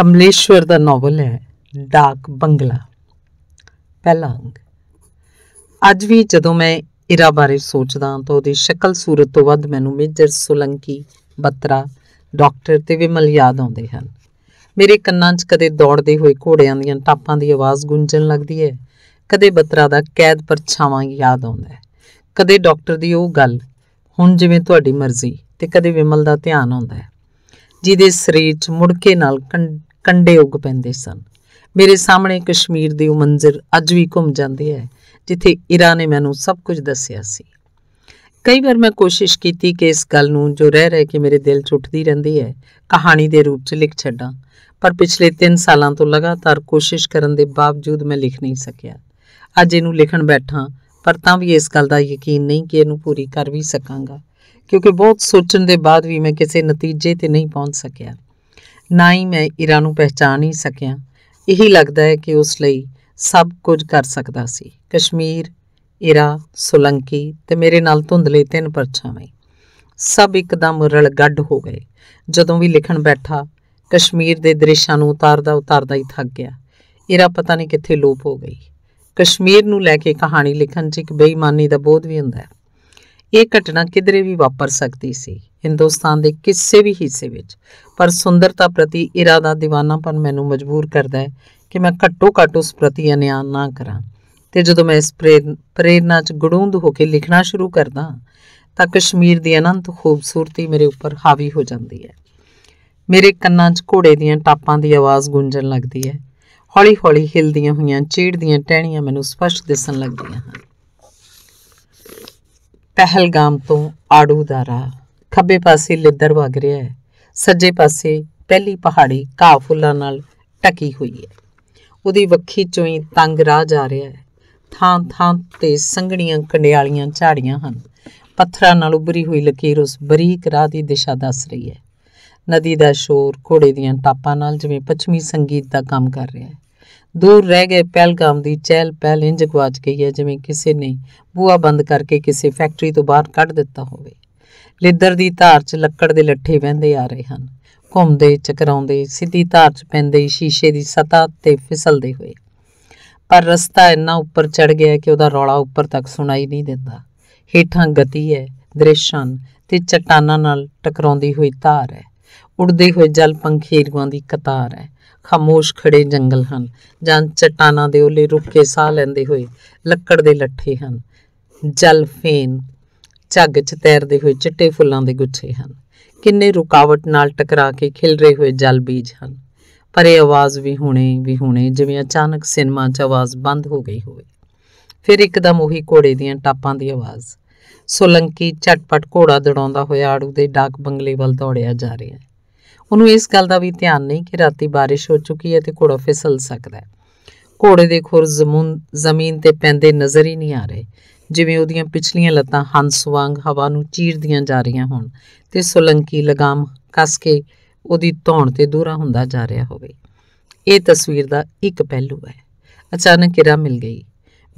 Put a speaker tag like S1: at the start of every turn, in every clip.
S1: ਕਮਲੇਸ਼ਵਰ ਦਾ novel ਹੈ ਡਾਕ ਬੰਗਲਾ ਪਹਿਲਾ ਅੰਗ ਅੱਜ ਵੀ ਜਦੋਂ ਮੈਂ ਇਰਾ ਬਾਰੇ ਸੋਚਦਾ ਤਾਂ ਉਹਦੀ ਸ਼ਕਲ ਸੂਰਤ ਤੋਂ ਵੱਧ ਮੈਨੂੰ ਮੇਜਰ ਸੁਲੰਕੀ ਬੱਤਰਾ ਡਾਕਟਰ ਤੇ ਵਿਮਲ ਯਾਦ ਆਉਂਦੇ ਹਨ ਮੇਰੇ ਕੰਨਾਂ 'ਚ ਕਦੇ ਦੌੜਦੇ ਹੋਏ ਘੋੜਿਆਂ ਦੀਆਂ ਟਾਪਾਂ ਦੀ ਆਵਾਜ਼ ਗੂੰਜਣ ਲੱਗਦੀ ਹੈ ਕਦੇ ਬੱਤਰਾ ਦਾ ਕੈਦ ਪਰਛਾਵਾਂ ਯਾਦ ਆਉਂਦਾ ਹੈ ਕਦੇ ਡਾਕਟਰ ਦੀ ਉਹ ਗੱਲ ਹੁਣ ਜਿਵੇਂ ਤੁਹਾਡੀ ਮਰਜ਼ੀ ਤੇ ਕਦੇ ਵਿਮਲ ਦਾ ਧਿਆਨ ਆਉਂਦਾ ਹੈ ਜਿਹਦੇ ਸਰੀਰ 'ਚ ਮੁੜਕੇ ਨਾਲ ਕੰਡੇ ਉੱਗ ਪੈਂਦੇ ਸਨ ਮੇਰੇ ਸਾਹਮਣੇ ਕਸ਼ਮੀਰ ਦੀ ਉਹ ਮੰਜ਼ਰ ਅੱਜ ਵੀ ਘੁੰਮ ਜਾਂਦੀ ਹੈ ਜਿੱਥੇ ਇਰਾ ਨੇ ਮੈਨੂੰ ਸਭ ਕੁਝ ਦੱਸਿਆ ਸੀ ਕਈ ਵਾਰ ਮੈਂ ਕੋਸ਼ਿਸ਼ ਕੀਤੀ ਕਿ ਇਸ ਗੱਲ ਨੂੰ ਜੋ ਰਹਿ ਰਹਿ ਕੇ ਮੇਰੇ ਦਿਲ ਛੁੱਟਦੀ ਰਹਿੰਦੀ ਹੈ ਕਹਾਣੀ ਦੇ ਰੂਪ 'ਚ ਲਿਖ ਛੱਡਾਂ ਪਰ ਪਿਛਲੇ 3 ਸਾਲਾਂ ਤੋਂ ਲਗਾਤਾਰ ਕੋਸ਼ਿਸ਼ ਕਰਨ ਦੇ ਬਾਵਜੂਦ ਮੈਂ ਲਿਖ ਨਹੀਂ ਸਕਿਆ ਅੱਜ ਇਹਨੂੰ ਲਿਖਣ ਬੈਠਾਂ ਪਰ ਤਾਂ ਵੀ ਇਸ ਗੱਲ ਦਾ ਯਕੀਨ ਨਹੀਂ ਕਿ ਇਹਨੂੰ ਪੂਰੀ ਕਰ ਵੀ ਸਕਾਂਗਾ ਕਿਉਂਕਿ ਬਹੁਤ ਸੋਚਣ ਦੇ ਬਾਅਦ ਵੀ ਮੈਂ ਕਿਸੇ ਨਤੀਜੇ ਤੇ ਨਹੀਂ ਪਹੁੰਚ ਸਕਿਆ ਨਾ ਹੀ ਮੈਂ ਇਰਾ ਨੂੰ ਪਛਾਣ ਹੀ ਸਕਿਆ ਇਹੀ ਲੱਗਦਾ ਹੈ ਕਿ ਉਸ ਲਈ ਸਭ ਕੁਝ ਕਰ ਸਕਦਾ ਸੀ ਕਸ਼ਮੀਰ ਇਰਾ ਸੁਲੰਕੀ ਤੇ ਮੇਰੇ ਨਾਲ ਧੁੰਦਲੇ ਤਿੰਨ ਪਰਛਾਵੇਂ ਸਭ ਇੱਕਦਮ ਰਲ ਗੱਡ ਹੋ ਗਏ ਜਦੋਂ ਵੀ ਲਿਖਣ ਬੈਠਾ ਕਸ਼ਮੀਰ ਦੇ ਦ੍ਰਿਸ਼ਾਂ ਨੂੰ ਉਤਾਰਦਾ ਉਤਾਰਦਾ ਹੀ ਥੱਕ ਗਿਆ ਇਰਾ ਪਤਾ ਨਹੀਂ ਕਿੱਥੇ ਲੋਪ ਹੋ ਗਈ ਕਸ਼ਮੀਰ ਨੂੰ ਲੈ ਕੇ ਕਹਾਣੀ ਲਿਖਣ 'ਚ ਇੱਕ ਬੇਈਮਾਨੀ ਦਾ ਬੋਧ ਵੀ ਹੁੰਦਾ ਹੈ ਇਹ ਘਟਨਾ ਕਿਧਰੇ ਵੀ ਵਾਪਰ ਸਕਦੀ ਸੀ ਹਿੰਦੁਸਤਾਨ ਦੇ ਕਿਸੇ ਵੀ ਹਿੱਸੇ ਵਿੱਚ ਪਰ ਸੁੰਦਰਤਾ ਪ੍ਰਤੀ ਇਰਾਦਾ دیਵਾਨਾਪਨ ਮੈਨੂੰ ਮਜਬੂਰ ਕਰਦਾ ਹੈ ਕਿ ਮੈਂ ਘੱਟੋ ਘੱਟ ਉਸ ਪ੍ਰਤੀ ਅਨਿਆਂ ਨਾ ਕਰਾਂ ਤੇ ਜਦੋਂ ਮੈਂ ਇਸ ਪ੍ਰੇਰਨਾ 'ਚ ਗੜੂੰਦ ਹੋ ਕੇ ਲਿਖਣਾ ਸ਼ੁਰੂ ਕਰਦਾ ਤਾਂ ਕਸ਼ਮੀਰ ਦੀ ਅਨੰਤ ਖੂਬਸੂਰਤੀ ਮੇਰੇ ਉੱਪਰ ਹਾਵੀ ਹੋ ਜਾਂਦੀ ਹੈ ਮੇਰੇ ਕੰਨਾਂ 'ਚ ਘੋੜੇ ਦੀਆਂ ਟਾਪਾਂ ਦੀ ਆਵਾਜ਼ ਗੂੰਜਣ ਲੱਗਦੀ ਹੈ ਹੌਲੀ-ਹੌਲੀ ਹਿਲਦੀਆਂ ਹੋਈਆਂ ਚੀੜ ਦੀਆਂ ਟਹਿਣੀਆਂ ਮੈਨੂੰ ਸਪਸ਼ਟ ਦਿਸਣ ਲੱਗਦੀਆਂ ਹਨ ਪਹਿਲਗਾਮ ਤੋਂ ਆੜੂ ਦਾ ਰਾਹ ਖੱਬੇ ਪਾਸੇ ਲਿੱਦਰ ਵਗ ਰਿਹਾ ਹੈ ਸੱਜੇ ਪਾਸੇ ਪਹਿਲੀ ਪਹਾੜੀ ਘਾਹ ਫੁੱਲਾਂ ਨਾਲ ਟਕੀ ਹੋਈ ਹੈ ਉਹਦੀ ਵੱਖੀ ਚੋਈ ਤੰਗ ਰਾਹ ਜਾ ਰਿਹਾ ਹੈ ਥਾਂ ਥਾਂ ਤੇ ਸੰਘਣੀਆਂ ਕੰਡਿਆਲੀਆਂ ਝਾੜੀਆਂ ਹਨ ਪੱਥਰਾਂ ਨਾਲ ਉਬਰੀ ਹੋਈ ਲਕੀਰ ਉਸ ਬਰੀਕ ਰਾਹ ਦੀ ਦਿਸ਼ਾ ਦੱਸ ਰਹੀ ਹੈ ਨਦੀ ਦਾ ਸ਼ੋਰ ਘੋੜੇ ਦੀਆਂ ਟਾਪਾਂ ਨਾਲ ਜਿਵੇਂ ਪੱਛਮੀ ਸੰਗੀਤ ਦਾ ਕੰਮ ਕਰ ਰਿਹਾ ਹੈ ਦੂਰ ਰਹਿ ਗਏ ਪਹਿਲਗਾਮ ਦੀ ਚਹਿਲ ਪਹਿਲ ਇੰਜ ਗਵਾਚ ਗਈ ਹੈ ਜਿਵੇਂ ਕਿਸੇ ਨੇ ਬੂਆ ਬੰਦ ਕਰਕੇ ਕਿਸੇ ਫੈਕਟਰੀ ਤੋਂ ਬਾਹਰ ਕੱਢ ਦਿੱਤਾ ਹੋਵੇ ਲਿੱਦਰ ਦੀ ਧਾਰ 'ਚ ਲੱਕੜ ਦੇ ਲੱਠੇ ਵਹਿੰਦੇ ਆ ਰਹੇ ਹਨ ਘੁੰਮਦੇ ਚਕਰਾਉਂਦੇ ਸਿੱਧੀ ਧਾਰ 'ਚ ਪੈਂਦੇ ਸ਼ੀਸ਼ੇ ਦੀ ਸਤਾ ਤੇ ਫਿਸਲਦੇ ਹੋਏ ਪਰ ਰਸਤਾ ਇੰਨਾ ਉੱਪਰ ਚੜ ਗਿਆ ਕਿ ਉਹਦਾ ਰੌਲਾ ਉੱਪਰ ਤੱਕ ਸੁਣਾਈ ਨਹੀਂ ਦਿੰਦਾ ਹੇਠਾਂ ਗਤੀ ਹੈ ਦ੍ਰਿਸ਼ਨ ਤੇ ਚਟਾਨਾਂ ਨਾਲ ਟਕਰਾਉਂਦੀ ਹੋਈ ਧਾਰ ਹੈ ਉੜਦੇ ਹੋਏ ਜਲ ਪੰਖੀਰਗਾਂ ਦੀ ਕਤਾਰ ਹੈ ਖਾਮੋਸ਼ ਖੜੇ ਜੰਗਲ ਹਨ ਜਾਂ ਚਟਾਨਾਂ ਦੇ ਓਲੇ ਰੁੱਕ ਕੇ ਸਾਹ ਲੈਂਦੇ ਹੋਏ ਲੱਕੜ ਦੇ ਲੱਠੇ ਹਨ ਜਲ ਫੇਨ ਝੱਗ 'ਚ ਤੈਰਦੇ ਹੋਏ ਚਿੱਟੇ ਫੁੱਲਾਂ ਦੇ ਗੁੱਛੇ ਹਨ ਕਿੰਨੇ ਰੁਕਾਵਟ ਨਾਲ ਟਕਰਾ ਕੇ ਖਿਲ ਰਹੇ ਹੋਏ ਜਲ ਬੀਜ ਹਨ ਪਰ ਇਹ ਆਵਾਜ਼ ਵੀ ਹੁਣੇ ਵੀ ਹੁਣੇ ਜਿਵੇਂ ਅਚਾਨਕ ਸਿਨੇਮਾ 'ਚ ਆਵਾਜ਼ ਬੰਦ ਹੋ ਗਈ ਹੋਵੇ ਫਿਰ ਇੱਕਦਮ ਉਹੀ ਘੋੜੇ ਦੀਆਂ ਟਾਪਾਂ ਦੀ ਆਵਾਜ਼ ਸੋਲੰਕੀ ਝਟਪਟ ਘੋੜਾ ਦੜਾਉਂਦਾ ਹੋਇਆ ਆੜੂ ਦੇ ਡਾਕ ਬੰਗਲੇ ਵੱਲ ਦੌੜਿਆ ਜਾ ਰਿਹਾ ਹੈ ਉਹਨੂੰ ਇਸ ਗੱਲ ਦਾ ਵੀ ਧਿਆਨ ਨਹੀਂ ਕਿ ਰਾਤੀ بارش ਹੋ ਚੁੱਕੀ ਹੈ ਤੇ ਘੋੜਾ ਫਿਸਲ ਸਕਦਾ ਹੈ ਘੋੜੇ ਦੇ ਖੁਰ ਜ਼ਮੀਨ ਤੇ ਪੈਂਦੇ ਨਜ਼ਰ ਹੀ ਨਹੀਂ ਆ ਰਹੇ ਜਿਵੇਂ ਉਹਦੀਆਂ ਪਿਛਲੀਆਂ ਲੱਤਾਂ ਹੰਸ ਵਾਂਗ ਹਵਾ ਨੂੰ ਚੀਰਦੀਆਂ ਜਾ ਰਹੀਆਂ ਹੋਣ ਤੇ ਸੁਲੰਕੀ ਲਗਾਮ ਕੱਸ ਕੇ ਉਹਦੀ ਧੌਣ ਤੇ ਦੂਰਾ ਹੁੰਦਾ ਜਾ ਰਿਹਾ ਹੋਵੇ ਇਹ ਤਸਵੀਰ ਦਾ ਇੱਕ ਪਹਿਲੂ ਹੈ ਅਚਾਨਕ ਕਿਰਾ ਮਿਲ ਗਈ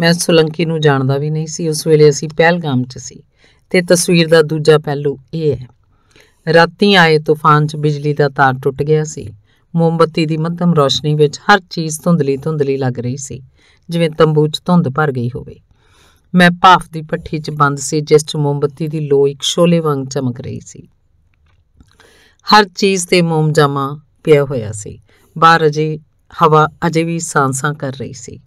S1: ਮੈਂ ਸੁਲੰਕੀ ਨੂੰ ਜਾਣਦਾ ਵੀ ਨਹੀਂ ਸੀ ਉਸ ਵੇਲੇ ਅਸੀਂ ਪਹਿਲਗਾਮ 'ਚ ਸੀ ਤੇ ਤਸਵੀਰ ਦਾ ਦੂਜਾ ਪਹਿਲੂ ਇਹ ਹੈ ਰਾਤੀ ਆਏ ਤੂਫਾਨ 'ਚ ਬਿਜਲੀ ਦਾ ਤਾਰ ਟੁੱਟ ਗਿਆ ਸੀ ਮੋਮਬਤੀ ਦੀ ਮੱਧਮ ਰੋਸ਼ਨੀ ਵਿੱਚ ਹਰ ਚੀਜ਼ ਧੁੰਦਲੀ ਧੁੰਦਲੀ ਲੱਗ ਰਹੀ ਸੀ ਜਿਵੇਂ ਤੰਬੂ 'ਚ ਧੁੰਦ ਭਰ ਗਈ ਹੋਵੇ ਮੈਂ ਭਾਫ ਦੀ ਪੱਠੀ 'ਚ ਬੰਦ ਸੀ ਜਿਸ 'ਚ ਮੋਮਬਤੀ ਦੀ ਲੋ ਇੱਕ ਸ਼ੋਲੇ ਵਾਂਗ ਚਮਕ ਰਹੀ ਸੀ ਹਰ ਚੀਜ਼ ਤੇ ਮੋਮ ਜਮਾ ਪਿਆ ਹੋਇਆ ਸੀ ਬਾਹਰ ਅਜੇ ਹਵਾ ਅਜੇ ਵੀ ਸਾਂਸਾਂ ਕਰ ਰਹੀ ਸੀ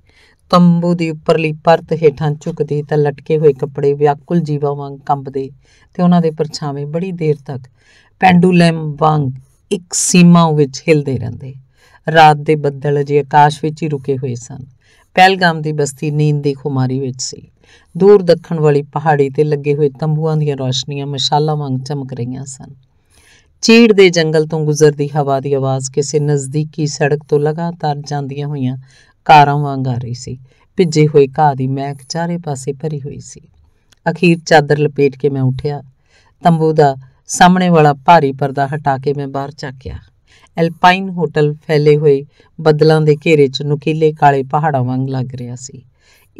S1: ਤੰਬੂ ਦੀ ਉੱਪਰਲੀ ਪਰਤ ਹੇਠਾਂ ਝੁਕਦੀ ਤਾਂ ਲਟਕੇ ਹੋਏ ਕੱਪੜੇ ਵਿਆਕੁਲ ਜੀਵਾ ਵਾਂਗ ਕੰਬਦੇ ਤੇ ਉਹਨਾਂ ਦੇ ਪਰਛਾਵੇਂ ਬੜੀ ਦੇਰ ਤੱਕ ਪੈਂਡੂਲਮ ਵਾਂਗ ਇੱਕ ਸੀਮਾ ਵਿੱਚ ਹਿਲਦੇ ਰਹਿੰਦੇ ਰਾਤ ਦੇ ਬੱਦਲ ਅਜੇ ਆਕਾਸ਼ ਵਿੱਚ ਹੀ ਰੁਕੇ ਹੋਏ ਸਨ ਪਹਿਲਗਾਮ ਦੀ ਬਸਤੀ ਨੀਂਦ ਦੀ ਖੁਮਾਰੀ ਵਿੱਚ ਸੀ ਦੂਰ ਦੱਖਣ ਵਾਲੀ ਪਹਾੜੀ ਤੇ ਲੱਗੇ ਹੋਏ ਤੰਬੂਆਂ ਦੀਆਂ ਰੌਸ਼ਨੀਆਂ ਮਸ਼ਾਲਾ ਵਾਂਗ ਚਮਕ ਰਹੀਆਂ ਸਨ ਚੀੜ ਦੇ ਜੰਗਲ ਤੋਂ ਗੁਜ਼ਰਦੀ ਹਵਾ ਦੀ ਆਵਾਜ਼ ਕਿਸੇ ਨਜ਼ਦੀਕੀ ਸੜਕ ਤੋਂ ਲਗਾਤਾਰ ਜਾਂਦੀਆਂ ਹੋਈਆਂ ਕਾਰਾਂ ਵਾਂਗ ਆ ਰਹੀ ਸੀ ਭਿੱਜੇ ਹੋਏ ਘਾਹ ਦੀ ਮਹਿਕ ਚਾਰੇ ਪਾਸੇ ਭਰੀ ਹੋਈ ਸੀ ਅਖੀਰ ਚਾਦਰ ਲਪੇਟ ਕੇ ਮੈਂ ਉੱਠਿਆ ਤੰਬੂ ਦਾ ਸਾਹਮਣੇ ਵਾਲਾ ਭਾਰੀ ਪਰਦਾ ਹਟਾ ਕੇ ਮੈਂ ਬਾਹਰ ਚੱਕਿਆ ਐਲਪਾਈਨ ਹੋਟਲ ਫੈਲੇ ਹੋਏ ਬੱਦਲਾਂ ਦੇ ਘੇਰੇ 'ਚ ਨੁਕੀਲੇ ਕਾਲੇ ਪਹਾੜਾਂ ਵਾਂਗ ਲੱਗ ਰਿਹਾ ਸੀ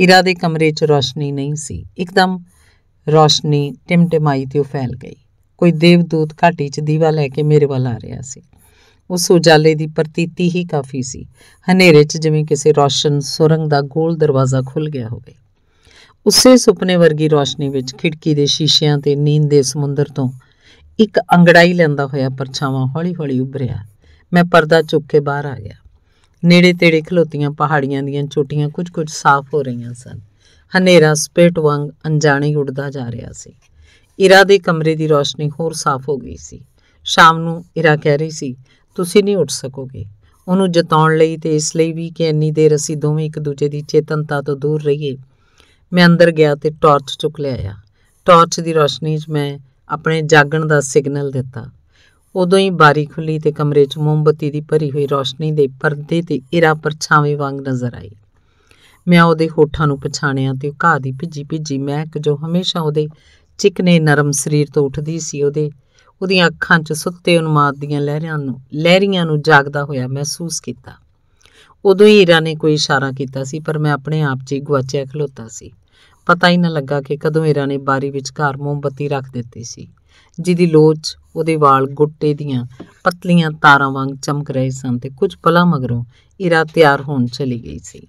S1: ਇਰਾ ਦੇ ਕਮਰੇ 'ਚ ਰੋਸ਼ਨੀ ਨਹੀਂ ਸੀ ਇੱਕਦਮ ਰੋਸ਼ਨੀ ਟਿਮਟਿਮਾਈ ਤੇ ਉਹ ਫੈਲ ਗਈ ਕੋਈ ਦੇਵਦੂਤ ਘਾਟੀ 'ਚ ਦੀਵਾ ਲੈ ਕੇ ਮੇਰੇ ਵੱਲ ਆ ਰਿਹਾ ਸੀ ਉਸ ਉਜਾਲੇ ਦੀ ਪ੍ਰਤੀਤੀ ਹੀ ਕਾਫੀ ਸੀ ਹਨੇਰੇ 'ਚ ਜਿਵੇਂ ਕਿਸੇ ਰੋਸ਼ਨ ਸੁਰੰਗ ਦਾ ਗੋਲ ਦਰਵਾਜ਼ਾ ਖੁੱਲ ਗਿਆ ਹੋਵੇ ਉਸੇ ਸੁਪਨੇ ਵਰਗੀ ਰੋਸ਼ਨੀ ਵਿੱਚ ਖਿੜਕੀ ਦੇ ਸ਼ੀਸ਼ਿਆਂ ਤੇ ਨੀਂਦ ਦੇ ਸਮੁੰਦਰ ਤੋਂ ਇੱਕ ਅੰਗੜਾਈ ਲੈਂਦਾ ਹੋਇਆ ਪਰਛਾਵਾਂ ਹੌਲੀ-ਹੌਲੀ ਉੱਭਰਿਆ ਮੈਂ ਪਰਦਾ ਚੁੱਕ ਕੇ ਬਾਹਰ ਆ ਗਿਆ ਨੇੜੇ-ਤੇੜੇ ਖਲੋਤੀਆਂ ਪਹਾੜੀਆਂ ਦੀਆਂ ਚੋਟੀਆਂ ਕੁਝ-ਕੁਝ ਸਾਫ਼ ਹੋ ਰਹੀਆਂ ਸਨ ਹਨੇਰਾ ਸਪੇਟ ਵਾਂਗ ਅਣਜਾਣੇ ਉੱਡਦਾ ਜਾ ਰਿਹਾ ਸੀ ਇਰਾ ਦੇ ਕਮਰੇ ਦੀ ਰੋਸ਼ਨੀ ਹੋਰ ਸਾਫ਼ ਹੋ ਗਈ ਸੀ ਸ਼ਾਮ ਨੂੰ ਇਰਾ ਕਹਿ ਰਹੀ ਸੀ ਤੁਸੀਂ ਨਹੀਂ ਉੱਠ ਸਕੋਗੇ ਉਹਨੂੰ ਜਤਾਉਣ ਲਈ ਤੇ ਇਸ ਲਈ ਵੀ ਕਿ ਇੰਨੀ ਦੇਰ ਅਸੀਂ ਦੋਵੇਂ ਇੱਕ ਦੂਜੇ ਦੀ ਚੇਤਨਤਾ ਤੋਂ ਦੂਰ ਰਹੀਏ ਮੈਂ ਅੰਦਰ ਗਿਆ ਤੇ ਟਾਰਚ ਚੁੱਕ ਲਿਆ ਟਾਰਚ ਦੀ ਰੋਸ਼ਨੀ 'ਚ ਮੈਂ ਆਪਣੇ ਜਾਗਣ ਦਾ ਸਿਗਨਲ ਦਿੱਤਾ ਉਦੋਂ ਹੀ ਬਾਰੀ ਖੁੱਲੀ ਤੇ ਕਮਰੇ 'ਚ ਮੋਮਬਤੀ ਦੀ ਭਰੀ ਹੋਈ ਰੋਸ਼ਨੀ ਦੇ ਪਰਦੇ ਤੇ ਇਰਾ ਪਰਛਾਵੇਂ ਵਾਂਗ ਨਜ਼ਰ ਆਈ ਮੈਂ ਉਹਦੇ ਹੋਠਾਂ ਨੂੰ ਪਛਾਣਿਆ ਤੇ ਘਾਹ ਦੀ ਭਿੱਜੀ ਭਿੱਜੀ ਮਹਿਕ ਜੋ ਹਮੇਸ਼ਾ ਉਹਦੇ ਚਿਕਨੇ ਨਰਮ ਸਰੀਰ ਤੋਂ ਉੱਠਦੀ ਸੀ ਉਹਦੇ ਉਹਦੀਆਂ ਅੱਖਾਂ 'ਚ ਸੁੱਤੇ ਉਨਮਾਦ ਦੀਆਂ ਲਹਿਰਾਂ ਨੂੰ ਲਹਿਰੀਆਂ ਨੂੰ ਜਾਗਦਾ ਹੋਇਆ ਮਹਿਸੂਸ ਕੀਤਾ ਉਦੋਂ ਹੀ ਇਰਾ ਨੇ ਕੋਈ ਇਸ਼ਾਰਾ ਕੀਤਾ ਸੀ ਪਰ ਮੈਂ ਆਪਣੇ ਆਪ 'ਚ ਹੀ ਗਵਾਚਿਆ ਖਲੋਤਾ ਸੀ ਪਤਾ ਹੀ ਨਾ ਲੱਗਾ ਕਿ ਕਦੋਂ ਇਰਾ ਨੇ ਬਾਰੀ ਵਿੱਚ ਘਰ ਮੋਮਬਤੀ ਰੱਖ ਦਿੱਤੀ ਸੀ ਜਿਹਦੀ ਲੋਚ ਉਹਦੇ ਵਾਲ ਗੁੱਟੇ ਦੀਆਂ ਪਤਲੀਆਂ ਤਾਰਾਂ ਵਾਂਗ ਚਮਕ ਰਹੇ ਸਨ ਤੇ ਕੁਝ ਪਲਾਂ ਮਗਰੋਂ ਇਰਾ ਤਿਆਰ ਹੋਣ ਚਲੀ ਗਈ ਸੀ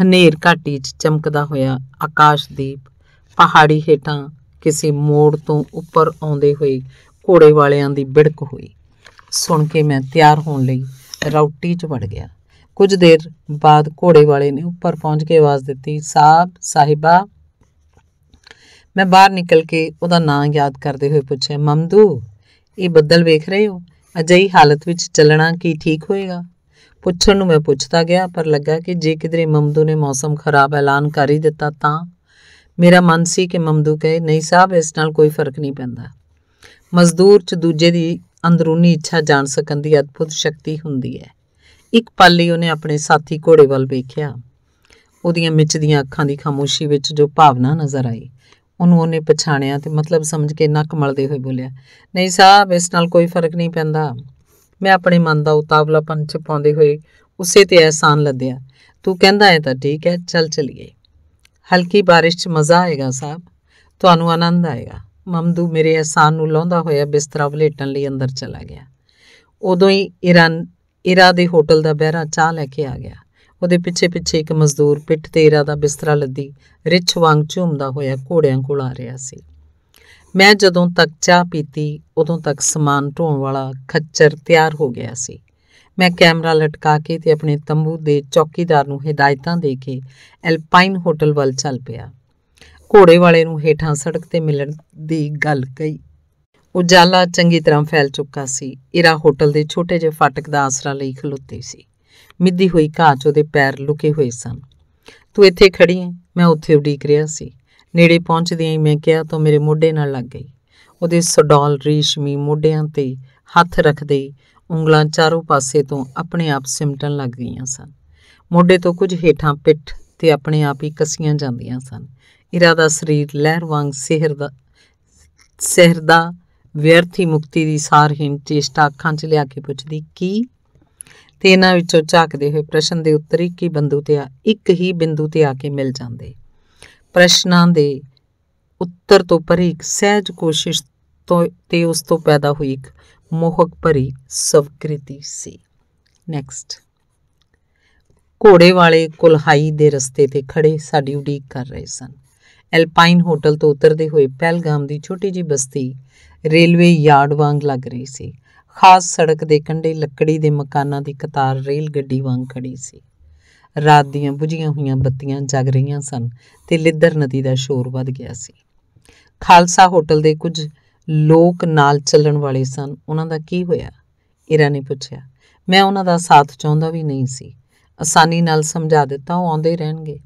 S1: ਹਨੇਰ ਘਾਟੀ 'ਚ ਚਮਕਦਾ ਹੋਇਆ ਆਕਾਸ਼ਦੀਪ ਪਹਾੜੀ ਹੇਠਾਂ ਕਿਸੇ ਮੋੜ ਤੋਂ ਉੱਪਰ ਆਉਂਦੇ ਹੋਏ ਘੋੜੇ ਵਾਲਿਆਂ ਦੀ ਬਿੜਕ ਹੋਈ ਸੁਣ ਕੇ ਮੈਂ ਤਿਆਰ ਹੋਣ ਲਈ ਰੌਟੀ 'ਚ ਵੜ ਗਿਆ ਕੁਝ ਦੇਰ ਬਾਅਦ ਘੋੜੇ ਵਾਲੇ ਨੇ ਉੱਪਰ ਪਹੁੰਚ ਕੇ ਆਵਾਜ਼ ਦਿੱਤੀ ਸਾਹਿਬ ਸਾਹਿਬਾ ਮੈਂ ਬਾਹਰ ਨਿਕਲ ਕੇ ਉਹਦਾ ਨਾਂ ਯਾਦ ਕਰਦੇ ਹੋਏ ਪੁੱਛਿਆ ਮਮਦੂ ਇਹ ਬੱਦਲ ਵੇਖ ਰਹੇ ਹੋ ਅਜਿਹੀ ਹਾਲਤ ਵਿੱਚ ਚੱਲਣਾ ਕੀ ਠੀਕ ਹੋਏਗਾ ਪੁੱਛਣ ਨੂੰ ਮੈਂ ਪੁੱਛਦਾ ਗਿਆ ਪਰ ਲੱਗਾ ਕਿ ਜੇ ਕਿਦਰੇ ਮਮਦੂ ਨੇ ਮੌਸਮ ਖਰਾਬ ਐਲਾਨ ਕਰ ਹੀ ਦਿੱਤਾ ਤਾਂ ਮੇਰਾ ਮਨ ਸੀ ਕਿ ਮਮਦੂ ਕਹੇ ਨਹੀਂ ਸਾਹਿਬ ਇਸ ਨਾਲ ਕੋਈ ਫਰਕ ਨਹੀਂ ਪੈਂਦਾ ਮਜ਼ਦੂਰ 'ਚ ਦੂਜੇ ਦੀ ਅੰਦਰੂਨੀ ਇੱਛਾ ਜਾਣ ਸਕਣ ਦੀ ਅਦਭੁਤ ਸ਼ਕਤੀ ਹੁੰਦੀ ਹੈ ਇੱਕ ਪਲ ਲਈ ਉਹਨੇ ਆਪਣੇ ਸਾਥੀ ਘੋੜੇ ਵੱਲ ਵੇਖਿਆ ਉਹਦੀਆਂ ਮਿੱਚ ਦੀਆਂ ਅੱਖਾਂ ਦੀ ਖਾਮੋਸ਼ੀ ਵਿੱਚ ਜੋ ਭਾਵਨਾ ਨਜ਼ਰ ਆਈ ਉਹਨੂੰ ਉਹਨੇ ਪਛਾਣਿਆ ਤੇ ਮਤਲਬ ਸਮਝ ਕੇ ਨੱਕ ਮਲਦੇ ਹੋਏ ਬੋਲਿਆ ਨਹੀਂ ਸਾਹਿਬ ਇਸ ਨਾਲ ਕੋਈ ਫਰਕ ਨਹੀਂ ਪੈਂਦਾ ਮੈਂ ਆਪਣੇ ਮਨ ਦਾ ਉਤਾਵਲਾਪਨ ਛਪਾਉਂਦੇ ਹੋਏ ਉਸੇ ਤੇ ਐਹਸਾਨ ਲੱਦਿਆ ਤੂੰ ਕਹਿੰਦਾ ਹੈ ਤਾਂ ਠੀਕ ਹੈ ਚੱਲ ਚਲੀਏ ਹਲਕੀ ਬਾਰਿਸ਼ 'ਚ ਮਜ਼ਾ ਆਏਗਾ ਸਾਹਿਬ ਤੁਹਾਨੂੰ ਆਨੰਦ ਆਏਗਾ ਮਮਦੂ ਮੇਰੇ ਐਹਸਾਨ ਨੂੰ ਲਾਉਂਦਾ ਹੋਇਆ ਬਿਸਤਰਾ ਵਲੇਟਣ ਲਈ ਅੰਦਰ ਚਲਾ ਗਿਆ ਉਦੋਂ ਹੀ ਇਰਾਨ ਇਰਾ ਦੇ ਹੋਟਲ ਦਾ ਬਹਿਰਾ ਚਾਹ ਲੈ ਕੇ ਆ ਗਿਆ ਉਹਦੇ ਪਿੱਛੇ-ਪਿੱਛੇ ਇੱਕ ਮਜ਼ਦੂਰ ਪਿੱਠ ਤੇ ਇਰਾ ਦਾ ਬਿਸਤਰਾ ਲੱਦੀ ਰਿਛ ਵਾਂਗ ਝੂਮਦਾ ਹੋਇਆ ਘੋੜਿਆਂ ਕੋਲ ਆ ਰਿਹਾ ਸੀ ਮੈਂ ਜਦੋਂ ਤੱਕ ਚਾਹ ਪੀਤੀ ਉਦੋਂ ਤੱਕ ਸਮਾਨ ਢੋਣ ਵਾਲਾ ਖੱਚਰ ਤਿਆਰ ਹੋ ਗਿਆ ਸੀ ਮੈਂ ਕੈਮਰਾ ਲਟਕਾ ਕੇ ਤੇ ਆਪਣੇ ਤੰਬੂ ਦੇ ਚੌਕੀਦਾਰ ਨੂੰ ਹਦਾਇਤਾਂ ਦੇ ਕੇ ਐਲਪਾਈਨ ਹੋਟਲ ਵੱਲ ਚੱਲ ਪਿਆ ਘੋੜੇ ਵਾਲੇ ਨੂੰ ਹੇਠਾਂ ਸੜਕ ਤੇ ਮਿਲਣ ਦੀ ਗੱਲ ਕਹੀ ਉਜਾਲਾ ਚੰਗੀ ਤਰ੍ਹਾਂ ਫੈਲ ਚੁੱਕਾ ਸੀ ਇਰਾ ਹੋਟਲ ਦੇ ਛੋਟੇ ਜਿਹੇ ਫਾਟਕ ਦਾ ਆਸਰਾ ਲਈ ਖਲੋਤੀ ਸੀ ਮਿੱਧੀ ਹੋਈ ਘਾਹ 'ਚ ਉਹਦੇ ਪੈਰ ਲੁਕੇ ਹੋਏ ਸਨ ਤੂੰ ਇੱਥੇ ਖੜੀ ਹੈ ਮੈਂ ਉੱਥੇ ਉਡੀਕ ਰਿਹਾ ਸੀ ਨੇੜੇ ਪਹੁੰਚਦਿਆਂ ਹੀ ਮੈਂ ਕਿਹਾ ਤਾਂ ਮੇਰੇ ਮੋਢੇ ਨਾਲ ਲੱਗ ਗਈ ਉਹਦੇ ਸਡੌਲ ਰੇਸ਼ਮੀ ਮੋਢਿਆਂ ਤੇ ਹੱਥ ਰੱਖਦੇ ਉਂਗਲਾਂ ਚਾਰੋਂ ਪਾਸੇ ਤੋਂ ਆਪਣੇ ਆਪ ਸਿਮਟਣ ਲੱਗ ਗਈਆਂ ਸਨ ਮੋਢੇ ਤੋਂ ਕੁਝ ਹੇਠਾਂ ਪਿੱਠ ਤੇ ਆਪਣੇ ਆਪ ਹੀ ਕਸੀਆਂ ਜਾਂਦੀਆਂ ਸਨ ਇਰਾਦਾ ਸਰੀਰ ਲਹਿਰ ਵਾਂਗ ਸਿਹਰ ਦਾ ਸਿਹਰ ਦਾ ਵਿਅਰਥੀ ਮੁਕਤੀ ਦੀ ਸਾਰ ਚੇਸ਼ਟਾ ਅੱਖਾਂ 'ਚ ਲਿਆ ਕੇ ਪੁੱਛਦੀ ਕੀ ਤੇ ਇਹਨਾਂ ਵਿੱਚੋਂ ਝਾਕਦੇ ਹੋਏ ਪ੍ਰਸ਼ਨ ਦੇ ਉੱਤਰ ਇੱਕ ਹੀ ਬਿੰਦੂ ਤੇ ਆ ਇੱਕ ਹੀ ਬਿੰਦੂ ਤੇ ਆ ਕੇ ਮਿਲ ਜਾਂਦੇ ਪ੍ਰਸ਼ਨਾਂ ਦੇ ਉੱਤਰ ਤੋਂ ਪਰੇ ਇੱਕ ਸਹਿਜ ਕੋਸ਼ਿਸ਼ ਤੋਂ ਤੇ ਉਸ ਤੋਂ ਪੈਦਾ ਹੋਈ ਇੱਕ ਮੋਹਕ ਭਰੀ ਸਵਕ੍ਰਿਤੀ ਸੀ ਨੈਕਸਟ ਘੋੜੇ ਵਾਲੇ ਕੁਲਹਾਈ ਦੇ ਰਸਤੇ ਤੇ ਖੜੇ ਸਾਡੀ ਉਡੀਕ ਕਰ ਰਹੇ ਸਨ ਐਲਪਾਈਨ ਹੋਟਲ ਤੋਂ ਉਤਰਦੇ ਹੋਏ ਪਹਿਲਗਾਮ ਦੀ ਛੋਟੀ ਜੀ ਬਸਤੀ ਰੇਲਵੇ ਯਾਰਡ ਵਾਂਗ ਲੱਗ ਰਹੀ ਸੀ ਖਾਸ ਸੜਕ ਦੇ ਕੰਢੇ ਲੱਕੜੀ ਦੇ ਮਕਾਨਾਂ ਦੀ ਕਤਾਰ ਰੇਲ ਗੱਡੀ ਵਾਂਗ ਖੜੀ ਸੀ ਰਾਤ ਦੀਆਂ ਬੁਝੀਆਂ ਹੋਈਆਂ ਬੱਤੀਆਂ ਜਗ ਰਹੀਆਂ ਸਨ ਤੇ ਲਿੱਦਰ ਨਦੀ ਦਾ ਸ਼ੋਰ ਵੱਧ ਗਿਆ ਸੀ ਖਾਲਸਾ ਹੋਟਲ ਦੇ ਕੁਝ ਲੋਕ ਨਾਲ ਚੱਲਣ ਵਾਲੇ ਸਨ ਉਹਨਾਂ ਦਾ ਕੀ ਹੋਇਆ ਇਰਾ ਨੇ ਪੁੱਛਿਆ ਮੈਂ ਉਹਨਾਂ ਦਾ ਸਾਥ ਚਾਹੁੰਦਾ ਵੀ ਨਹੀਂ ਸੀ ਆਸਾਨੀ ਨਾਲ ਸਮਝਾ ਦਿੱਤਾ ਉਹ ਆਉਂਦੇ ਰਹਿਣਗੇ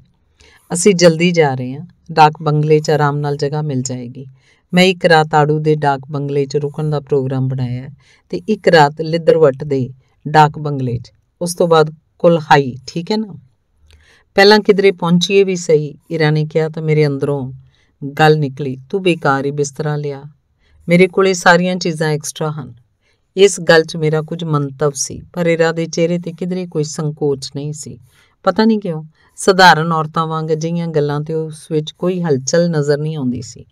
S1: ਅਸੀਂ ਜਲਦੀ ਜਾ ਰਹੇ ਹਾਂ ਡਾਕ ਬੰਗਲੇ 'ਚ ਆਰਾਮ ਨਾਲ ਜਗ੍ਹਾ ਮਿਲ ਜਾਏਗੀ ਮੈਂ ਇੱਕ ਰਾਤ ਆੜੂ ਦੇ ਡਾਕ ਬੰਗਲੇ 'ਚ ਰੁਕਣ ਦਾ ਪ੍ਰੋਗਰਾਮ ਬਣਾਇਆ ਤੇ ਇੱਕ ਰਾਤ ਲਿੱਦਰਵਟ ਦੇ ਡਾਕ ਬੰਗਲੇ 'ਚ ਉਸ ਤੋਂ ਬਾਅਦ ਕੁਲਹਾਈ ਠੀਕ ਹੈ ਨਾ ਪਹਿਲਾਂ ਕਿਧਰੇ ਪਹੁੰਚੀਏ ਵੀ ਸਹੀ ਇਰਾ ਨੇ ਕਿਹਾ ਤਾਂ ਮੇਰੇ ਅੰਦਰੋਂ ਗੱਲ ਨਿਕਲੀ ਤੂੰ ਬੇਕਾਰ ਹੀ ਬਿਸਤਰਾ ਲਿਆ ਮੇਰੇ ਕੋਲੇ ਸਾਰੀਆਂ ਚੀਜ਼ਾਂ ਐਕਸਟਰਾ ਹਨ ਇਸ ਗੱਲ 'ਚ ਮੇਰਾ ਕੁਝ ਮੰਤਵ ਸੀ ਪਰ ਇਰਾ ਦੇ ਚਿਹਰੇ ਤੇ ਕਿਧਰੇ ਕੋਈ ਸੰਕੋਚ ਨਹੀਂ ਸੀ ਪਤਾ ਨਹੀਂ ਕਿਉਂ ਸਧਾਰਨ ਔਰਤਾਂ ਵਾਂਗ ਜਿਹੀਆਂ ਗੱਲਾਂ ਤੇ ਉਸ ਵਿੱਚ ਕੋਈ ਹਲਚਲ ਨਜ਼ਰ ਨਹੀਂ ਆਉਂਦੀ ਸੀ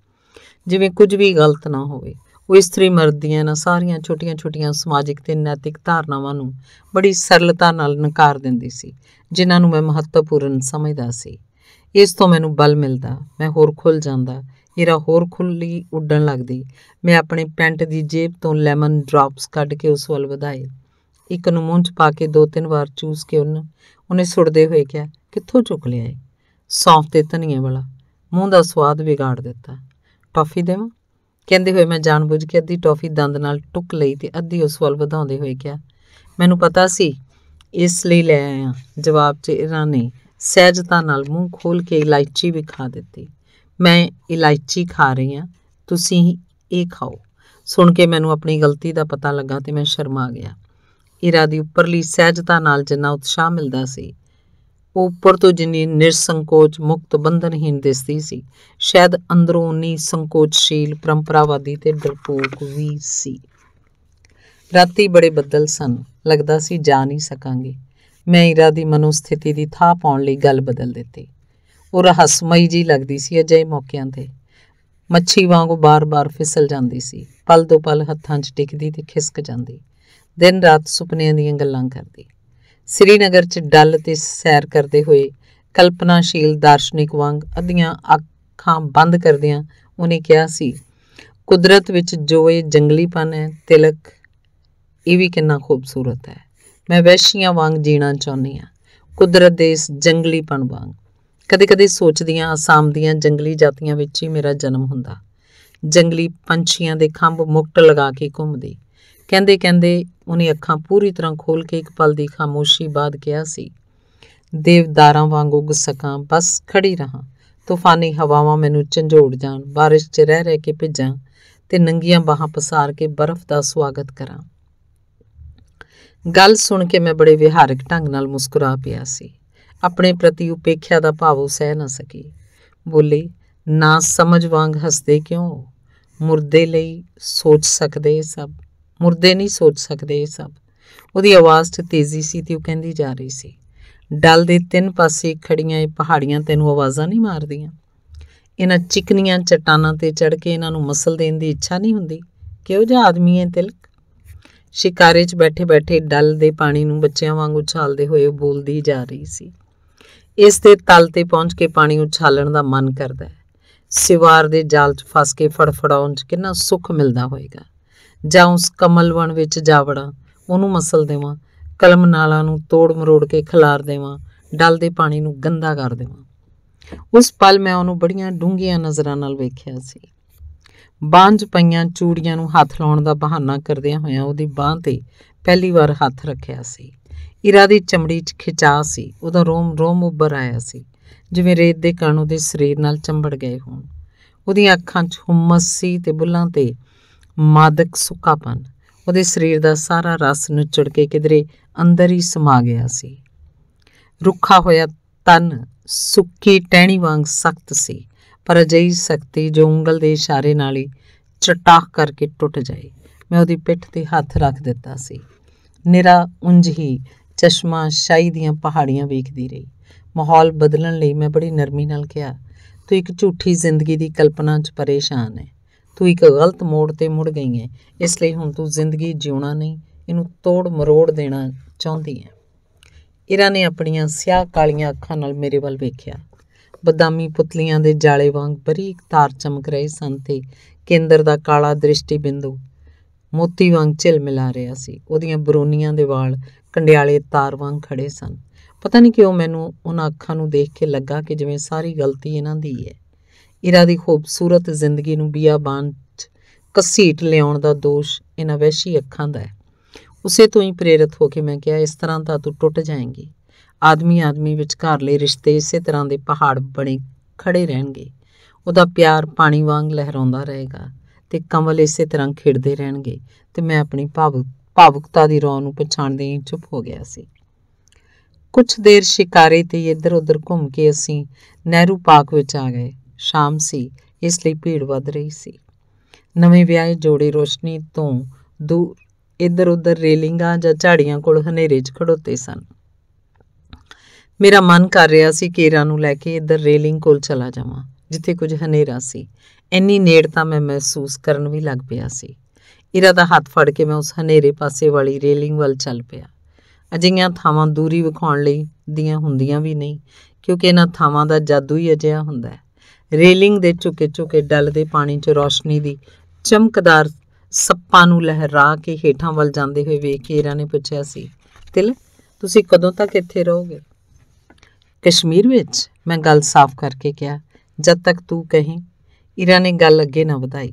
S1: ਜਿਵੇਂ ਕੁਝ ਵੀ ਗਲਤ ਨਾ ਹੋਵੇ ਉਹ ਇਸਤਰੀ ਮਰਦ ਦੀਆਂ ਨਾ ਸਾਰੀਆਂ ਛੋਟੀਆਂ-ਛੋਟੀਆਂ ਸਮਾਜਿਕ ਤੇ ਨੈਤਿਕ ਧਾਰਨਾਵਾਂ ਨੂੰ ਬੜੀ ਸਰਲਤਾ ਨਾਲ ਨਕਾਰ ਦਿੰਦੀ ਸੀ ਜਿਨ੍ਹਾਂ ਨੂੰ ਮੈਂ ਮਹੱਤਵਪੂਰਨ ਸਮਝਦਾ ਸੀ ਇਸ ਤੋਂ ਮੈਨੂੰ ਬਲ ਮਿਲਦਾ ਮੈਂ ਹੋਰ ਖੁੱਲ ਜਾਂਦਾ ਇਹਰਾ ਹੋਰ ਖੁੱਲੀ ਉੱਡਣ ਲੱਗਦੀ ਮੈਂ ਆਪਣੇ ਪੈਂਟ ਦੀ ਜੇਬ ਤੋਂ ਲੈਮਨ ਡ੍ਰੌਪਸ ਕੱਢ ਕੇ ਉਸ ਵੱਲ ਵਧਾਏ ਇੱਕ ਨੂੰ ਮੂੰਹ 'ਚ ਪਾ ਕੇ ਦੋ ਤਿੰਨ ਵਾਰ ਚੂਸ ਕੇ ਉਹਨੇ ਉਹਨੇ ਸੁੱਟਦੇ ਹੋਏ ਕਿਹਾ ਕਿੱਥੋਂ ਚੁੱਕ ਲਿਆ ਇਹ ਸੌਂਫ ਤੇ ਧਨੀਏ ਵਾਲਾ ਮੂੰਹ ਦਾ ਸਵਾਦ ਵਿਗਾੜ ਦਿੱਤਾ ਟੌਫੀ ਦੇਵਾਂ ਕਹਿੰਦੇ ਹੋਏ ਮੈਂ ਜਾਣਬੁੱਝ ਕੇ ਅੱਧੀ ਟੌਫੀ ਦੰਦ ਨਾਲ ਟੁੱਕ ਲਈ ਤੇ ਅੱਧੀ ਉਸ ਵੱਲ ਵਧਾਉਂਦੇ ਹੋਏ ਕਿਹਾ ਮੈਨੂੰ ਪਤਾ ਸੀ ਇਸ ਲਈ ਲੈ ਆਇਆ ਜਵਾਬ 'ਚ ਇਹਨਾਂ ਨੇ ਸਹਿਜਤਾ ਨਾਲ ਮੂੰਹ ਖੋਲ ਕੇ ਇਲਾਇਚੀ ਵੀ ਖਾ ਦਿੱਤੀ ਮੈਂ ਇਲਾਇਚੀ ਖਾ ਰਹੀ ਹਾਂ ਤੁਸੀਂ ਇਹ ਖਾਓ ਸੁਣ ਕੇ ਮੈਨੂੰ ਆਪਣੀ ਗਲਤੀ ਦਾ ਪਤਾ ਲੱਗਾ ਤੇ ਮੈਂ ਸ਼ਰਮਾ ਗਿਆ ਇਰਾ ਦੀ ਉੱਪਰਲੀ ਸਹਿਜਤਾ ਨਾਲ ਜਿੰਨਾ ਉਤਸ਼ਾਹ ਮਿਲਦਾ ਸੀ ਉਹ ਉੱਪਰ ਤੋਂ ਜਿੰਨੀ ਨਿਰਸੰਕੋਚ ਮੁਕਤ ਬੰਧਨਹੀਨ ਦਿਸਦੀ ਸੀ ਸ਼ਾਇਦ ਅੰਦਰੋਂ ਨਹੀਂ ਸੰਕੋਚਸ਼ੀਲ ਪਰੰਪਰਾਵਾਦੀ ਤੇ ਡਰਪੋਕ ਵੀ ਸੀ ਰਾਤੀ ਬੜੇ ਬੱਦਲ ਸਨ ਲੱਗਦਾ ਸੀ ਜਾ ਨਹੀਂ ਸਕਾਂਗੇ ਮੈਂ ਇਰਾ ਦੀ ਮਨੋਸਥਿਤੀ ਦੀ ਥਾਂ ਪਾਉਣ ਲਈ ਗੱਲ ਬਦਲ ਦਿੱਤੀ ਉਹ ਰਹੱਸਮਈ ਜੀ ਲੱਗਦੀ ਸੀ ਅਜੇ ਮੌਕਿਆਂ ਤੇ ਮੱਛੀ ਵਾਂਗੂ ਬਾਰ-ਬਾਰ ਫਿਸਲ ਜਾਂਦੀ ਸੀ ਪਲ ਦੋ ਪਲ ਹੱਥਾਂ 'ਚ ਟਿਕਦੀ ਤੇ ਖਿਸਕ ਜਾਂਦੀ ਦਿਨ ਰਾਤ ਸੁਪਨਿਆਂ ਦੀਆਂ ਗੱਲਾਂ ਕਰਦੀ ਸ੍ਰੀਨਗਰ 'ਚ ਡੱਲ ਤੇ ਸੈਰ ਕਰਦੇ ਹੋਏ ਕਲਪਨਾਸ਼ੀਲ ਦਾਰਸ਼ਨਿਕ ਵਾਂਗ ਅਧੀਆਂ ਅੱਖਾਂ ਬੰਦ ਕਰਦਿਆਂ ਉਹਨੇ ਕਿਹਾ ਸੀ ਕੁਦਰਤ ਵਿੱਚ ਜੋ ਇਹ ਜੰਗਲੀਪਨ ਹੈ ਤਿਲਕ ਇਹ ਵੀ ਕਿੰਨਾ ਖੂਬਸੂਰਤ ਹੈ ਮੈਂ ਵੈਸ਼ੀਆਂ ਵਾਂਗ ਜੀਣਾ ਚਾਹੁੰਦੀ ਆ ਕੁਦਰਤ ਦੇ ਇਸ ਜੰਗਲੀਪਨ ਵਾਂਗ ਕਦੇ-ਕਦੇ ਸੋਚਦੀ ਆ ਆਸਾਮ ਦੀਆਂ ਜੰਗਲੀ ਜਾਤੀਆਂ ਵਿੱਚ ਹੀ ਮੇਰਾ ਜਨਮ ਹੁੰਦਾ ਜੰਗਲੀ ਪੰਛੀਆਂ ਦੇ ਖੰਭ ਮੁਕਟ ਲਗਾ ਕੇ ਘੁੰਮਦੀ ਕਹਿੰਦੇ ਕਹਿੰਦੇ ਉਹਨੇ ਅੱਖਾਂ ਪੂਰੀ ਤਰ੍ਹਾਂ ਖੋਲ ਕੇ ਇੱਕ ਪਲ ਦੀ ਖਾਮੋਸ਼ੀ ਬਾਅਦ ਕਿਹਾ ਸੀ ਦੇਵਦਾਰਾਂ ਵਾਂਗੂ ਗੁੱਸਕਾਂ ਬਸ ਖੜੀ ਰਹਾ ਤੂਫਾਨੀ ਹਵਾਵਾਂ ਮੈਨੂੰ ਝੰਡੋੜ ਜਾਣ بارش 'ਚ ਰਹਿ ਰਹਿ ਕੇ ਭਿੱਜਾਂ ਤੇ ਨੰਗੀਆਂ ਬਾਹਾਂ ਪਸਾਰ ਕੇ ਬਰਫ਼ ਦਾ ਸਵਾਗਤ ਕਰਾਂ ਗੱਲ ਸੁਣ ਕੇ ਮੈਂ ਬੜੇ ਵਿਹਾਰਕ ਢੰਗ ਨਾਲ ਮੁਸਕਰਾ ਪਿਆ ਸੀ ਆਪਣੇ ਪ੍ਰਤੀ ਉਪੇਖਿਆ ਦਾ ਭਾਵ ਉਹ ਸਹਿ ਨਾ ਸਕੀ ਬੋਲੀ ਨਾ ਸਮਝ ਵਾਂਗ ਹੱਸਦੇ ਕਿਉਂ ਮੁਰਦੇ ਲਈ ਸੋਚ ਸਕਦੇ ਸਭ ਮੁਰਦੇ ਨਹੀਂ ਸੋਚ ਸਕਦੇ ਇਹ ਸਭ ਉਹਦੀ ਆਵਾਜ਼ 'ਚ ਤੇਜ਼ੀ ਸੀ ਤੇ ਉਹ ਕਹਿੰਦੀ ਜਾ ਰਹੀ ਸੀ ਡਲ ਦੇ ਤਿੰਨ ਪਾਸੇ ਖੜੀਆਂ ਇਹ ਪਹਾੜੀਆਂ ਤੈਨੂੰ ਆਵਾਜ਼ਾਂ ਨਹੀਂ ਮਾਰਦੀਆਂ ਇਹਨਾਂ ਚਿਕਨੀਆਂ ਚਟਾਨਾਂ ਤੇ ਚੜ ਕੇ ਇਹਨਾਂ ਨੂੰ ਮਸਲ ਦੇਣ ਦੀ ਇੱਛਾ ਨਹੀਂ ਹੁੰਦੀ ਕਿਉਂ ਜਿਹਾ ਆਦਮੀ ਹੈ ਤਿਲਕ ਸ਼ਿਕਾਰੇ 'ਚ ਬੈਠੇ-ਬੈਠੇ ਡਲ ਦੇ ਪਾਣੀ ਨੂੰ ਬੱਚਿਆਂ ਵਾਂਗ ਉਛਾਲਦੇ ਹੋਏ ਬੋਲਦੀ ਜਾ ਰਹੀ ਸੀ ਇਸ ਦੇ ਤਲ ਤੇ ਪਹੁੰਚ ਕੇ ਪਾਣੀ ਉਛਾਲਣ ਦਾ ਮਨ ਕਰਦਾ ਹੈ ਸਿਵਾਰ ਦੇ ਜਾਲ 'ਚ ਫਸ ਕੇ ਫੜਫੜਾਉਣ 'ਚ ਕਿੰਨਾ ਸੁੱਖ ਮਿਲਦਾ ਹੋਵੇਗਾ ਜਾਂ ਉਸ ਕਮਲਵਣ ਵਿੱਚ ਜਾਵੜਾ ਉਹਨੂੰ ਮਸਲ ਦੇਵਾਂ ਕਲਮ ਨਾਲਾਂ ਨੂੰ ਤੋੜ ਮਰੋੜ ਕੇ ਖਿਲਾਰ ਦੇਵਾਂ ਡਲ ਦੇ ਪਾਣੀ ਨੂੰ ਗੰਦਾ ਕਰ ਦੇਵਾਂ ਉਸ ਪਲ ਮੈਂ ਉਹਨੂੰ ਬੜੀਆਂ ਡੂੰਘੀਆਂ ਨਜ਼ਰਾਂ ਨਾਲ ਵੇਖਿਆ ਸੀ ਬਾਂਝ ਪਈਆਂ ਚੂੜੀਆਂ ਨੂੰ ਹੱਥ ਲਾਉਣ ਦਾ ਬਹਾਨਾ ਕਰਦਿਆਂ ਹੋਇਆਂ ਉਹਦੀ ਬਾਹ ਤੇ ਪਹਿਲੀ ਵਾਰ ਹੱਥ ਰੱਖਿਆ ਸੀ ਇਰਾ ਦੀ ਚਮੜੀ 'ਚ ਖਿਚਾ ਸੀ ਉਹਦਾ ਰੋਮ ਰੋਮ ਉੱਭਰ ਆਇਆ ਸੀ ਜਿਵੇਂ ਰੇਤ ਦੇ ਕਣ ਉਹਦੇ ਸਰੀਰ ਨਾਲ ਚੰਬੜ ਗਏ ਹੋਣ ਉਹਦੀਆਂ ਅੱਖਾਂ 'ਚ ਹੁਮਸ ਸੀ ਤੇ ਬੁੱਲਾਂ ਤੇ ਮਾਦਕ ਸੁੱਕਾਪਨ ਉਹਦੇ ਸਰੀਰ ਦਾ ਸਾਰਾ ਰਸ ਨੁਚੜ ਕੇ ਕਿਧਰੇ ਅੰਦਰ ਹੀ ਸਮਾ ਗਿਆ ਸੀ ਰੁੱਖਾ ਹੋਇਆ ਤਨ ਸੁੱਕੀ ਟਹਿਣੀ ਵਾਂਗ ਸਖਤ ਸੀ ਪਰ ਅਜਿਹੀ ਸ਼ਕਤੀ ਜੋ ਉਂਗਲ ਦੇ ਇਸ਼ਾਰੇ ਨਾਲ ਹੀ ਚਟਾਕ ਕਰਕੇ ਟੁੱਟ ਜਾਏ ਮੈਂ ਉਹਦੀ ਪਿੱਠ ਤੇ ਹੱਥ ਰੱਖ ਦਿੱਤਾ ਸੀ ਨਿਰਾ ਉੰਜ ਹੀ ਚਸ਼ਮਾ ਸ਼ਾਈ ਦੀਆਂ ਪਹਾੜੀਆਂ ਵੇਖਦੀ ਰਹੀ ਮਾਹੌਲ ਬਦਲਣ ਲਈ ਮੈਂ ਬੜੀ ਨਰਮੀ ਨਾਲ ਕਿਹਾ ਤੂੰ ਇੱਕ ਝੂਠੀ ਜ਼ਿੰਦਗੀ ਦੀ ਕਲਪਨਾ 'ਚ ਪਰੇਸ਼ਾਨ ਹੈ ਤੂੰ ਇੱਕ ਗਲਤ ਮੋੜ ਤੇ ਮੁੜ ਗਈ ਹੈ ਇਸ ਲਈ ਹੁਣ ਤੂੰ ਜ਼ਿੰਦਗੀ ਜਿਉਣਾ ਨਹੀਂ ਇਹਨੂੰ ਤੋੜ ਮਰੋੜ ਦੇਣਾ ਚਾਹੁੰਦੀ ਹੈ ਇਰਾ ਨੇ ਆਪਣੀਆਂ ਸਿਆਹ ਕਾਲੀਆਂ ਅੱਖਾਂ ਨਾਲ ਮੇਰੇ ਵੱਲ ਵੇਖਿਆ ਬਦਾਮੀ ਪੁਤਲੀਆਂ ਦੇ ਜਾਲੇ ਵਾਂਗ ਬਰੀਕ ਤਾਰ ਚਮਕ ਰਹੇ ਸਨ ਤੇ ਕੇਂਦਰ ਦਾ ਕਾਲਾ ਦ੍ਰਿਸ਼ਟੀ ਬਿੰਦੂ ਮੋਤੀ ਵਾਂਗ ਚਿਲ ਮਿਲਾ ਰਿਹਾ ਸੀ ਉਹਦੀਆਂ ਬਰੋਨੀਆਂ ਦੇ ਵਾਲ ਕੰਡਿਆਲੇ ਤਾਰ ਵਾਂਗ ਖੜੇ ਸਨ ਪਤਾ ਨਹੀਂ ਕਿਉਂ ਮੈਨੂੰ ਉਹਨਾਂ ਅੱਖਾਂ ਨੂੰ ਦੇਖ ਕੇ ਲੱਗਾ ਕਿ ਜਿਵੇਂ ਸਾਰੀ ਗਲਤੀ ਇਹਨਾਂ ਦੀ ਹੈ ਇਰਾ ਦੀ ਖੂਬਸੂਰਤ ਜ਼ਿੰਦਗੀ ਨੂੰ ਬਿਆਬਾਨ ਕਸੀਟ ਲਿਆਉਣ ਦਾ ਦੋਸ਼ ਇਹਨਾਂ ਵੈਸ਼ੀ ਅੱਖਾਂ ਦਾ ਹੈ ਉਸੇ ਤੋਂ ਹੀ ਪ੍ਰੇਰਿਤ ਹੋ ਕੇ ਮੈਂ ਕਿਹਾ ਇਸ ਤਰ੍ਹਾਂ ਤਾਂ ਤੂੰ ਟੁੱਟ ਜਾਏਂਗੀ ਆਦਮੀ ਆਦਮੀ ਲਈ ਰਿਸ਼ਤੇ ਇਸੇ ਤਰ੍ਹਾਂ ਦੇ ਪਹਾੜ ਬਣੇ ਖੜੇ ਰਹਿਣਗੇ ਉਹਦਾ ਪਿਆਰ ਪਾਣੀ ਵਾਂਗ ਲਹਿਰਾਉਂਦਾ ਰਹੇਗਾ ਤੇ ਕਮਲ ਇਸੇ ਤਰ੍ਹਾਂ ਖਿੜਦੇ ਰਹਿਣਗੇ ਤੇ ਮੈਂ ਆਪਣੀ ਭਾਵੁਕਤਾ ਦੀ ਰੌਣ ਨੂੰ ਪਛਾਣਦੇ ਹੀ ਚੁੱਪ ਹੋ ਗਿਆ ਸੀ ਕੁਝ ਦੇਰ ਸ਼ਿਕਾਰੇ ਤੇ ਇੱਧਰ-ਉੱਧਰ ਘੁੰਮ ਕੇ ਅਸੀਂ ਨਹਿਰੂ ਪਾਰਕ ਵਿੱਚ ਆ ਗਏ ਸ਼ਾਮ ਸੀ ਇਸ ਲਈ ਭੀੜ ਵੱਧ ਰਹੀ ਸੀ ਨਵੇਂ ਵਿਆਹੇ ਜੋੜੇ ਰੋਸ਼ਨੀ ਤੋਂ ਦੂਰ ਇੱਧਰ ਉੱਧਰ ਰੇਲਿੰਗਾਂ ਜਾਂ ਝਾੜੀਆਂ ਕੋਲ ਹਨੇਰੇ 'ਚ ਖੜੋਤੇ ਸਨ ਮੇਰਾ ਮਨ ਕਰ ਰਿਹਾ ਸੀ ਕੇਰਾ ਨੂੰ ਲੈ ਕੇ ਇੱਧਰ ਰੇਲਿੰਗ ਕੋਲ ਚਲਾ ਜਾਵਾਂ ਜਿੱਥੇ ਕੁਝ ਹਨੇਰਾ ਸੀ ਇੰਨੀ ਨੇੜਤਾ ਮੈਂ ਮਹਿਸੂਸ ਕਰਨ ਵੀ ਲੱਗ ਪਿਆ ਸੀ ਇਰਾ ਦਾ ਹੱਥ ਫੜ ਕੇ ਮੈਂ ਉਸ ਹਨੇਰੇ ਪਾਸੇ ਵਾਲੀ ਰੇਲਿੰਗ ਵੱਲ ਚੱਲ ਪਿਆ ਅਜਿਹੀਆਂ ਥਾਵਾਂ ਦੂਰੀ ਵਿਖਾਉਣ ਲਈ ਦੀਆਂ ਹੁੰਦੀਆਂ ਵੀ ਨਹੀਂ ਕਿਉਂਕਿ ਇਹਨਾਂ ਥਾਵਾਂ ਦਾ ਜਾਦੂ ਹੀ ਅਜਿਹਾ ਹੁੰਦਾ ਹੈ ਰੇਲਿੰਗ ਦੇ ਝੁਕੇ ਝੁਕੇ ਡੱਲ ਦੇ ਪਾਣੀ 'ਚ ਰੋਸ਼ਨੀ ਦੀ ਚਮਕਦਾਰ ਸੱਪਾਂ ਨੂੰ ਲਹਿਰਾ ਕੇ ਹੇਠਾਂ ਵੱਲ ਜਾਂਦੇ ਹੋਏ ਵੇਖ ਕੇ ਇਹਨਾਂ ਨੇ ਪੁੱਛਿਆ ਸੀ ਤਿਲ ਤੁਸੀਂ ਕਦੋਂ ਤੱਕ ਇੱਥੇ ਰਹੋਗੇ ਕਸ਼ਮੀਰ ਵਿੱਚ ਮੈਂ ਗੱਲ ਸਾਫ਼ ਕਰਕੇ ਕਿਹਾ ਜਦ ਤੱਕ ਤੂੰ ਕਹੀਂ ਇਰਾ ਨੇ ਗੱਲ ਅੱਗੇ ਨਾ ਵਧਾਈ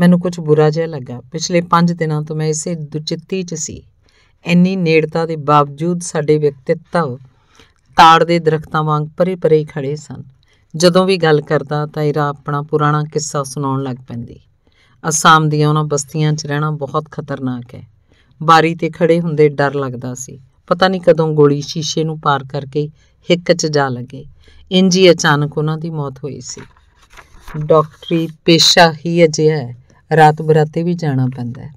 S1: ਮੈਨੂੰ ਕੁਝ ਬੁਰਾ ਜਿਹਾ ਲੱਗਾ ਪਿਛਲੇ 5 ਦਿਨਾਂ ਤੋਂ ਮੈਂ ਇਸੇ ਦੁਚਿੱਤੀ 'ਚ ਸੀ ਇੰਨੀ ਨੇੜਤਾ ਦੇ ਬਾਵਜੂਦ ਸਾਡੇ ਵਿਅਕਤੀਤਵ ਤਾੜ ਦੇ ਦਰਖਤਾਂ ਵਾਂਗ ਪਰੇ-ਪਰੇ ਖੜੇ ਸਨ ਜਦੋਂ ਵੀ ਗੱਲ ਕਰਦਾ ਤਾਂ ਇਹਰਾ ਆਪਣਾ ਪੁਰਾਣਾ ਕਿੱਸਾ ਸੁਣਾਉਣ ਲੱਗ ਪੈਂਦੀ ਅਸਾਮ ਦੀਆਂ ਉਹਨਾਂ ਬਸਤੀਆਂ 'ਚ ਰਹਿਣਾ ਬਹੁਤ ਖਤਰਨਾਕ ਹੈ ਬਾਰੀ ਤੇ ਖੜੇ ਹੁੰਦੇ ਡਰ ਲੱਗਦਾ ਸੀ ਪਤਾ ਨਹੀਂ ਕਦੋਂ ਗੋਲੀ ਸ਼ੀਸ਼ੇ ਨੂੰ ਪਾਰ ਕਰਕੇ ਹਿੱਕ 'ਚ ਜਾ ਲੱਗੇ ਇੰਜ ਹੀ ਅਚਾਨਕ ਉਹਨਾਂ ਦੀ ਮੌਤ ਹੋਈ ਸੀ ਡਾਕਟਰੀ ਪੇਸ਼ਾ ਹੀ ਅਜਿਹਾ ਹੈ ਰਾਤ ਬਰਾਤੇ ਵੀ ਜਾਣਾ ਪੈਂਦਾ ਹੈ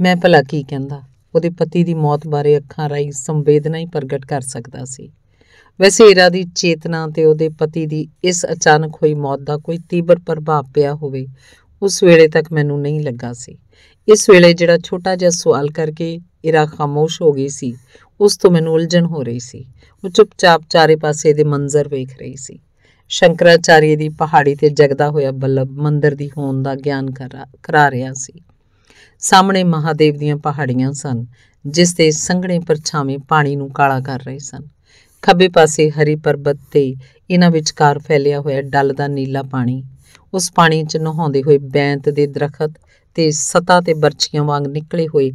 S1: ਮੈਂ ਭਲਾ ਕੀ ਕਹਿੰਦਾ ਉਹਦੇ ਪਤੀ ਦੀ ਮੌਤ ਬਾਰੇ ਅੱਖਾਂ ਰਾਈ ਸੰਵੇਦਨਾ ਹੀ ਪ੍ਰਗਟ ਕਰ ਸਕਦਾ ਸੀ ਵੈਸੇ ਇਰਾ ਦੀ ਚੇਤਨਾ ਤੇ ਉਹਦੇ ਪਤੀ ਦੀ ਇਸ ਅਚਾਨਕ ਹੋਈ ਮੌਤ ਦਾ ਕੋਈ ਤੀਬਰ ਪ੍ਰਭਾਵ ਪਿਆ ਹੋਵੇ ਉਸ ਵੇਲੇ ਤੱਕ ਮੈਨੂੰ ਨਹੀਂ ਲੱਗਾ ਸੀ ਇਸ ਵੇਲੇ ਜਿਹੜਾ ਛੋਟਾ ਜਿਹਾ ਸਵਾਲ ਕਰਕੇ ਇਰਾ ਖਾਮੋਸ਼ ਹੋ ਗਈ ਸੀ ਉਸ ਤੋਂ ਮੈਨੂੰ ਉਲਝਣ ਹੋ ਰਹੀ ਸੀ ਉਹ ਚੁੱਪਚਾਪ ਚਾਰੇ ਪਾਸੇ ਦੇ ਮੰਜ਼ਰ ਵੇਖ ਰਹੀ ਸੀ ਸ਼ੰਕਰਾਚਾਰੀਏ ਦੀ ਪਹਾੜੀ ਤੇ ਜਗਦਾ ਹੋਇਆ ਬੱਲਬ ਮੰਦਰ ਦੀ ਹੋਣ ਦਾ ਗਿਆਨ ਕਰਾ ਰਿਹਾ ਸੀ ਸਾਹਮਣੇ ਮਹਾਦੇਵ ਦੀਆਂ ਪਹਾੜੀਆਂ ਸਨ ਜਿਸ ਤੇ ਸੰਘਣੇ ਪਰਛਾਵੇਂ ਪਾਣੀ ਨੂੰ ਕਾਲਾ ਕਰ ਰਹੇ ਸਨ ਖੱਬੇ ਪਾਸੇ ਹਰੀ ਪਰਬਤ ਤੇ ਇਹਨਾਂ ਵਿਚਕਾਰ ਫੈਲਿਆ ਹੋਇਆ ਡੱਲ ਦਾ ਨੀਲਾ ਪਾਣੀ ਉਸ ਪਾਣੀ 'ਚ ਨਹਾਉਂਦੇ ਹੋਏ ਬੈਂਤ ਦੇ ਦਰਖਤ ਤੇ ਸਤਾ ਤੇ ਬਰਛੀਆਂ ਵਾਂਗ ਨਿਕਲੇ ਹੋਏ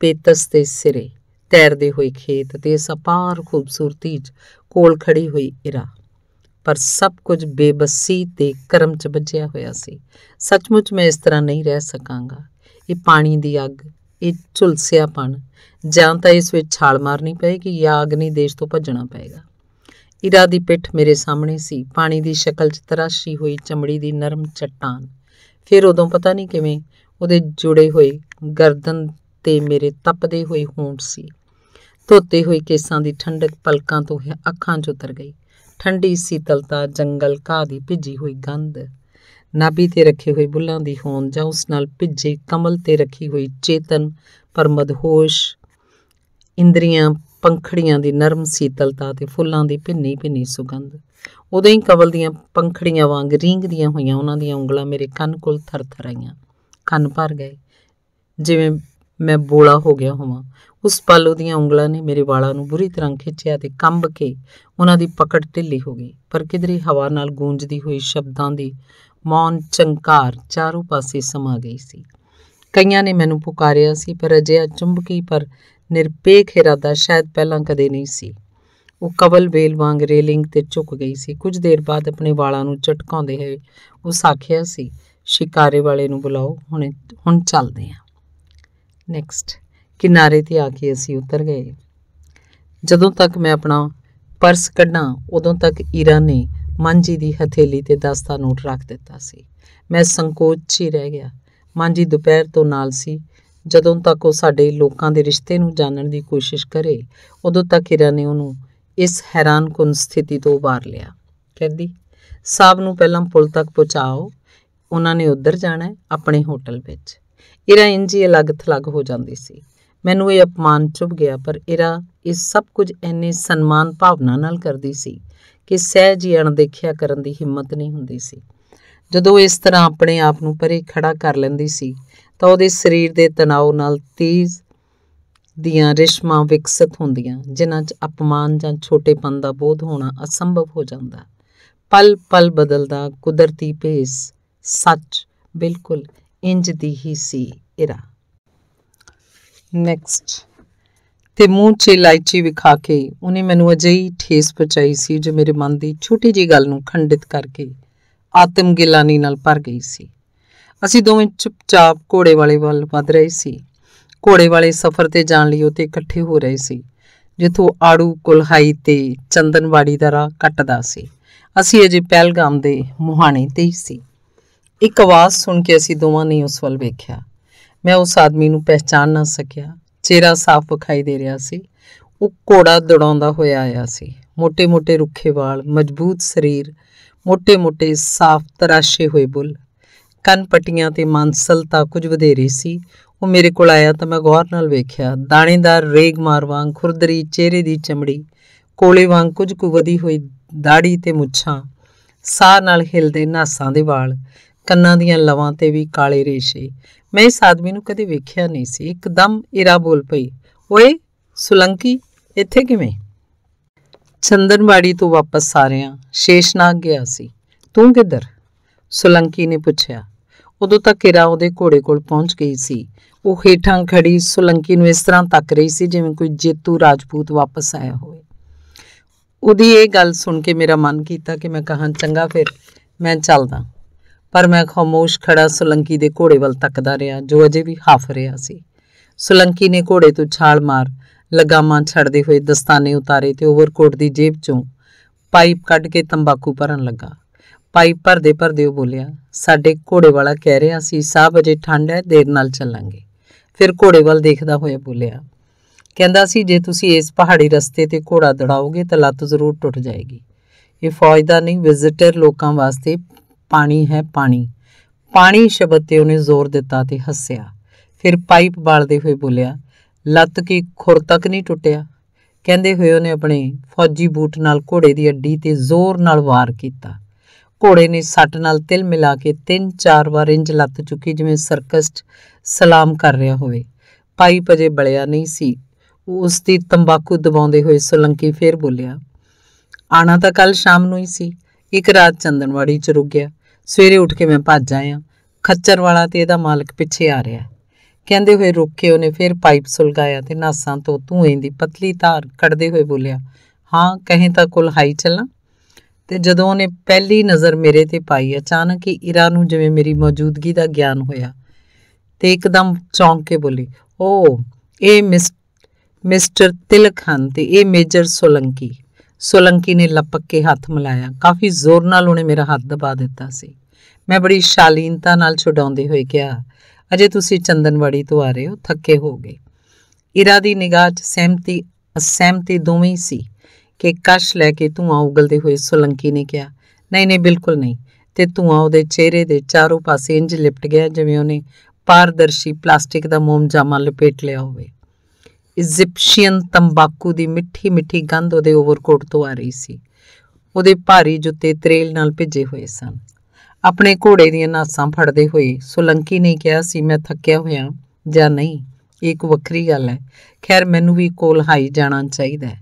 S1: ਪੇਤਸ ਦੇ ਸਿਰੇ ਤੈਰਦੇ ਹੋਏ ਖੇਤ ਤੇ ਸਪਾਰ ਖੂਬਸੂਰਤੀ 'ਚ ਕੋਲ ਖੜੀ ਹੋਈ ਇਰਾ ਪਰ ਸਭ ਕੁਝ ਬੇਬਸੀ ਤੇ ਕਰਮ 'ਚ ਬੱਝਿਆ ਹੋਇਆ ਸੀ ਸੱਚਮੁੱਚ ਮੈਂ ਇਸ ਤਰ੍ਹਾਂ ਨਹੀਂ ਰਹਿ ਸਕਾਂਗਾ ਇਹ ਪਾਣੀ ਦੀ ਅੱਗ ਇਹ ਝੁਲਸਿਆਪਣ ਜਾਂ ਤਾਂ ਇਸ ਵਿੱਚ ਛਾਲ ਮਾਰਨੀ ਪਏਗੀ ਜਾਂ ਅਗਨੀ ਦੇਸ਼ ਤੋਂ ਭੱਜਣਾ ਪਏਗਾ ਇਰਾ ਦੀ ਪਿੱਠ ਮੇਰੇ ਸਾਹਮਣੇ ਸੀ ਪਾਣੀ ਦੀ ਸ਼ਕਲ 'ਚ ਤਰਾਸ਼ੀ ਹੋਈ ਚਮੜੀ ਦੀ ਨਰਮ ਚਟਾਨ ਫਿਰ ਉਦੋਂ ਪਤਾ ਨਹੀਂ ਕਿਵੇਂ ਉਹਦੇ ਜੁੜੇ ਹੋਏ ਗਰਦਨ ਤੇ ਮੇਰੇ ਤਪਦੇ ਹੋਏ ਹੋਂਟ ਸੀ ਧੋਤੇ ਹੋਏ ਕੇਸਾਂ ਦੀ ਠੰਡਕ ਪਲਕਾਂ ਤੋਂ ਅੱਖਾਂ 'ਚ ਉਤਰ ਗਈ ਠੰਡੀ ਸੀਤਲਤਾ ਜੰਗਲ ਕਾ ਦੀ ਭਿੱਜੀ ਹੋਈ ਗੰਧ ਨਾਭੀ ਤੇ ਰੱਖੇ ਹੋਏ ਬੁੱਲਾਂ ਦੀ ਹੋਂਦ ਜਾਂ ਉਸ ਨਾਲ ਭਿੱਜੇ ਕਮਲ ਤੇ ਰੱਖੀ ਹੋਈ ਚੇਤਨ ਪਰ ਮਦਹੋਸ਼ ਇੰਦਰੀਆਂ ਪੰਖੜੀਆਂ ਦੀ ਨਰਮ ਸੀਤਲਤਾ ਤੇ ਫੁੱਲਾਂ ਦੀ ਭਿੰਨੀ ਭਿੰਨੀ ਸੁਗੰਧ ਉਦੋਂ ਹੀ ਕਵਲ ਦੀਆਂ ਪੰਖੜੀਆਂ ਵਾਂਗ ਰੀਂਗਦੀਆਂ ਹੋਈਆਂ ਉਹਨਾਂ ਦੀਆਂ ਉਂਗਲਾਂ ਮੇਰੇ ਕੰਨ ਕੋਲ ਥਰਥਰਾਈਆਂ ਕੰਨ ਭਰ ਗਏ ਜਿਵੇਂ ਮੈਂ ਬੋਲਾ ਹੋ ਗਿਆ ਹੋਵਾਂ ਉਸ ਪਲ ਉਹਦੀਆਂ ਉਂਗਲਾਂ ਨੇ ਮੇਰੇ ਵਾਲਾਂ ਨੂੰ ਬੁਰੀ ਤਰ੍ਹਾਂ ਖਿੱਚਿਆ ਤੇ ਕੰਬ ਕੇ ਉਹਨਾਂ ਦੀ ਪਕੜ ਢਿੱਲੀ ਹੋ ਗਈ ਪਰ ਕਿਧਰੇ ਹਵਾ ਨਾਲ ਗੂੰਜਦੀ ਹੋਈ ਸ਼ਬਦਾਂ ਦੀ ਮੌਨ ਚੰਕਾਰ ਚਾਰੋਂ ਪਾਸੇ ਸਮਾ ਗਈ ਸੀ ਕਈਆਂ ਨੇ ਮੈਨੂੰ ਪੁਕਾਰਿਆ ਸੀ ਪਰ ਅਜੇ ਚੁੰਬਕੀ ਪਰ ਨਿਰਪੇਖ ਇਰਾਦਾ ਸ਼ਾਇਦ ਪਹਿਲਾਂ ਕਦੇ ਨਹੀਂ ਸੀ ਉਹ ਕਵਲ ਵੇਲ ਵਾਂਗ ਰੇਲਿੰਗ ਤੇ ਝੁਕ ਗਈ ਸੀ ਕੁਝ ਦੇਰ ਬਾਅਦ ਆਪਣੇ ਵਾਲਾਂ ਨੂੰ ਝਟਕਾਉਂਦੇ ਹੋਏ ਉਹ ਸਾਖਿਆ ਸੀ ਸ਼ਿਕਾਰੇ ਵਾਲੇ ਨੂੰ ਬੁਲਾਓ ਹੁਣ ਹੁਣ ਚੱਲਦੇ ਆ ਨੈਕਸਟ ਕਿਨਾਰੇ ਤੇ ਆ ਕੇ ਅਸੀਂ ਉਤਰ ਗਏ ਜਦੋਂ ਤੱਕ ਮੈਂ ਆਪਣਾ ਪਰਸ ਕੱਢਾਂ ਉਦੋਂ ਤੱਕ ਈਰਾ ਨੇ ਮਾਂਜੀ ਦੀ ਹਥੇਲੀ ਤੇ 10 ਦਾ ਨੋਟ ਰੱਖ ਦਿੱਤਾ ਸੀ ਮੈਂ ਸੰਕੋਚ ਹੀ ਰਹਿ ਗਿਆ ਮਾਂਜੀ ਦੁਪਹਿਰ ਤੋਂ ਨਾਲ ਸੀ ਜਦੋਂ ਤੱਕ ਉਹ ਸਾਡੇ ਲੋਕਾਂ ਦੇ ਰਿਸ਼ਤੇ ਨੂੰ ਜਾਣਨ ਦੀ ਕੋਸ਼ਿਸ਼ ਕਰੇ ਉਦੋਂ ਤੱਕ ਹੀਰਾ ਨੇ ਉਹਨੂੰ ਇਸ ਹੈਰਾਨਕੁਨ ਸਥਿਤੀ ਤੋਂ ਬਾਹਰ ਲਿਆ ਕਹਿੰਦੀ ਸਾਬ ਨੂੰ ਪਹਿਲਾਂ ਪੁਲ ਤੱਕ ਪਹੁੰਚਾਓ ਉਹਨਾਂ ਨੇ ਉੱਧਰ ਜਾਣਾ ਆਪਣੇ ਹੋਟਲ ਵਿੱਚ ਇਰਾ ਇੰਜੀ ਅਲੱਗ ਥਲੱਗ ਹੋ ਜਾਂਦੀ ਸੀ ਮੈਨੂੰ ਇਹ અપਮਾਨ ਚੁਭ ਗਿਆ ਪਰ ਇਰਾ ਇਹ ਸਭ ਕੁਝ ਐਨੇ ਸਨਮਾਨ ਭਾਵਨਾ ਨਾਲ ਕਰਦੀ ਸੀ ਕਿ ਸਹਿਜ ਹੀ ਅਣਦੇਖਿਆ ਕਰਨ ਦੀ ਹਿੰਮਤ ਨਹੀਂ ਹੁੰਦੀ ਸੀ ਜਦੋਂ ਇਸ ਤਰ੍ਹਾਂ ਆਪਣੇ ਆਪ ਨੂੰ ਪਰੇ ਖੜਾ ਕਰ ਲੈਂਦੀ ਸੀ ਤਾਂ ਉਹਦੇ ਸਰੀਰ ਦੇ ਤਣਾਅ ਨਾਲ ਤੀਜ਼ ਦੀਆਂ ਰਿਸ਼ਮਾਂ ਵਿਕਸਿਤ ਹੁੰਦੀਆਂ ਜਿਨ੍ਹਾਂ 'ਚ ਅਪਮਾਨ ਜਾਂ ਛੋਟੇਪਨ ਦਾ ਬੋਧ ਹੋਣਾ ਅਸੰਭਵ ਹੋ ਜਾਂਦਾ ਪਲ ਪਲ ਬਦਲਦਾ ਕੁਦਰਤੀ ਪੇਸ ਸੱਚ ਬਿਲਕੁਲ ਇੰਜ ਦੀ ਹੀ ਸੀ ਇਰਾ ਨੈਕਸਟ ਤੇ ਮੂੰਹ 'ਚ ਲਾਈਚੀ ਵਿਖਾ ਕੇ ਉਹਨੇ ਮੈਨੂੰ ਅਜਿਹੀ ਠੇਸ ਪਹੁੰਚਾਈ ਸੀ ਜੋ ਮੇਰੇ ਮਨ ਦੀ ਛੋਟੀ ਜੀ ਗੱਲ ਨੂੰ ਖੰਡਿਤ ਕਰਕੇ ਆਤਮ ਗਿਲਾਨੀ ਨਾਲ ਭਰ ਗਈ ਸੀ ਅਸੀਂ ਦੋਵੇਂ ਚੁੱਪਚਾਪ ਘੋੜੇ ਵਾਲੇ ਵੱਲ ਵੱਧ ਰਹੇ ਸੀ ਘੋੜੇ ਵਾਲੇ ਸਫ਼ਰ ਤੇ ਜਾਣ ਲਈ ਉੱਤੇ ਇਕੱਠੇ ਹੋ ਰਹੇ ਸੀ ਜਿੱਥੋਂ ਆੜੂ ਕੁਲਹਾਈ ਤੇ ਚੰਦਨਵਾੜੀ ਦਾ ਰਾਹ ਕੱਟਦਾ ਸੀ ਅਸੀਂ ਅਜੇ ਪਹਿਲਗਾਮ ਦੇ ਮੁਹਾਣੇ ਤੇ ਹੀ ਸੀ ਇੱਕ ਆਵਾਜ਼ ਸੁਣ ਕੇ ਅਸੀਂ ਦੋਵਾਂ ਨੇ ਉਸ ਵੱਲ ਵੇਖਿਆ ਮੈਂ ਉਸ ਆਦਮੀ ਨੂੰ ਪਛਾਣ ਨਾ ਸਕਿਆ ਚਿਹਰਾ ਸਾਫ਼ ਵਿਖਾਈ ਦੇ ਰਿਹਾ ਸੀ ਉਹ ਕੋੜਾ ਦੜਾਉਂਦਾ ਹੋਇਆ ਆਇਆ ਸੀ ਮੋٹے-ਮੋٹے ਰੁੱਖੇ ਵਾਲ ਮਜ਼ਬੂਤ ਸਰੀਰ ਮੋٹے-ਮੋٹے ਸਾਫ਼ ਤਰਾਸ਼ੇ ਹੋਏ ਬੁੱਲ ਕੰਨ ਪਟੀਆਂ ਤੇ ਮਾਨਸਲਤਾ ਕੁਝ ਵਧੇਰੀ ਸੀ ਉਹ ਮੇਰੇ ਕੋਲ ਆਇਆ ਤਾਂ ਮੈਂ ਗੌਰ ਨਾਲ ਵੇਖਿਆ ਦਾਣੇਦਾਰ ਮਾਰ ਵਾਂਗ ਖੁਰਦਰੀ ਚਿਹਰੇ ਦੀ ਚਮੜੀ ਕੋਲੇ ਵਾਂਗ ਕੁਝ ਕੁ ਵਧੀ ਹੋਈ ਦਾੜੀ ਤੇ ਮੁੱਛਾਂ ਸਾਹ ਨਾਲ ਹਿਲਦੇ ਨਾਸਾਂ ਦੇ ਵਾਲ ਕੰਨਾਂ ਦੀਆਂ ਲਵਾਂ ਤੇ ਵੀ ਕਾਲੇ ਰੇਸ਼ੇ ਮੈਂ ਇਸ ਆਦਮੀ ਨੂੰ ਕਦੇ ਵੇਖਿਆ ਨਹੀਂ ਸੀ ਇੱਕਦਮ ਇਰਾ ਬੋਲ ਪਈ ਓਏ ਸੁਲੰਕੀ ਇੱਥੇ ਕਿਵੇਂ ਚੰਦਨਵਾੜੀ ਤੋਂ ਵਾਪਸ ਆ ਰਿਆਂ ਸ਼ੇਸ਼ਨਾਗ ਗਿਆ ਸੀ ਤੂੰ ਕਿੱਧਰ ਸੁਲੰਕੀ ਨੇ ਪੁੱਛਿਆ ਉਦੋਂ ਤੱਕ ਕਿਰਾ ਉਹਦੇ ਘੋੜੇ ਕੋਲ ਪਹੁੰਚ ਗਈ ਸੀ ਉਹ ਹੀਠਾਂ ਖੜੀ ਸੁਲੰਕੀ ਨੂੰ ਇਸ ਤਰ੍ਹਾਂ ਤੱਕ ਰਹੀ ਸੀ ਜਿਵੇਂ ਕੋਈ ਜੇਤੂ ਰਾਜਪੂਤ ਵਾਪਸ ਆਇਆ ਹੋਵੇ ਉਹਦੀ ਇਹ ਗੱਲ ਸੁਣ ਕੇ ਮੇਰਾ ਮਨ ਕੀਤਾ ਕਿ ਮੈਂ ਕਹਾਂ ਚੰਗਾ ਫਿਰ ਮੈਂ ਚੱਲਦਾ ਪਰ ਮੈਂ ਖਾਮੋਸ਼ ਖੜਾ ਸੁਲੰਕੀ ਦੇ ਘੋੜੇ ਵੱਲ ਤੱਕਦਾ ਰਿਹਾ ਜੋ ਅਜੇ ਵੀ ਹਾਫ ਰਿਹਾ ਸੀ ਸੁਲੰਕੀ ਨੇ ਘੋੜੇ ਤੋਂ ਛਾਲ ਮਾਰ ਲਗਾਮਾਂ ਛੱਡਦੇ ਹੋਏ ਦਸਤਾਨੇ ਉਤਾਰੇ ਤੇ ਓਵਰਕੋਟ ਦੀ ਜੇਬ ਚੋਂ ਪਾਈਪ ਕੱਢ ਕੇ ਤੰਬਾਕੂ ਭਰਨ ਲੱਗਾ ਪਾਈਪ ਭਰਦੇ ਭਰਦੇ ਉਹ ਬੋਲਿਆ ਸਾਡੇ ਘੋੜੇ ਵਾਲਾ ਕਹਿ ਰਿਹਾ ਸੀ ਸਾਬ ਅਜੇ ਠੰਡ ਹੈ ਦੇਰ ਨਾਲ ਚੱਲਾਂਗੇ ਫਿਰ ਘੋੜੇ ਵੱਲ ਦੇਖਦਾ ਹੋਇਆ ਬੋਲਿਆ ਕਹਿੰਦਾ ਸੀ ਜੇ ਤੁਸੀਂ ਇਸ ਪਹਾੜੀ ਰਸਤੇ ਤੇ ਘੋੜਾ ਦੜਾਓਗੇ ਤਾਂ ਲੱਤ ਜ਼ਰੂਰ ਟੁੱਟ ਜਾਏਗੀ ਇਹ ਫੌਜ ਦਾ ਨਹੀਂ ਵਿਜ਼ਿਟਰ ਲੋਕਾਂ ਵਾਸਤੇ ਪਾਣੀ ਹੈ ਪਾਣੀ ਪਾਣੀ ਸ਼ਬਦ ਤੇ ਉਹਨੇ ਜ਼ੋਰ ਦਿੱਤਾ ਤੇ ਹੱਸਿਆ ਫਿਰ ਪਾਈਪ ਬਾਲਦੇ ਹੋਏ ਬੋਲਿਆ ਲੱਤ ਕੀ ਖੁਰ ਤੱਕ ਨਹੀਂ ਟੁੱਟਿਆ ਕਹਿੰਦੇ ਹੋਏ ਉਹਨੇ ਆਪਣੇ ਫੌਜੀ ਬੂਟ ਨਾਲ ਘੋੜੇ ਦੀ ਅੱਡੀ ਤੇ ਜ਼ੋਰ ਨਾਲ ਵਾਰ ਕੀਤਾ ਘੋੜੇ ਨੇ ਸੱਟ ਨਾਲ ਤਿਲ ਮਿਲਾ ਕੇ ਤਿੰਨ ਚਾਰ ਵਾਰ ਇੰਜ ਲੱਤ ਚੁੱਕੀ ਜਿਵੇਂ ਸਰਕਸ ਸਲਾਮ ਕਰ ਰਿਹਾ ਹੋਵੇ ਪਾਈ ਪਜੇ ਬਲਿਆ ਨਹੀਂ ਸੀ ਉਸ ਦੀ ਤੰਬਾਕੂ ਦਬਾਉਂਦੇ ਹੋਏ ਸੁਲੰਕੀ ਫੇਰ ਬੋਲਿਆ ਆਣਾ ਤਾਂ ਕੱਲ ਸ਼ਾਮ ਨੂੰ ਹੀ ਸੀ ਇੱਕ ਰਾਤ ਚੰਦਨਵਾੜੀ ਚ ਰੁਕ ਗਿਆ ਸਵੇਰੇ ਉੱਠ ਕੇ ਮੈਂ ਭੱਜ ਆਇਆ ਖੱਚਰ ਵਾਲਾ ਤੇ ਇਹਦਾ ਮਾਲਕ ਪਿੱਛੇ ਆ ਰਿਹਾ ਕਹਿੰਦੇ ਹੋਏ ਰੋਕੇ ਕੇ ਉਹਨੇ ਫਿਰ ਪਾਈਪ ਸੁਲਗਾਇਆ ਤੇ ਨਾਸਾਂ ਤੋਂ ਧੂਏ ਦੀ ਪਤਲੀ ਧਾਰ ਕੱਢਦੇ ਹੋਏ ਬੋਲਿਆ ਹਾਂ ਕਹੇ ਤਾਂ ਕੁਲ ਹਾਈ ਚੱਲਾਂ ਤੇ ਜਦੋਂ ਉਹਨੇ ਪਹਿਲੀ ਨਜ਼ਰ ਮੇਰੇ ਤੇ ਪਾਈ ਅਚਾਨਕ ਹੀ ਇਰਾ ਨੂੰ ਜਿਵੇਂ ਮੇਰੀ ਮੌਜੂਦਗੀ ਦਾ ਗਿਆਨ ਹੋਇਆ ਤੇ ਇੱਕਦਮ ਚੌਂਕ ਕੇ ਬੋਲੀ ਓ ਇਹ ਮਿਸ ਮਿਸਟਰ ਤਿਲਕ ਹਨ ਤੇ ਇਹ ਮੇਜਰ ਸੋਲੰਕੀ ਸੋਲੰਕੀ ਨੇ ਲਪਕ ਕੇ ਹੱਥ ਮਿਲਾਇਆ ਕਾਫੀ ਜ਼ੋਰ ਨਾਲ ਉਹਨੇ ਮੇਰਾ ਹੱਥ ਦਬਾ ਦਿੱਤਾ ਸੀ ਮੈਂ ਬੜੀ ਸ਼ਾਲੀਨਤਾ ਨਾਲ ਛੁਡਾਉਂਦੇ ਹੋਏ ਕਿਹਾ ਅਜੇ ਤੁਸੀਂ ਚੰਦਨਵਾੜੀ ਤੋਂ ਆ ਰਹੇ ਹੋ ਥੱਕੇ ਹੋਗੇ ਇਰਾ ਦੀ ਨਿਗਾਹ 'ਚ ਸਹਿਮਤੀ ਅਸਹਿਮਤੀ ਦੋਵੇਂ ਸੀ ਕਿ ਕਸ਼ ਲੈ ਕੇ ਧੂਆਂ ਉਗਲਦੇ ਹੋਏ ਸੁਲੰਕੀ ਨੇ ਕਿਹਾ ਨਹੀਂ ਨਹੀਂ ਬਿਲਕੁਲ ਨਹੀਂ ਤੇ ਧੂਆਂ ਉਹਦੇ ਚਿਹਰੇ ਦੇ ਚਾਰੋਂ ਪਾਸੇ ਇੰਜ ਲਿਪਟ ਗਿਆ ਜਿਵੇਂ ਉਹਨੇ ਪਾਰਦਰਸ਼ੀ ਪਲਾਸਟਿਕ ਦਾ ਮੋਮ ਜਾਮਾ ਲਪੇਟ ਲਿਆ ਹੋਵੇ ਇਜਿਪਸ਼ੀਅਨ ਤੰਬਾਕੂ ਦੀ ਮਿੱਠੀ ਮਿੱਠੀ ਗੰਧ ਉਹਦੇ ਓਵਰਕੋਟ ਤੋਂ ਆ ਰਹੀ ਸੀ ਉਹਦੇ ਭਾਰੀ ਜੁੱਤੇ ਤਰੇਲ ਨਾਲ ਭਿੱਜੇ ਹੋਏ ਸਨ ਆਪਣੇ ਘੋੜੇ ਦੀਆਂ ਨਾਸਾਂ ਫੜਦੇ ਹੋਏ ਸੁਲੰਕੀ ਨੇ ਕਿਹਾ ਸੀ ਮੈਂ ਥੱਕਿਆ ਹੋਇਆ ਜਾਂ ਨਹੀਂ ਇਹ ਇੱਕ ਵੱਖਰੀ ਗੱਲ ਹੈ ਖੈਰ ਮੈਨੂੰ ਵੀ ਕੋਲ ਹਾਈ ਜਾਣਾ ਚਾਹੀਦਾ ਹੈ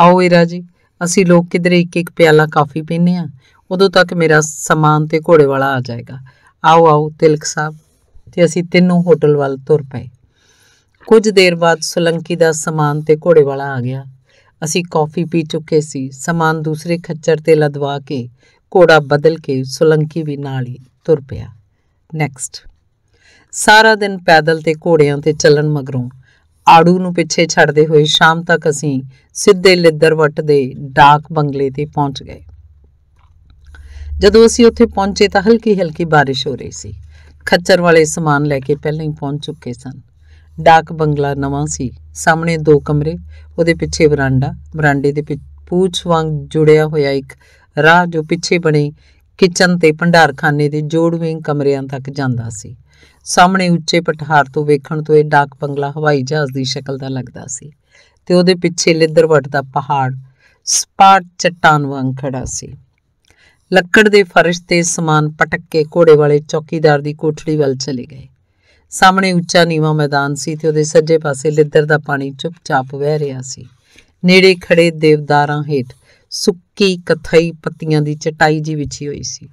S1: ਆਓ ਇਰਾ ਜੀ ਅਸੀਂ ਲੋਕ ਕਿਧਰੇ ਇੱਕ ਇੱਕ ਪਿਆਲਾ ਕਾਫੀ ਪੀਨੇ ਆ ਉਦੋਂ ਤੱਕ ਮੇਰਾ ਸਮਾਨ ਤੇ ਘੋੜੇ ਵਾਲਾ ਆ ਜਾਏਗਾ ਆਓ ਆਓ ਤਿਲਕ ਸਾਹਿਬ ਤੇ ਅਸੀਂ ਤਿੰਨੋਂ ਹੋਟਲ ਵੱਲ ਤੁਰ ਪਏ ਕੁਝ ਦੇਰ ਬਾਅਦ ਸੁਲੰਕੀ ਦਾ ਸਮਾਨ ਤੇ ਘੋੜੇ ਵਾਲਾ ਆ ਗਿਆ ਅਸੀਂ ਕਾਫੀ ਪੀ ਚੁੱਕੇ ਸੀ ਸਮਾਨ ਦੂਸਰੇ ਖੱਚਰ ਤੇ ਲਦਵਾ ਕੇ ਘੋੜਾ ਬਦਲ ਕੇ ਸੁਲੰਕੀ ਵੀ ਨਾਲ ਹੀ ਤੁਰ ਪਿਆ ਨੈਕਸਟ ਸਾਰਾ ਦਿਨ ਪੈਦਲ ਤੇ ਘੋੜਿਆਂ ਤੇ ਚੱਲਣ ਮਗਰੋਂ ਆੜੂ ਨੂੰ ਪਿੱਛੇ ਛੱਡਦੇ ਹੋਏ ਸ਼ਾਮ ਤੱਕ ਅਸੀਂ ਸਿੱਧੇ ਲਿੱਦਰਵਟ ਦੇ ਡਾਕ ਬੰਗਲੇ ਤੇ ਪਹੁੰਚ ਗਏ ਜਦੋਂ ਅਸੀਂ ਉੱਥੇ ਪਹੁੰਚੇ ਤਾਂ ਹਲਕੀ ਹਲਕੀ ਬਾਰਿਸ਼ ਹੋ ਰਹੀ ਸੀ ਖੱਚਰ ਵਾਲੇ ਸਮਾਨ ਲੈ ਕੇ ਪਹਿਲਾਂ ਹੀ ਪਹੁੰਚ ਚੁੱਕੇ ਸਨ ਡਾਕ ਬੰਗਲਾ ਨਵਾਂ ਸੀ ਸਾਹਮਣੇ ਦੋ ਕਮਰੇ ਉਹਦੇ ਪਿੱਛੇ ਵਰਾਂਡਾ ਵਰਾਂਡੇ ਦੇ ਪੂਛ ਵਾਂਗ ਜੁੜਿਆ ਹੋਇਆ ਇੱਕ ਰਾਹ ਜੋ ਪਿੱਛੇ ਬਣੇ ਕਿਚਨ ਤੇ ਭੰਡਾਰਖਾਨੇ ਦੇ ਜੋੜਵੇਂ ਕਮਰਿਆਂ ਤੱਕ ਜਾਂਦਾ ਸੀ ਸਾਹਮਣੇ ਉੱਚੇ ਪਠਾਰ ਤੋਂ ਵੇਖਣ ਤੋਂ ਇਹ ਡਾਕ ਬੰਗਲਾ ਹਵਾਈ ਜਹਾਜ਼ ਦੀ ਸ਼ਕਲ ਦਾ ਲੱਗਦਾ ਸੀ ਤੇ ਉਹਦੇ ਪਿੱਛੇ ਲਿੱਦਰਵਟ ਦਾ ਪਹਾੜ ਸਪਾਟ ਚਟਾਨ ਵਾਂਗ ਖੜਾ ਸੀ ਲੱਕੜ ਦੇ ਫਰਸ਼ ਤੇ ਸਮਾਨ ਪਟਕ ਕੇ ਘੋੜੇ ਵਾਲੇ ਚੌਕੀਦਾਰ ਦੀ ਕੋਠੜੀ ਵੱਲ ਚਲੇ ਗਏ ਸਾਹਮਣੇ ਉੱਚਾ ਨੀਵਾ ਮੈਦਾਨ ਸੀ ਤੇ ਉਹਦੇ ਸੱਜੇ ਪਾਸੇ ਲਿੱਦਰ ਦਾ ਪਾਣੀ ਚੁੱਪਚਾਪ ਵਹਿ ਰਿਹਾ ਸੀ ਨੇੜੇ ਖੜੇ ਦੇਵਦਾਰਾਂ ਹੇਠ ਸੁੱਕੀ ਕਥਈ ਪੱਤੀਆਂ ਦੀ ਚਟਾਈ ਜੀ ਵਿਛੀ ਹੋਈ ਸੀ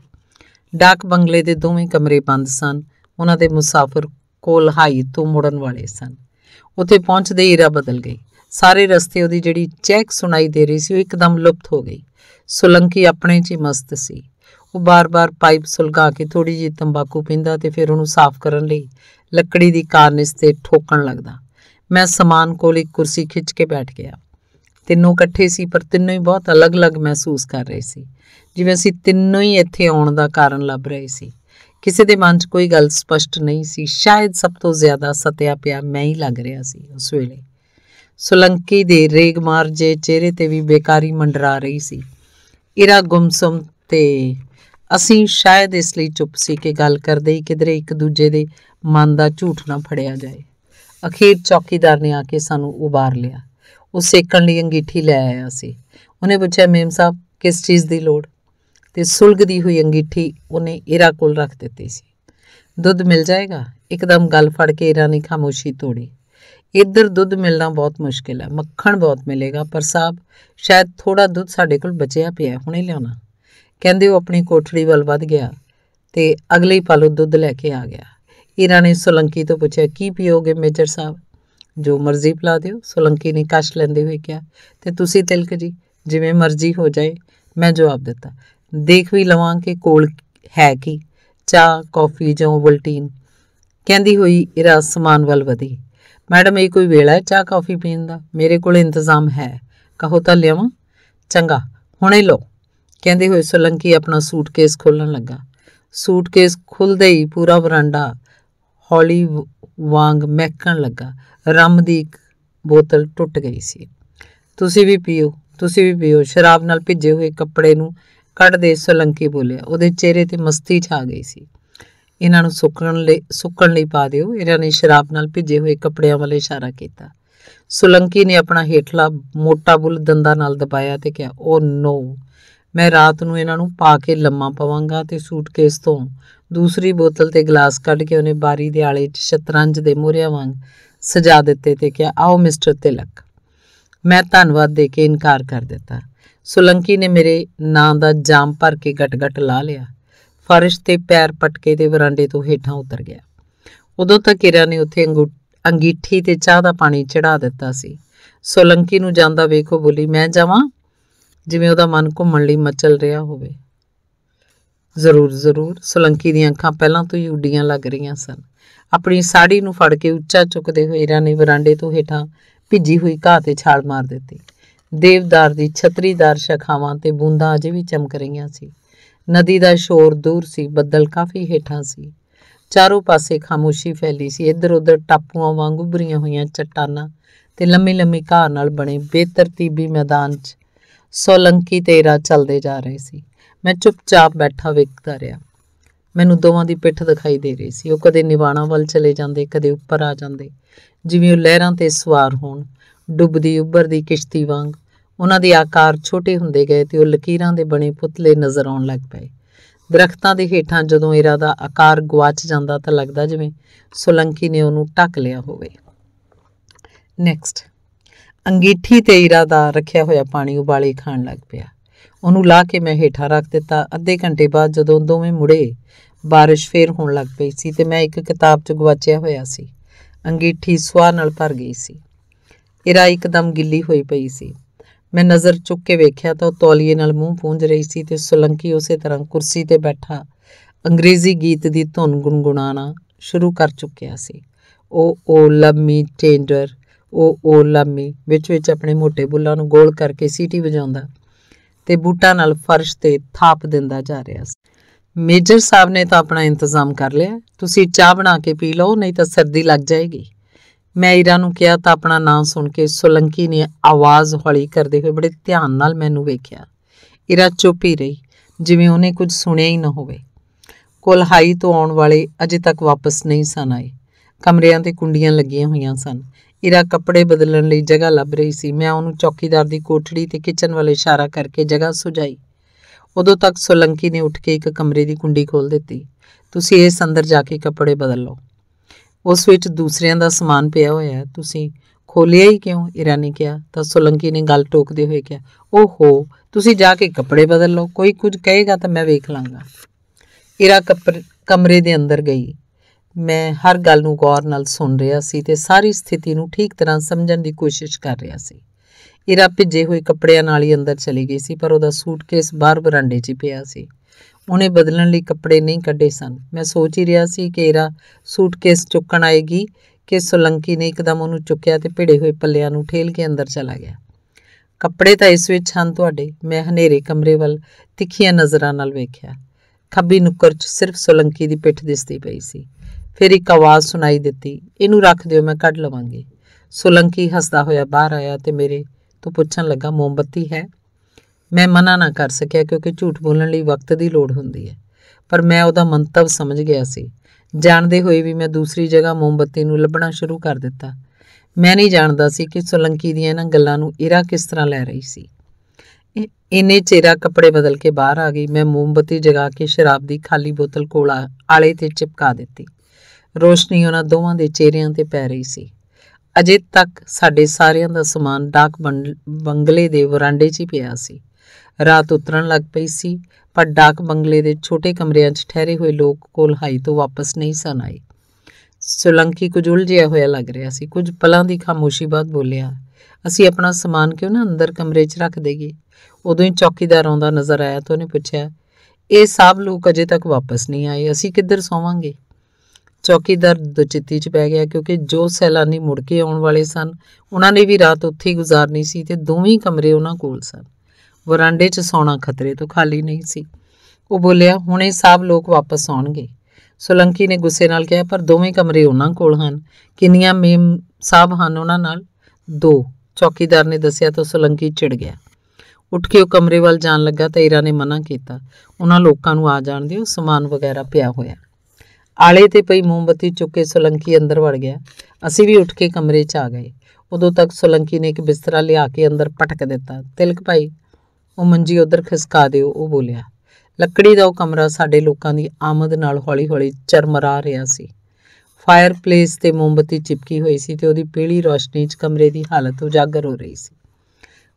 S1: ਡਾਕ ਬੰਗਲੇ ਦੇ ਦੋਵੇਂ ਕਮਰੇ ਬੰਦ ਸਨ ਉਹਨਾਂ ਦੇ ਮੁਸਾਫਰ ਕੋਲ ਹਾਈ ਤੋਂ ਮੁੜਨ ਵਾਲੇ ਸਨ ਉੱਥੇ ਪਹੁੰਚਦੇ ਹੀ ਰਾ ਬਦਲ ਗਈ ਸਾਰੇ ਰਸਤੇ ਉਹਦੀ ਜਿਹੜੀ ਚਹਿਕ ਸੁਣਾਈ ਦੇ ਰਹੀ ਸੀ ਉਹ ਇੱਕਦਮ ਲੁਪਤ ਹੋ ਗਈ ਸੁਲੰਕੀ ਆਪਣੇ 'ਚ ਹੀ ਮਸਤ ਸੀ ਉਹ ਬਾਰ-ਬਾਰ ਪਾਈਪ ਸੁਲਗਾ ਕੇ ਥੋੜੀ ਜੀ ਤੰਬਾਕੂ ਪਿੰਦਾ ਤੇ ਫਿਰ ਉਹਨੂੰ ਸਾਫ਼ ਕਰਨ ਲਈ ਲੱਕੜੀ ਦੀ ਕਾਰਨਿਸ ਤੇ ਠੋਕਣ ਲੱਗਦਾ ਮੈਂ ਸਮਾਨ ਕੋਲ ਇੱਕ ਕੁਰਸੀ ਖਿੱਚ ਕੇ ਬੈਠ ਗਿਆ ਤਿੰਨੋਂ ਇਕੱਠੇ ਸੀ ਪਰ ਤਿੰਨੋਂ ਹੀ ਬਹੁਤ ਅਲੱਗ-ਅਲੱਗ ਮਹਿਸੂਸ ਕਰ ਰਹੇ ਸੀ ਜਿਵੇਂ ਅਸੀਂ ਤਿੰਨੋਂ ਹੀ ਇੱਥੇ ਆਉਣ ਦਾ ਕਾਰਨ ਲੱਭ ਰਹੇ ਸੀ ਕਿਸੇ ਦੇ ਮਨ 'ਚ ਕੋਈ ਗੱਲ ਸਪਸ਼ਟ ਨਹੀਂ ਸੀ ਸ਼ਾਇਦ ਸਭ ਤੋਂ ਜ਼ਿਆਦਾ ਸਤਿਆ ਪਿਆ ਮੈਂ ਹੀ ਲੱਗ ਰਿਹਾ ਸੀ ਉਸ ਵੇਲੇ ਸੁਲੰਕੀ ਦੇ ਰੇਗਮਾਰ ਜੇ ਚਿਹਰੇ ਤੇ ਵੀ ਬੇਕਾਰੀ ਮੰਡਰਾ ਰਹੀ ਸੀ ਇਰਾ ਗੁੰਮਸਮ ਤੇ ਅਸੀਂ ਸ਼ਾਇਦ ਇਸ ਲਈ ਚੁੱਪ ਸੀ ਕਿ ਗੱਲ ਕਰਦੇ ਹੀ ਕਿਧਰੇ ਇੱਕ ਦੂਜੇ ਦੇ ਮਨ ਦਾ ਝੂਠ ਨਾ ਫੜਿਆ ਜਾਏ ਅਖੀਰ ਚੌਕੀਦਾਰ ਨੇ ਆ ਕੇ ਸਾਨੂੰ ਉਬਾਰ ਲਿਆ ਉਹ ਸੇਕਣ ਲਈ ਅੰਗੀਠੀ ਲੈ ਆਇਆ ਸੀ ਉਹਨੇ ਪੁੱਛਿਆ ਮੇਮ ਸਾਹਿਬ ਕਿਸ ਚੀਜ਼ ਦੀ ਲੋੜ ਤੇ ਸੁਲਗਦੀ ਹੋਈ ਅੰਗੀਠੀ ਉਹਨੇ ਇਰਾ ਕੋਲ ਰੱਖ ਦਿੱਤੀ ਸੀ ਦੁੱਧ ਮਿਲ ਜਾਏਗਾ ਇੱਕਦਮ ਗੱਲ ਫੜ ਕੇ ਇਰਾ ਨੇ ਖਾਮੋਸ਼ੀ ਤੋੜੀ ਇੱਧਰ ਦੁੱਧ ਮਿਲਣਾ ਬਹੁਤ ਮੁਸ਼ਕਿਲ ਹੈ ਮੱਖਣ ਬਹੁਤ ਮਿਲੇਗਾ ਪਰ ਸਾਹਿਬ ਸ਼ਾਇਦ ਥੋੜਾ ਦੁੱਧ ਸਾਡੇ ਕੋਲ ਬਚਿਆ ਪਿਆ ਹੁਣੇ ਲਿਆਉਣਾ ਕਹਿੰਦੇ ਉਹ ਆਪਣੀ ਕੋਠੜੀ ਵੱਲ ਵੱਧ ਗਿਆ ਤੇ ਅਗਲੇ ਪਲ ਉਹ ਦੁੱਧ ਲੈ ਕੇ ਆ ਗਿਆ ਇਰਾ ਨੇ ਸੁਲੰਕੀ ਤੋਂ ਪੁੱਛਿਆ ਕੀ ਪੀਓਗੇ ਮੇਜਰ ਸਾਹਿਬ ਜੋ ਮਰਜ਼ੀ ਪਲਾ ਦਿਓ ਸੋਲੰਕੀ ਨੇ ਕਸ਼ ਲੈਂਦੇ ਹੋਏ ਕਿਹਾ ਤੇ ਤੁਸੀਂ ਤਿਲਕ ਜੀ ਜਿਵੇਂ ਮਰਜ਼ੀ ਹੋ ਜਾਏ ਮੈਂ ਜਵਾਬ ਦਿੱਤਾ ਦੇਖ ਵੀ ਲਵਾਂ ਕਿ ਕੋਲ ਹੈ ਕੀ ਚਾਹ ਕਾਫੀ ਜਾਂ ਵਲਟੀਨ ਕਹਿੰਦੀ ਹੋਈ ਇਰਾ ਸਮਾਨ ਵੱਲ ਵਧੀ ਮੈਡਮ ਇਹ ਕੋਈ ਵੇਲਾ ਹੈ ਚਾਹ ਕਾਫੀ ਪੀਣ ਦਾ ਮੇਰੇ ਕੋਲ ਇੰਤਜ਼ਾਮ ਹੈ ਕਹੋ ਤਾਂ ਲਿਆਵਾਂ ਚੰਗਾ ਹੁਣੇ ਲੋ ਕਹਿੰਦੇ ਹੋਏ ਸੋਲੰਕੀ ਆਪਣਾ ਸੂਟਕੇਸ ਖੋਲਣ ਲੱਗਾ ਸੂਟਕੇਸ ਖੁੱਲਦੇ ਹੀ ਪੂਰਾ ਵਰਾਂਡਾ ਹੌਲੀ ਵਾਂਗ ਮਹਿਕਣ ਲੱਗਾ ਰਮ ਦੀ ਇੱਕ ਬੋਤਲ ਟੁੱਟ ਗਈ ਸੀ ਤੁਸੀਂ ਵੀ ਪੀਓ ਤੁਸੀਂ ਵੀ ਪੀਓ ਸ਼ਰਾਬ ਨਾਲ ਭਿੱਜੇ ਹੋਏ ਕੱਪੜੇ ਨੂੰ ਕੱਢਦੇ ਸੁਲੰਕੀ ਬੋਲਿਆ ਉਹਦੇ ਚਿਹਰੇ ਤੇ ਮਸਤੀ ਛਾ ਗਈ ਸੀ ਇਹਨਾਂ ਨੂੰ ਸੁੱਕਣ ਲਈ ਸੁੱਕਣ ਲਈ ਪਾ ਦਿਓ ਇਹਨਾਂ ਨੇ ਸ਼ਰਾਬ ਨਾਲ ਭਿੱਜੇ ਹੋਏ ਕੱਪੜਿਆਂ ਵੱਲ ਇਸ਼ਾਰਾ ਕੀਤਾ ਸੁਲੰਕੀ ਨੇ ਆਪਣਾ ਹੇਠਲਾ ਮੋਟਾ ਬੁੱਲ ਦੰਦਾਂ ਨਾਲ ਦਬਾਇਆ ਤੇ ਕਿਹਾ ਓ ਨੋ ਮੈਂ ਰਾਤ ਨੂੰ ਇਹਨਾਂ ਨੂੰ ਪਾ ਕੇ ਲੰਮਾ ਪਵਾਂਗਾ ਤੇ ਸੂਟਕੇਸ ਤੋਂ ਦੂਸਰੀ ਬੋਤਲ ਤੇ ਗਲਾਸ ਕੱਢ ਕੇ ਉਹਨੇ ਬਾਰੀ ਦੇ ਆਲੇ 'ਚ ਸ਼ਤਰੰਜ ਦੇ ਮੋਰਿਆਂ ਵਾਂਗ ਸਜਾ ਦਿੱਤੇ ਤੇ ਕਿਹਾ ਆਓ ਮਿਸਟਰ ਤਿਲਕ ਮੈਂ ਧੰਨਵਾਦ ਦੇ ਕੇ ਇਨਕਾਰ ਕਰ ਦਿੱਤਾ ਸੁਲੰਕੀ ਨੇ ਮੇਰੇ ਨਾਂ ਦਾ ਜਾਮ ਭਰ ਕੇ ਗਟਗਟ ਲਾ ਲਿਆ ਫਰਸ਼ ਤੇ ਪੈਰ ਪਟਕੇ ਤੇ ਵਰਾਂਡੇ ਤੋਂ ਹੇਠਾਂ ਉਤਰ ਗਿਆ ਉਦੋਂ ਤੱਕ ਕਿਰਿਆ ਨੇ ਉੱਥੇ ਅੰਗੀਠੀ ਤੇ ਚਾਹ ਦਾ ਪਾਣੀ ਚੜਾ ਦਿੱਤਾ ਸੀ ਸੁਲੰਕੀ ਨੂੰ ਜਾਂਦਾ ਵੇਖੋ ਬੋਲੀ ਮੈਂ ਜਾਵਾਂ ਜਿਵੇਂ ਉਹਦਾ ਮਨ ਘੁੰਮਣ ਲਈ ਮਚਲ ਰਿਹਾ ਹੋਵੇ ਜ਼ਰੂਰ ਜ਼ਰੂਰ ਸੋਲੰਕੀ ਦੀਆਂ ਅੱਖਾਂ ਪਹਿਲਾਂ ਤੋਂ ਹੀ ਉੱਡੀਆਂ ਲੱਗ ਰਹੀਆਂ ਸਨ ਆਪਣੀ ਸਾੜੀ ਨੂੰ ਫੜ ਕੇ ਉੱਚਾ ਚੁੱਕਦੇ ਹੋਏ ਰਾਣੀ ਵਰਾਂਡੇ ਤੋਂ ਹੇਠਾਂ ਭਿੱਜੀ ਹੋਈ ਘਾਹ ਤੇ ਛਾਲ ਮਾਰ ਦਿੱਤੀ ਦੇਵਦਾਰ ਦੀ ਛਤਰੀਦਾਰ ਸ਼ਖਾਵਾਂ ਤੇ ਬੂੰਦਾਂ ਅਜੇ ਵੀ ਚਮਕ ਰਹੀਆਂ ਸੀ ਨਦੀ ਦਾ ਸ਼ੋਰ ਦੂਰ ਸੀ ਬੱਦਲ ਕਾਫੀ ਹੇਠਾਂ ਸੀ ਚਾਰੋਂ ਪਾਸੇ ਖਾਮੋਸ਼ੀ ਫੈਲੀ ਸੀ ਇੱਧਰ ਉੱਧਰ ਟਾਪੂਆਂ ਵਾਂਗ ਉਭਰੀਆਂ ਹੋਈਆਂ ਚਟਾਨਾਂ ਤੇ ਲੰਮੀ ਲੰਮੀ ਘਾਹ ਨਾਲ ਬਣੇ ਬੇਤਰਤੀਬੀ ਮੈਦਾਨ 'ਚ ਸੋਲੰਕੀ ਤੇਰਾ ਚੱਲਦੇ ਜਾ ਰਹੇ ਸੀ ਮੈਂ ਚੁੱਪਚਾਪ ਬੈਠਾ ਵੇਖਦਾ ਰਿਹਾ ਮੈਨੂੰ ਦੋਵਾਂ ਦੀ ਪਿੱਠ ਦਿਖਾਈ ਦੇ ਰਹੀ ਸੀ ਉਹ ਕਦੇ ਨਿਵਾਣਾ ਵੱਲ ਚਲੇ ਜਾਂਦੇ ਕਦੇ ਉੱਪਰ ਆ ਜਾਂਦੇ ਜਿਵੇਂ ਉਹ ਲਹਿਰਾਂ ਤੇ ਸਵਾਰ ਹੋਣ ਡੁੱਬਦੀ ਉੱਭਰਦੀ ਕਿਸ਼ਤੀ ਵਾਂਗ ਉਹਨਾਂ ਦੇ ਆਕਾਰ ਛੋਟੇ ਹੁੰਦੇ ਗਏ ਤੇ ਉਹ ਲਕੀਰਾਂ ਦੇ ਬਣੇ ਪੁਤਲੇ ਨਜ਼ਰ ਆਉਣ ਲੱਗ ਪਏ ਦਰਖਤਾਂ ਦੇ ਹੇਠਾਂ ਜਦੋਂ ਇਰਾ ਦਾ ਆਕਾਰ ਗਵਾਚ ਜਾਂਦਾ ਤਾਂ ਲੱਗਦਾ ਜਿਵੇਂ ਸੁਲੰਕੀ ਨੇ ਉਹਨੂੰ ਟੱਕ ਲਿਆ ਹੋਵੇ ਨੈਕਸਟ ਅੰਗੀਠੀ ਤੇ ਇਰਾ ਦਾ ਰੱਖਿਆ ਹੋਇਆ ਪਾਣੀ ਉਬਾਲੇ ਖਾਣ ਲੱਗ ਪਿਆ ਉਹਨੂੰ ਲਾ ਕੇ ਮੈਂ ਹੇਠਾਂ ਰੱਖ ਦਿੱਤਾ ਅੱਧੇ ਘੰਟੇ ਬਾਅਦ ਜਦੋਂ ਦੋਵੇਂ ਮੁੜੇ بارش ਫੇਰ ਹੋਣ ਲੱਗ ਪਈ ਸੀ ਤੇ ਮੈਂ ਇੱਕ ਕਿਤਾਬ 'ਚ ਗਵਾਚਿਆ ਹੋਇਆ ਸੀ ਅੰਗੀਠੀ ਸਵਾਹ ਨਾਲ ਭਰ ਗਈ ਸੀ ਇਰਾ ਇੱਕਦਮ ਗਿੱਲੀ ਹੋਈ ਪਈ ਸੀ ਮੈਂ ਨਜ਼ਰ ਚੁੱਕ ਕੇ ਵੇਖਿਆ ਤਾਂ ਉਹ ਤੌਲੀਏ ਨਾਲ ਮੂੰਹ ਪੂੰਝ ਰਹੀ ਸੀ ਤੇ ਸੁਲੰਕੀ ਉਸੇ ਤਰ੍ਹਾਂ ਕੁਰਸੀ ਤੇ ਬੈਠਾ ਅੰਗਰੇਜ਼ੀ ਗੀਤ ਦੀ ਧੁਨ ਗੁੰਗੁਣਾਣਾ ਸ਼ੁਰੂ ਕਰ ਚੁੱਕਿਆ ਸੀ ਉਹ ਓ ਲਵ ਮੀ ਟੈਂਡਰ ਉਹ ਓ ਲਵ ਮੀ ਵਿੱਚ ਵਿੱਚ ਆਪਣੇ ਮੋٹے ਬੁੱਲਾਂ ਨੂੰ ਗੋਲ ਕਰਕੇ ਸੀਟੀ ਵਜਾਉਂਦਾ ਤੇ ਬੂਟਾਂ ਨਾਲ ਫਰਸ਼ ਤੇ ਥਾਪ ਦਿੰਦਾ ਜਾ ਰਿਹਾ ਸੀ ਮੇਜਰ ਸਾਹਿਬ ਨੇ ਤਾਂ ਆਪਣਾ ਇੰਤਜ਼ਾਮ ਕਰ ਲਿਆ ਤੁਸੀਂ ਚਾਹ ਬਣਾ ਕੇ ਪੀ ਲਓ ਨਹੀਂ ਤਾਂ ਸਰਦੀ ਲੱਗ ਜਾਏਗੀ ਮੈਂ ਇਰਾ ਨੂੰ ਕਿਹਾ ਤਾਂ ਆਪਣਾ ਨਾਮ ਸੁਣ ਕੇ ਸੁਲੰਕੀ ਨੇ ਆਵਾਜ਼ ਹੌਲੀ ਕਰਦੇ ਹੋਏ ਬੜੇ ਧਿਆਨ ਨਾਲ ਮੈਨੂੰ ਵੇਖਿਆ ਇਰਾ ਚੁੱਪ ਹੀ ਰਹੀ ਜਿਵੇਂ ਉਹਨੇ ਕੁਝ ਸੁਣਿਆ ਹੀ ਨਾ ਹੋਵੇ ਕੋਲਹਾਈ ਤੋਂ ਆਉਣ ਵਾਲੇ ਅਜੇ ਤੱਕ ਵਾਪਸ ਨਹੀਂ ਸਨ ਆਏ ਕਮਰਿਆਂ ਤੇ ਕੁੰਡੀਆਂ ਲੱਗੀਆਂ ਹੋਈਆਂ ਸਨ ਇਰਾ ਕੱਪੜੇ ਬਦਲਣ ਲਈ ਜਗ੍ਹਾ ਲੱਭ ਰਹੀ ਸੀ ਮੈਂ ਉਹਨੂੰ ਚੌਕੀਦਾਰ ਦੀ ਕੋਠੜੀ ਤੇ ਕਿਚਨ ਵੱਲ ਇਸ਼ਾਰਾ ਕਰਕੇ ਜਗ੍ਹਾ ਸੁਝਾਈ ਉਦੋਂ ਤੱਕ ਸੋਲੰਕੀ ਨੇ ਉੱਠ ਕੇ ਇੱਕ ਕਮਰੇ ਦੀ ਕੁੰਡੀ ਖੋਲ ਦਿੱਤੀ ਤੁਸੀਂ ਇਸ ਅੰਦਰ ਜਾ ਕੇ ਕੱਪੜੇ ਬਦਲ ਲਓ ਉਸ ਵਿੱਚ ਦੂਸਰਿਆਂ ਦਾ ਸਮਾਨ ਪਿਆ ਹੋਇਆ ਹੈ ਤੁਸੀਂ ਖੋਲਿਆ ਹੀ ਕਿਉਂ ਇਰਾ ਨੇ ਕਿਹਾ ਤਾਂ ਸੋਲੰਕੀ ਨੇ ਗੱਲ ਟੋਕਦੇ ਹੋਏ ਕਿਹਾ ਓਹੋ ਤੁਸੀਂ ਜਾ ਕੇ ਕੱਪੜੇ ਬਦਲ ਲਓ ਕੋਈ ਕੁਝ ਕਹੇਗਾ ਤਾਂ ਮੈਂ ਵੇਖ ਲਾਂਗਾ ਇਰਾ ਕਮਰੇ ਦੇ ਅੰਦਰ ਗਈ ਮੈਂ ਹਰ ਗੱਲ ਨੂੰ ਗੌਰ ਨਾਲ ਸੁਣ ਰਿਹਾ ਸੀ ਤੇ ਸਾਰੀ ਸਥਿਤੀ ਨੂੰ ਠੀਕ ਤਰ੍ਹਾਂ ਸਮਝਣ ਦੀ ਕੋਸ਼ਿਸ਼ ਕਰ ਰਿਹਾ ਸੀ ਇਰਾ ਭਿੱਜੇ ਹੋਏ ਕੱਪੜਿਆਂ ਨਾਲ ਹੀ ਅੰਦਰ ਚਲੀ ਗਈ ਸੀ ਪਰ ਉਹਦਾ ਸੂਟਕੇਸ ਬਾਹਰ ਬਰਾਂਡੇ 'ਚ ਪਿਆ ਸੀ ਉਹਨੇ ਬਦਲਣ ਲਈ ਕੱਪੜੇ ਨਹੀਂ ਕੱਢੇ ਸਨ ਮੈਂ ਸੋਚ ਹੀ ਰਿਹਾ ਸੀ ਕਿ ਇਰਾ ਸੂਟਕੇਸ ਚੁੱਕਣ ਆਏਗੀ ਕਿ ਸੁਲੰਕੀ ਨੇ ਇੱਕਦਮ ਉਹਨੂੰ ਚੁੱਕਿਆ ਤੇ ਭਿੜੇ ਹੋਏ ਪੱਲਿਆਂ ਨੂੰ ਠੇਲ ਕੇ ਅੰਦਰ ਚਲਾ ਗਿਆ ਕੱਪੜੇ ਤਾਂ ਇਸ ਵਿੱਚ ਹਨ ਤੁਹਾਡੇ ਮੈਂ ਹਨੇਰੇ ਕਮਰੇ ਵੱਲ ਤਿੱਖੀਆਂ ਨਜ਼ਰਾਂ ਨਾਲ ਵੇਖਿਆ ਖੱਬੀ ਨੁੱਕਰ 'ਚ ਸਿਰਫ ਸੁਲੰਕੀ ਦੀ ਪਿੱਠ ਦਿਸਦੀ ਪਈ ਸੀ ਫਿਰ ਇੱਕ ਆਵਾਜ਼ ਸੁਣਾਈ ਦਿੱਤੀ ਇਹਨੂੰ ਰੱਖ ਦਿਓ ਮੈਂ ਕੱਢ ਲਵਾਂਗੀ ਸੋਲੰਕੀ ਹੱਸਦਾ ਹੋਇਆ ਬਾਹਰ ਆਇਆ ਤੇ ਮੇਰੇ ਤੋਂ ਪੁੱਛਣ ਲੱਗਾ ਮੋਮਬੱਤੀ ਹੈ ਮੈਂ ਮਨਾ ਨਾ ਕਰ ਸਕਿਆ ਕਿਉਂਕਿ ਝੂਠ ਬੋਲਣ ਲਈ ਵਕਤ ਦੀ ਲੋੜ ਹੁੰਦੀ ਹੈ ਪਰ ਮੈਂ ਉਹਦਾ ਮੰਤਵ ਸਮਝ ਗਿਆ ਸੀ ਜਾਣਦੇ ਹੋਏ ਵੀ ਮੈਂ ਦੂਸਰੀ ਜਗ੍ਹਾ ਮੋਮਬੱਤੀ ਨੂੰ ਲੱਭਣਾ ਸ਼ੁਰੂ ਕਰ ਦਿੱਤਾ ਮੈਂ ਨਹੀਂ ਜਾਣਦਾ ਸੀ ਕਿ ਸੋਲੰਕੀ ਦੀਆਂ ਇਹਨਾਂ ਗੱਲਾਂ ਨੂੰ ਇਰਾ ਕਿਸ ਤਰ੍ਹਾਂ ਲੈ ਰਹੀ ਸੀ ਇਨੇ ਚਿਹਰਾ ਕੱਪੜੇ ਬਦਲ ਕੇ ਬਾਹਰ ਆ ਗਈ ਮੈਂ ਮੋਮਬੱਤੀ ਜਗਾ ਕੇ ਸ਼ਰਾਬ ਦੀ ਖਾਲੀ ਬੋਤਲ ਕੋਲ ਆਲੇ ਤੇ ਚਿਪਕਾ ਦਿੱਤੀ ਰੋਸ਼ਨੀ ਉਹਨਾਂ ਦੋਵਾਂ ਦੇ ਚਿਹਰਿਆਂ ਤੇ ਪੈ ਰਹੀ ਸੀ ਅਜੇ ਤੱਕ ਸਾਡੇ ਸਾਰਿਆਂ ਦਾ ਸਮਾਨ ਡਾਕ ਬੰਗਲੇ ਦੇ ਵਰਾਂਡੇ 'ਚ ਹੀ ਪਿਆ ਸੀ ਰਾਤ ਉਤਰਨ ਲੱਗ ਪਈ ਸੀ ਪਰ ਡਾਕ ਬੰਗਲੇ ਦੇ ਛੋਟੇ ਕਮਰਿਆਂ 'ਚ ਠਹਿਰੇ ਹੋਏ ਲੋਕ ਕੋਲ ਹਾਈ ਤੋਂ ਵਾਪਸ ਨਹੀਂ ਸਨ ਆਏ ਸੁਲੰਕੀ ਕੁਝ ਉਲਝਿਆ ਹੋਇਆ ਲੱਗ ਰਿਹਾ ਸੀ ਕੁਝ ਪਲਾਂ ਦੀ ਖਾਮੋਸ਼ੀ ਬਾਅਦ ਬੋਲਿਆ ਅਸੀਂ ਆਪਣਾ ਸਮਾਨ ਕਿਉਂ ਨਾ ਅੰਦਰ ਕਮਰੇ 'ਚ ਰੱਖ ਦੇਗੇ ਉਦੋਂ ਹੀ ਚੌਕੀਦਾਰ ਆਉਂਦਾ ਨਜ਼ਰ ਆਇਆ ਤਾਂ ਉਹਨੇ ਪੁੱਛਿਆ ਇਹ ਸਭ ਲੋਕ ਅਜੇ ਤੱਕ ਵਾਪਸ ਨਹੀਂ ਆਏ ਅਸੀਂ ਕਿੱਧਰ ਸੌਵਾਂਗੇ ਚੌਕੀਦਾਰ ਦੁਚਿੱਤੀ 'ਚ ਪੈ ਗਿਆ ਕਿਉਂਕਿ ਜੋ ਸੈਲਾਨੀ ਮੁੜ ਕੇ ਆਉਣ ਵਾਲੇ ਸਨ ਉਹਨਾਂ ਨੇ ਵੀ ਰਾਤ ਉੱਥੇ ਹੀ ਗੁਜ਼ਾਰਨੀ ਸੀ ਤੇ ਦੋਵੇਂ ਕਮਰੇ ਉਹਨਾਂ ਕੋਲ ਸਨ ਵਰਾਂਡੇ 'ਚ ਸੌਣਾ ਖਤਰੇ ਤੋਂ ਖਾਲੀ ਨਹੀਂ ਸੀ ਉਹ ਬੋਲਿਆ ਹੁਣੇ ਸਭ ਲੋਕ ਵਾਪਸ ਆਉਣਗੇ ਸੋਲੰਕੀ ਨੇ ਗੁੱਸੇ ਨਾਲ ਕਿਹਾ ਪਰ ਦੋਵੇਂ ਕਮਰੇ ਉਹਨਾਂ ਕੋਲ ਹਨ ਕਿੰਨੀਆਂ ਮੇਮ ਸਾਹਿਬ ਹਨ ਉਹਨਾਂ ਨਾਲ ਦੋ ਚੌਕੀਦਾਰ ਨੇ ਦੱਸਿਆ ਤਾਂ ਸੋਲੰਕੀ ਚਿੜ ਗਿਆ ਉੱਠ ਕੇ ਉਹ ਕਮਰੇ ਵੱਲ ਜਾਣ ਲੱਗਾ ਤਾਂ ਇਰਾ ਨੇ ਮਨਾ ਕੀਤਾ ਉਹਨਾਂ ਲੋਕਾਂ ਨੂੰ ਆ ਜਾਣ ਦਿਓ ਸਮਾਨ ਵਗੈਰਾ ਪਿਆ ਹੋਇਆ ਆਲੇ ਤੇ ਪਈ ਮੋਮਬਤੀ ਚੁੱਕ ਕੇ ਸੁਲੰਕੀ ਅੰਦਰ ਵੜ ਗਿਆ ਅਸੀਂ ਵੀ ਉੱਠ ਕੇ ਕਮਰੇ 'ਚ ਆ ਗਏ ਉਦੋਂ ਤੱਕ ਸੁਲੰਕੀ ਨੇ ਇੱਕ ਬਿਸਤਰਾ ਲਿਆ ਕੇ ਅੰਦਰ ਪਟਕ ਦਿੱਤਾ ਤਿਲਕ ਭਾਈ ਉਹ ਮੰਜੀ ਉਧਰ ਖਿਸਕਾ ਦਿਓ ਉਹ ਬੋਲਿਆ ਲੱਕੜੀ ਦਾ ਉਹ ਕਮਰਾ ਸਾਡੇ ਲੋਕਾਂ ਦੀ ਆਮਦ ਨਾਲ ਹੌਲੀ-ਹੌਲੀ ਚਰਮਰਾ ਰਿਹਾ ਸੀ ਫਾਇਰਪਲੇਸ ਤੇ ਮੋਮਬਤੀ ਚਿਪਕੀ ਹੋਈ ਸੀ ਤੇ ਉਹਦੀ ਪੀਲੀ ਰੋਸ਼ਨੀ 'ਚ ਕਮਰੇ ਦੀ ਹਾਲਤ ਉਜਾਗਰ ਹੋ ਰਹੀ ਸੀ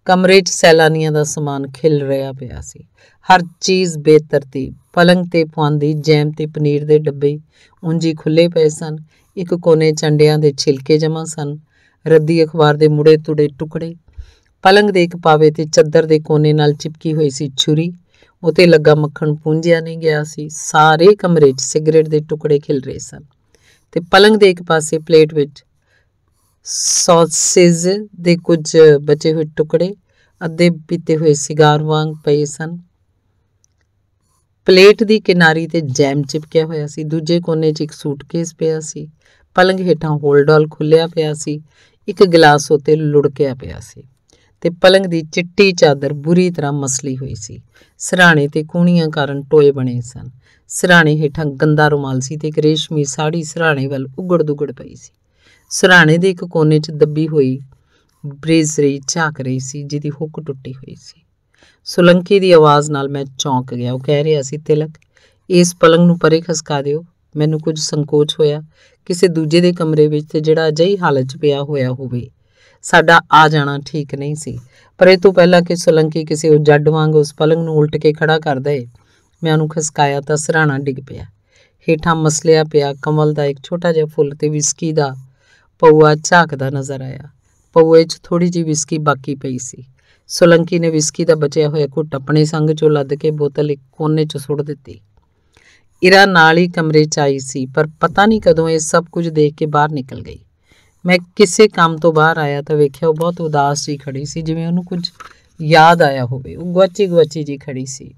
S1: ਕਮਰੇ 'ਚ ਸੈਲਾਨੀਆਂ ਦਾ ਸਮਾਨ ਖਿਲ ਰਿਹਾ ਪਿਆ ਸੀ ਹਰ ਚੀਜ਼ ਬੇਤਰਤੀਬ ਪਲੰਗ ਤੇ ਪੁਆਂਦੀ ਜੈਮ ਤੇ ਪਨੀਰ ਦੇ ਡੱਬੇ ਹੀ ਖੁੱਲੇ ਪਏ ਸਨ ਇੱਕ ਕੋਨੇ ਚੰਡਿਆਂ ਦੇ ਛਿਲਕੇ ਜਮਾ ਸਨ ਰੱਦੀ ਅਖਬਾਰ ਦੇ ਮੁੜੇ ਤੁੜੇ ਟੁਕੜੇ ਪਲੰਗ ਦੇ ਇੱਕ ਪਾਵੇ ਤੇ ਚੱਦਰ ਦੇ ਕੋਨੇ ਨਾਲ ਚਿਪਕੀ ਹੋਈ ਸੀ ਛੁਰੀ ਉਤੇ ਲੱਗਾ ਮੱਖਣ ਪੂੰਝਿਆ ਨਹੀਂ ਗਿਆ ਸੀ ਸਾਰੇ ਕਮਰੇ 'ਚ ਸਿਗਰਟ ਦੇ ਟੁਕੜੇ ਖਿਲ ਰਹੇ ਸਨ ਤੇ ਪਲੰਗ ਦੇ ਇੱਕ ਪਾਸੇ ਪਲੇਟ ਵਿੱਚ ਸੌਸੇਜ ਦੇ ਕੁਝ ਬਚੇ ਹੋਏ ਟੁਕੜੇ ਅੱਧੇ ਪੀਤੇ ਹੋਏ ਸਿਗਾਰ ਵਾਂਗ ਪਏ ਸਨ ਪਲੇਟ ਦੀ ਕਿਨਾਰੀ ਤੇ ਜੈਮ ਚਿਪਕਿਆ ਹੋਇਆ ਸੀ ਦੂਜੇ ਕੋਨੇ 'ਚ ਇੱਕ ਸੂਟਕੇਸ ਪਿਆ ਸੀ ਪਲੰਗ ਹੇਠਾਂ ਹੋਲਡਾਲ ਖੁੱਲਿਆ ਪਿਆ ਸੀ ਇੱਕ ਗਲਾਸ ਉਤੇ ਲੁੜਕਿਆ ਪਿਆ ਸੀ ਤੇ ਪਲੰਗ ਦੀ ਚਿੱਟੀ ਚਾਦਰ ਬੁਰੀ ਤਰ੍ਹਾਂ ਮਸਲੀ ਹੋਈ ਸੀ ਸਿਰਾਣੇ ਤੇ ਕੂਣੀਆਂ ਕਾਰਨ ਟੋਏ ਬਣੇ ਸਨ ਸਿਰਾਣੇ ਹੇਠਾਂ ਗੰਦਾ ਰੁਮਾਲ ਸੀ ਤੇ ਇੱਕ ਰੇਸ਼ਮੀ ਸਾੜੀ ਸਿਰਾਣੇ ਵੱਲ ਉਗੜ-ਦੁਗੜ ਪਈ ਸੀ ਸਿਰਾਣੇ ਦੇ ਇੱਕ ਕੋਨੇ 'ਚ ਦੱਬੀ ਹੋਈ ਬ੍ਰੇਜ਼ਰੀ ਝਾਕ ਰਹੀ ਸੀ ਜਿਹਦੀ ਹੁੱਕ ਟੁੱਟੀ ਹੋਈ ਸੀ ਸੁਲੰਕੀ ਦੀ ਆਵਾਜ਼ ਨਾਲ ਮੈਂ ਚੌਂਕ ਗਿਆ ਉਹ ਕਹਿ ਰਿਹਾ ਸੀ ਤਿਲਕ ਇਸ ਪਲੰਗ ਨੂੰ ਪਰੇ ਖਸਕਾ ਦਿਓ ਮੈਨੂੰ ਕੁਝ ਸੰਕੋਚ ਹੋਇਆ ਕਿਸੇ ਦੂਜੇ ਦੇ ਕਮਰੇ ਵਿੱਚ ਤੇ ਜਿਹੜਾ ਅਜਿਹੀ ਹਾਲਤ 'ਚ ਪਿਆ ਹੋਇਆ ਹੋਵੇ ਸਾਡਾ ਆ ਜਾਣਾ ਠੀਕ ਨਹੀਂ ਸੀ ਪਰ ਇਹ ਤੋਂ ਪਹਿਲਾਂ ਕਿ ਸੁਲੰਕੀ ਕਿਸੇ ਉਹ ਜੱਡ ਵਾਂਗ ਉਸ ਪਲੰਗ ਨੂੰ ਉਲਟ ਕੇ ਖੜਾ ਕਰ ਦਏ ਮੈਂ ਉਹਨੂੰ ਖਸਕਾਇਆ ਤਾਂ ਸਰਾਣਾ ਡਿੱਗ ਪਿਆ ਹੇਠਾਂ ਮਸਲਿਆ ਪਿਆ ਕਮਲ ਦਾ ਇੱਕ ਛੋਟਾ ਜਿਹਾ ਫੁੱਲ ਤੇ ਵਿਸਕੀ ਦਾ ਪਊਆ ਝਾਕਦਾ ਨਜ਼ਰ ਆਇਆ ਪਊਏ 'ਚ ਥੋੜੀ ਜੀ ਵਿਸਕੀ ਬਾਕੀ ਪਈ ਸੀ ਸੋਲੰਕੀ ਨੇ ਵਿਸਕੀ ਦਾ ਬਚਿਆ ਹੋਇਆ ਘੁੱਟ ਆਪਣੇ ਸੰਗ ਚੋਂ ਲੱਦ ਕੇ ਬੋਤਲ ਇੱਕ ਕੋਨੇ 'ਚ ਸੁੱਟ ਦਿੱਤੀ ਇਰਾ ਨਾਲ ਹੀ ਕਮਰੇ 'ਚ ਆਈ ਸੀ ਪਰ ਪਤਾ ਨਹੀਂ ਕਦੋਂ ਇਹ ਸਭ ਕੁਝ ਦੇਖ ਕੇ ਬਾਹਰ ਨਿਕਲ ਗਈ ਮੈਂ ਕਿਸੇ ਕੰਮ ਤੋਂ ਬਾਹਰ ਆਇਆ ਤਾਂ ਵੇਖਿਆ ਉਹ ਬਹੁਤ ਉਦਾਸ ਜੀ ਖੜੀ ਸੀ ਜਿਵੇਂ ਉਹਨੂੰ ਕੁਝ ਯਾਦ ਆਇਆ ਹੋਵੇ ਉਹ ਗਵਾਚੀ ਗਵਾਚੀ ਜੀ ਖੜੀ ਸੀ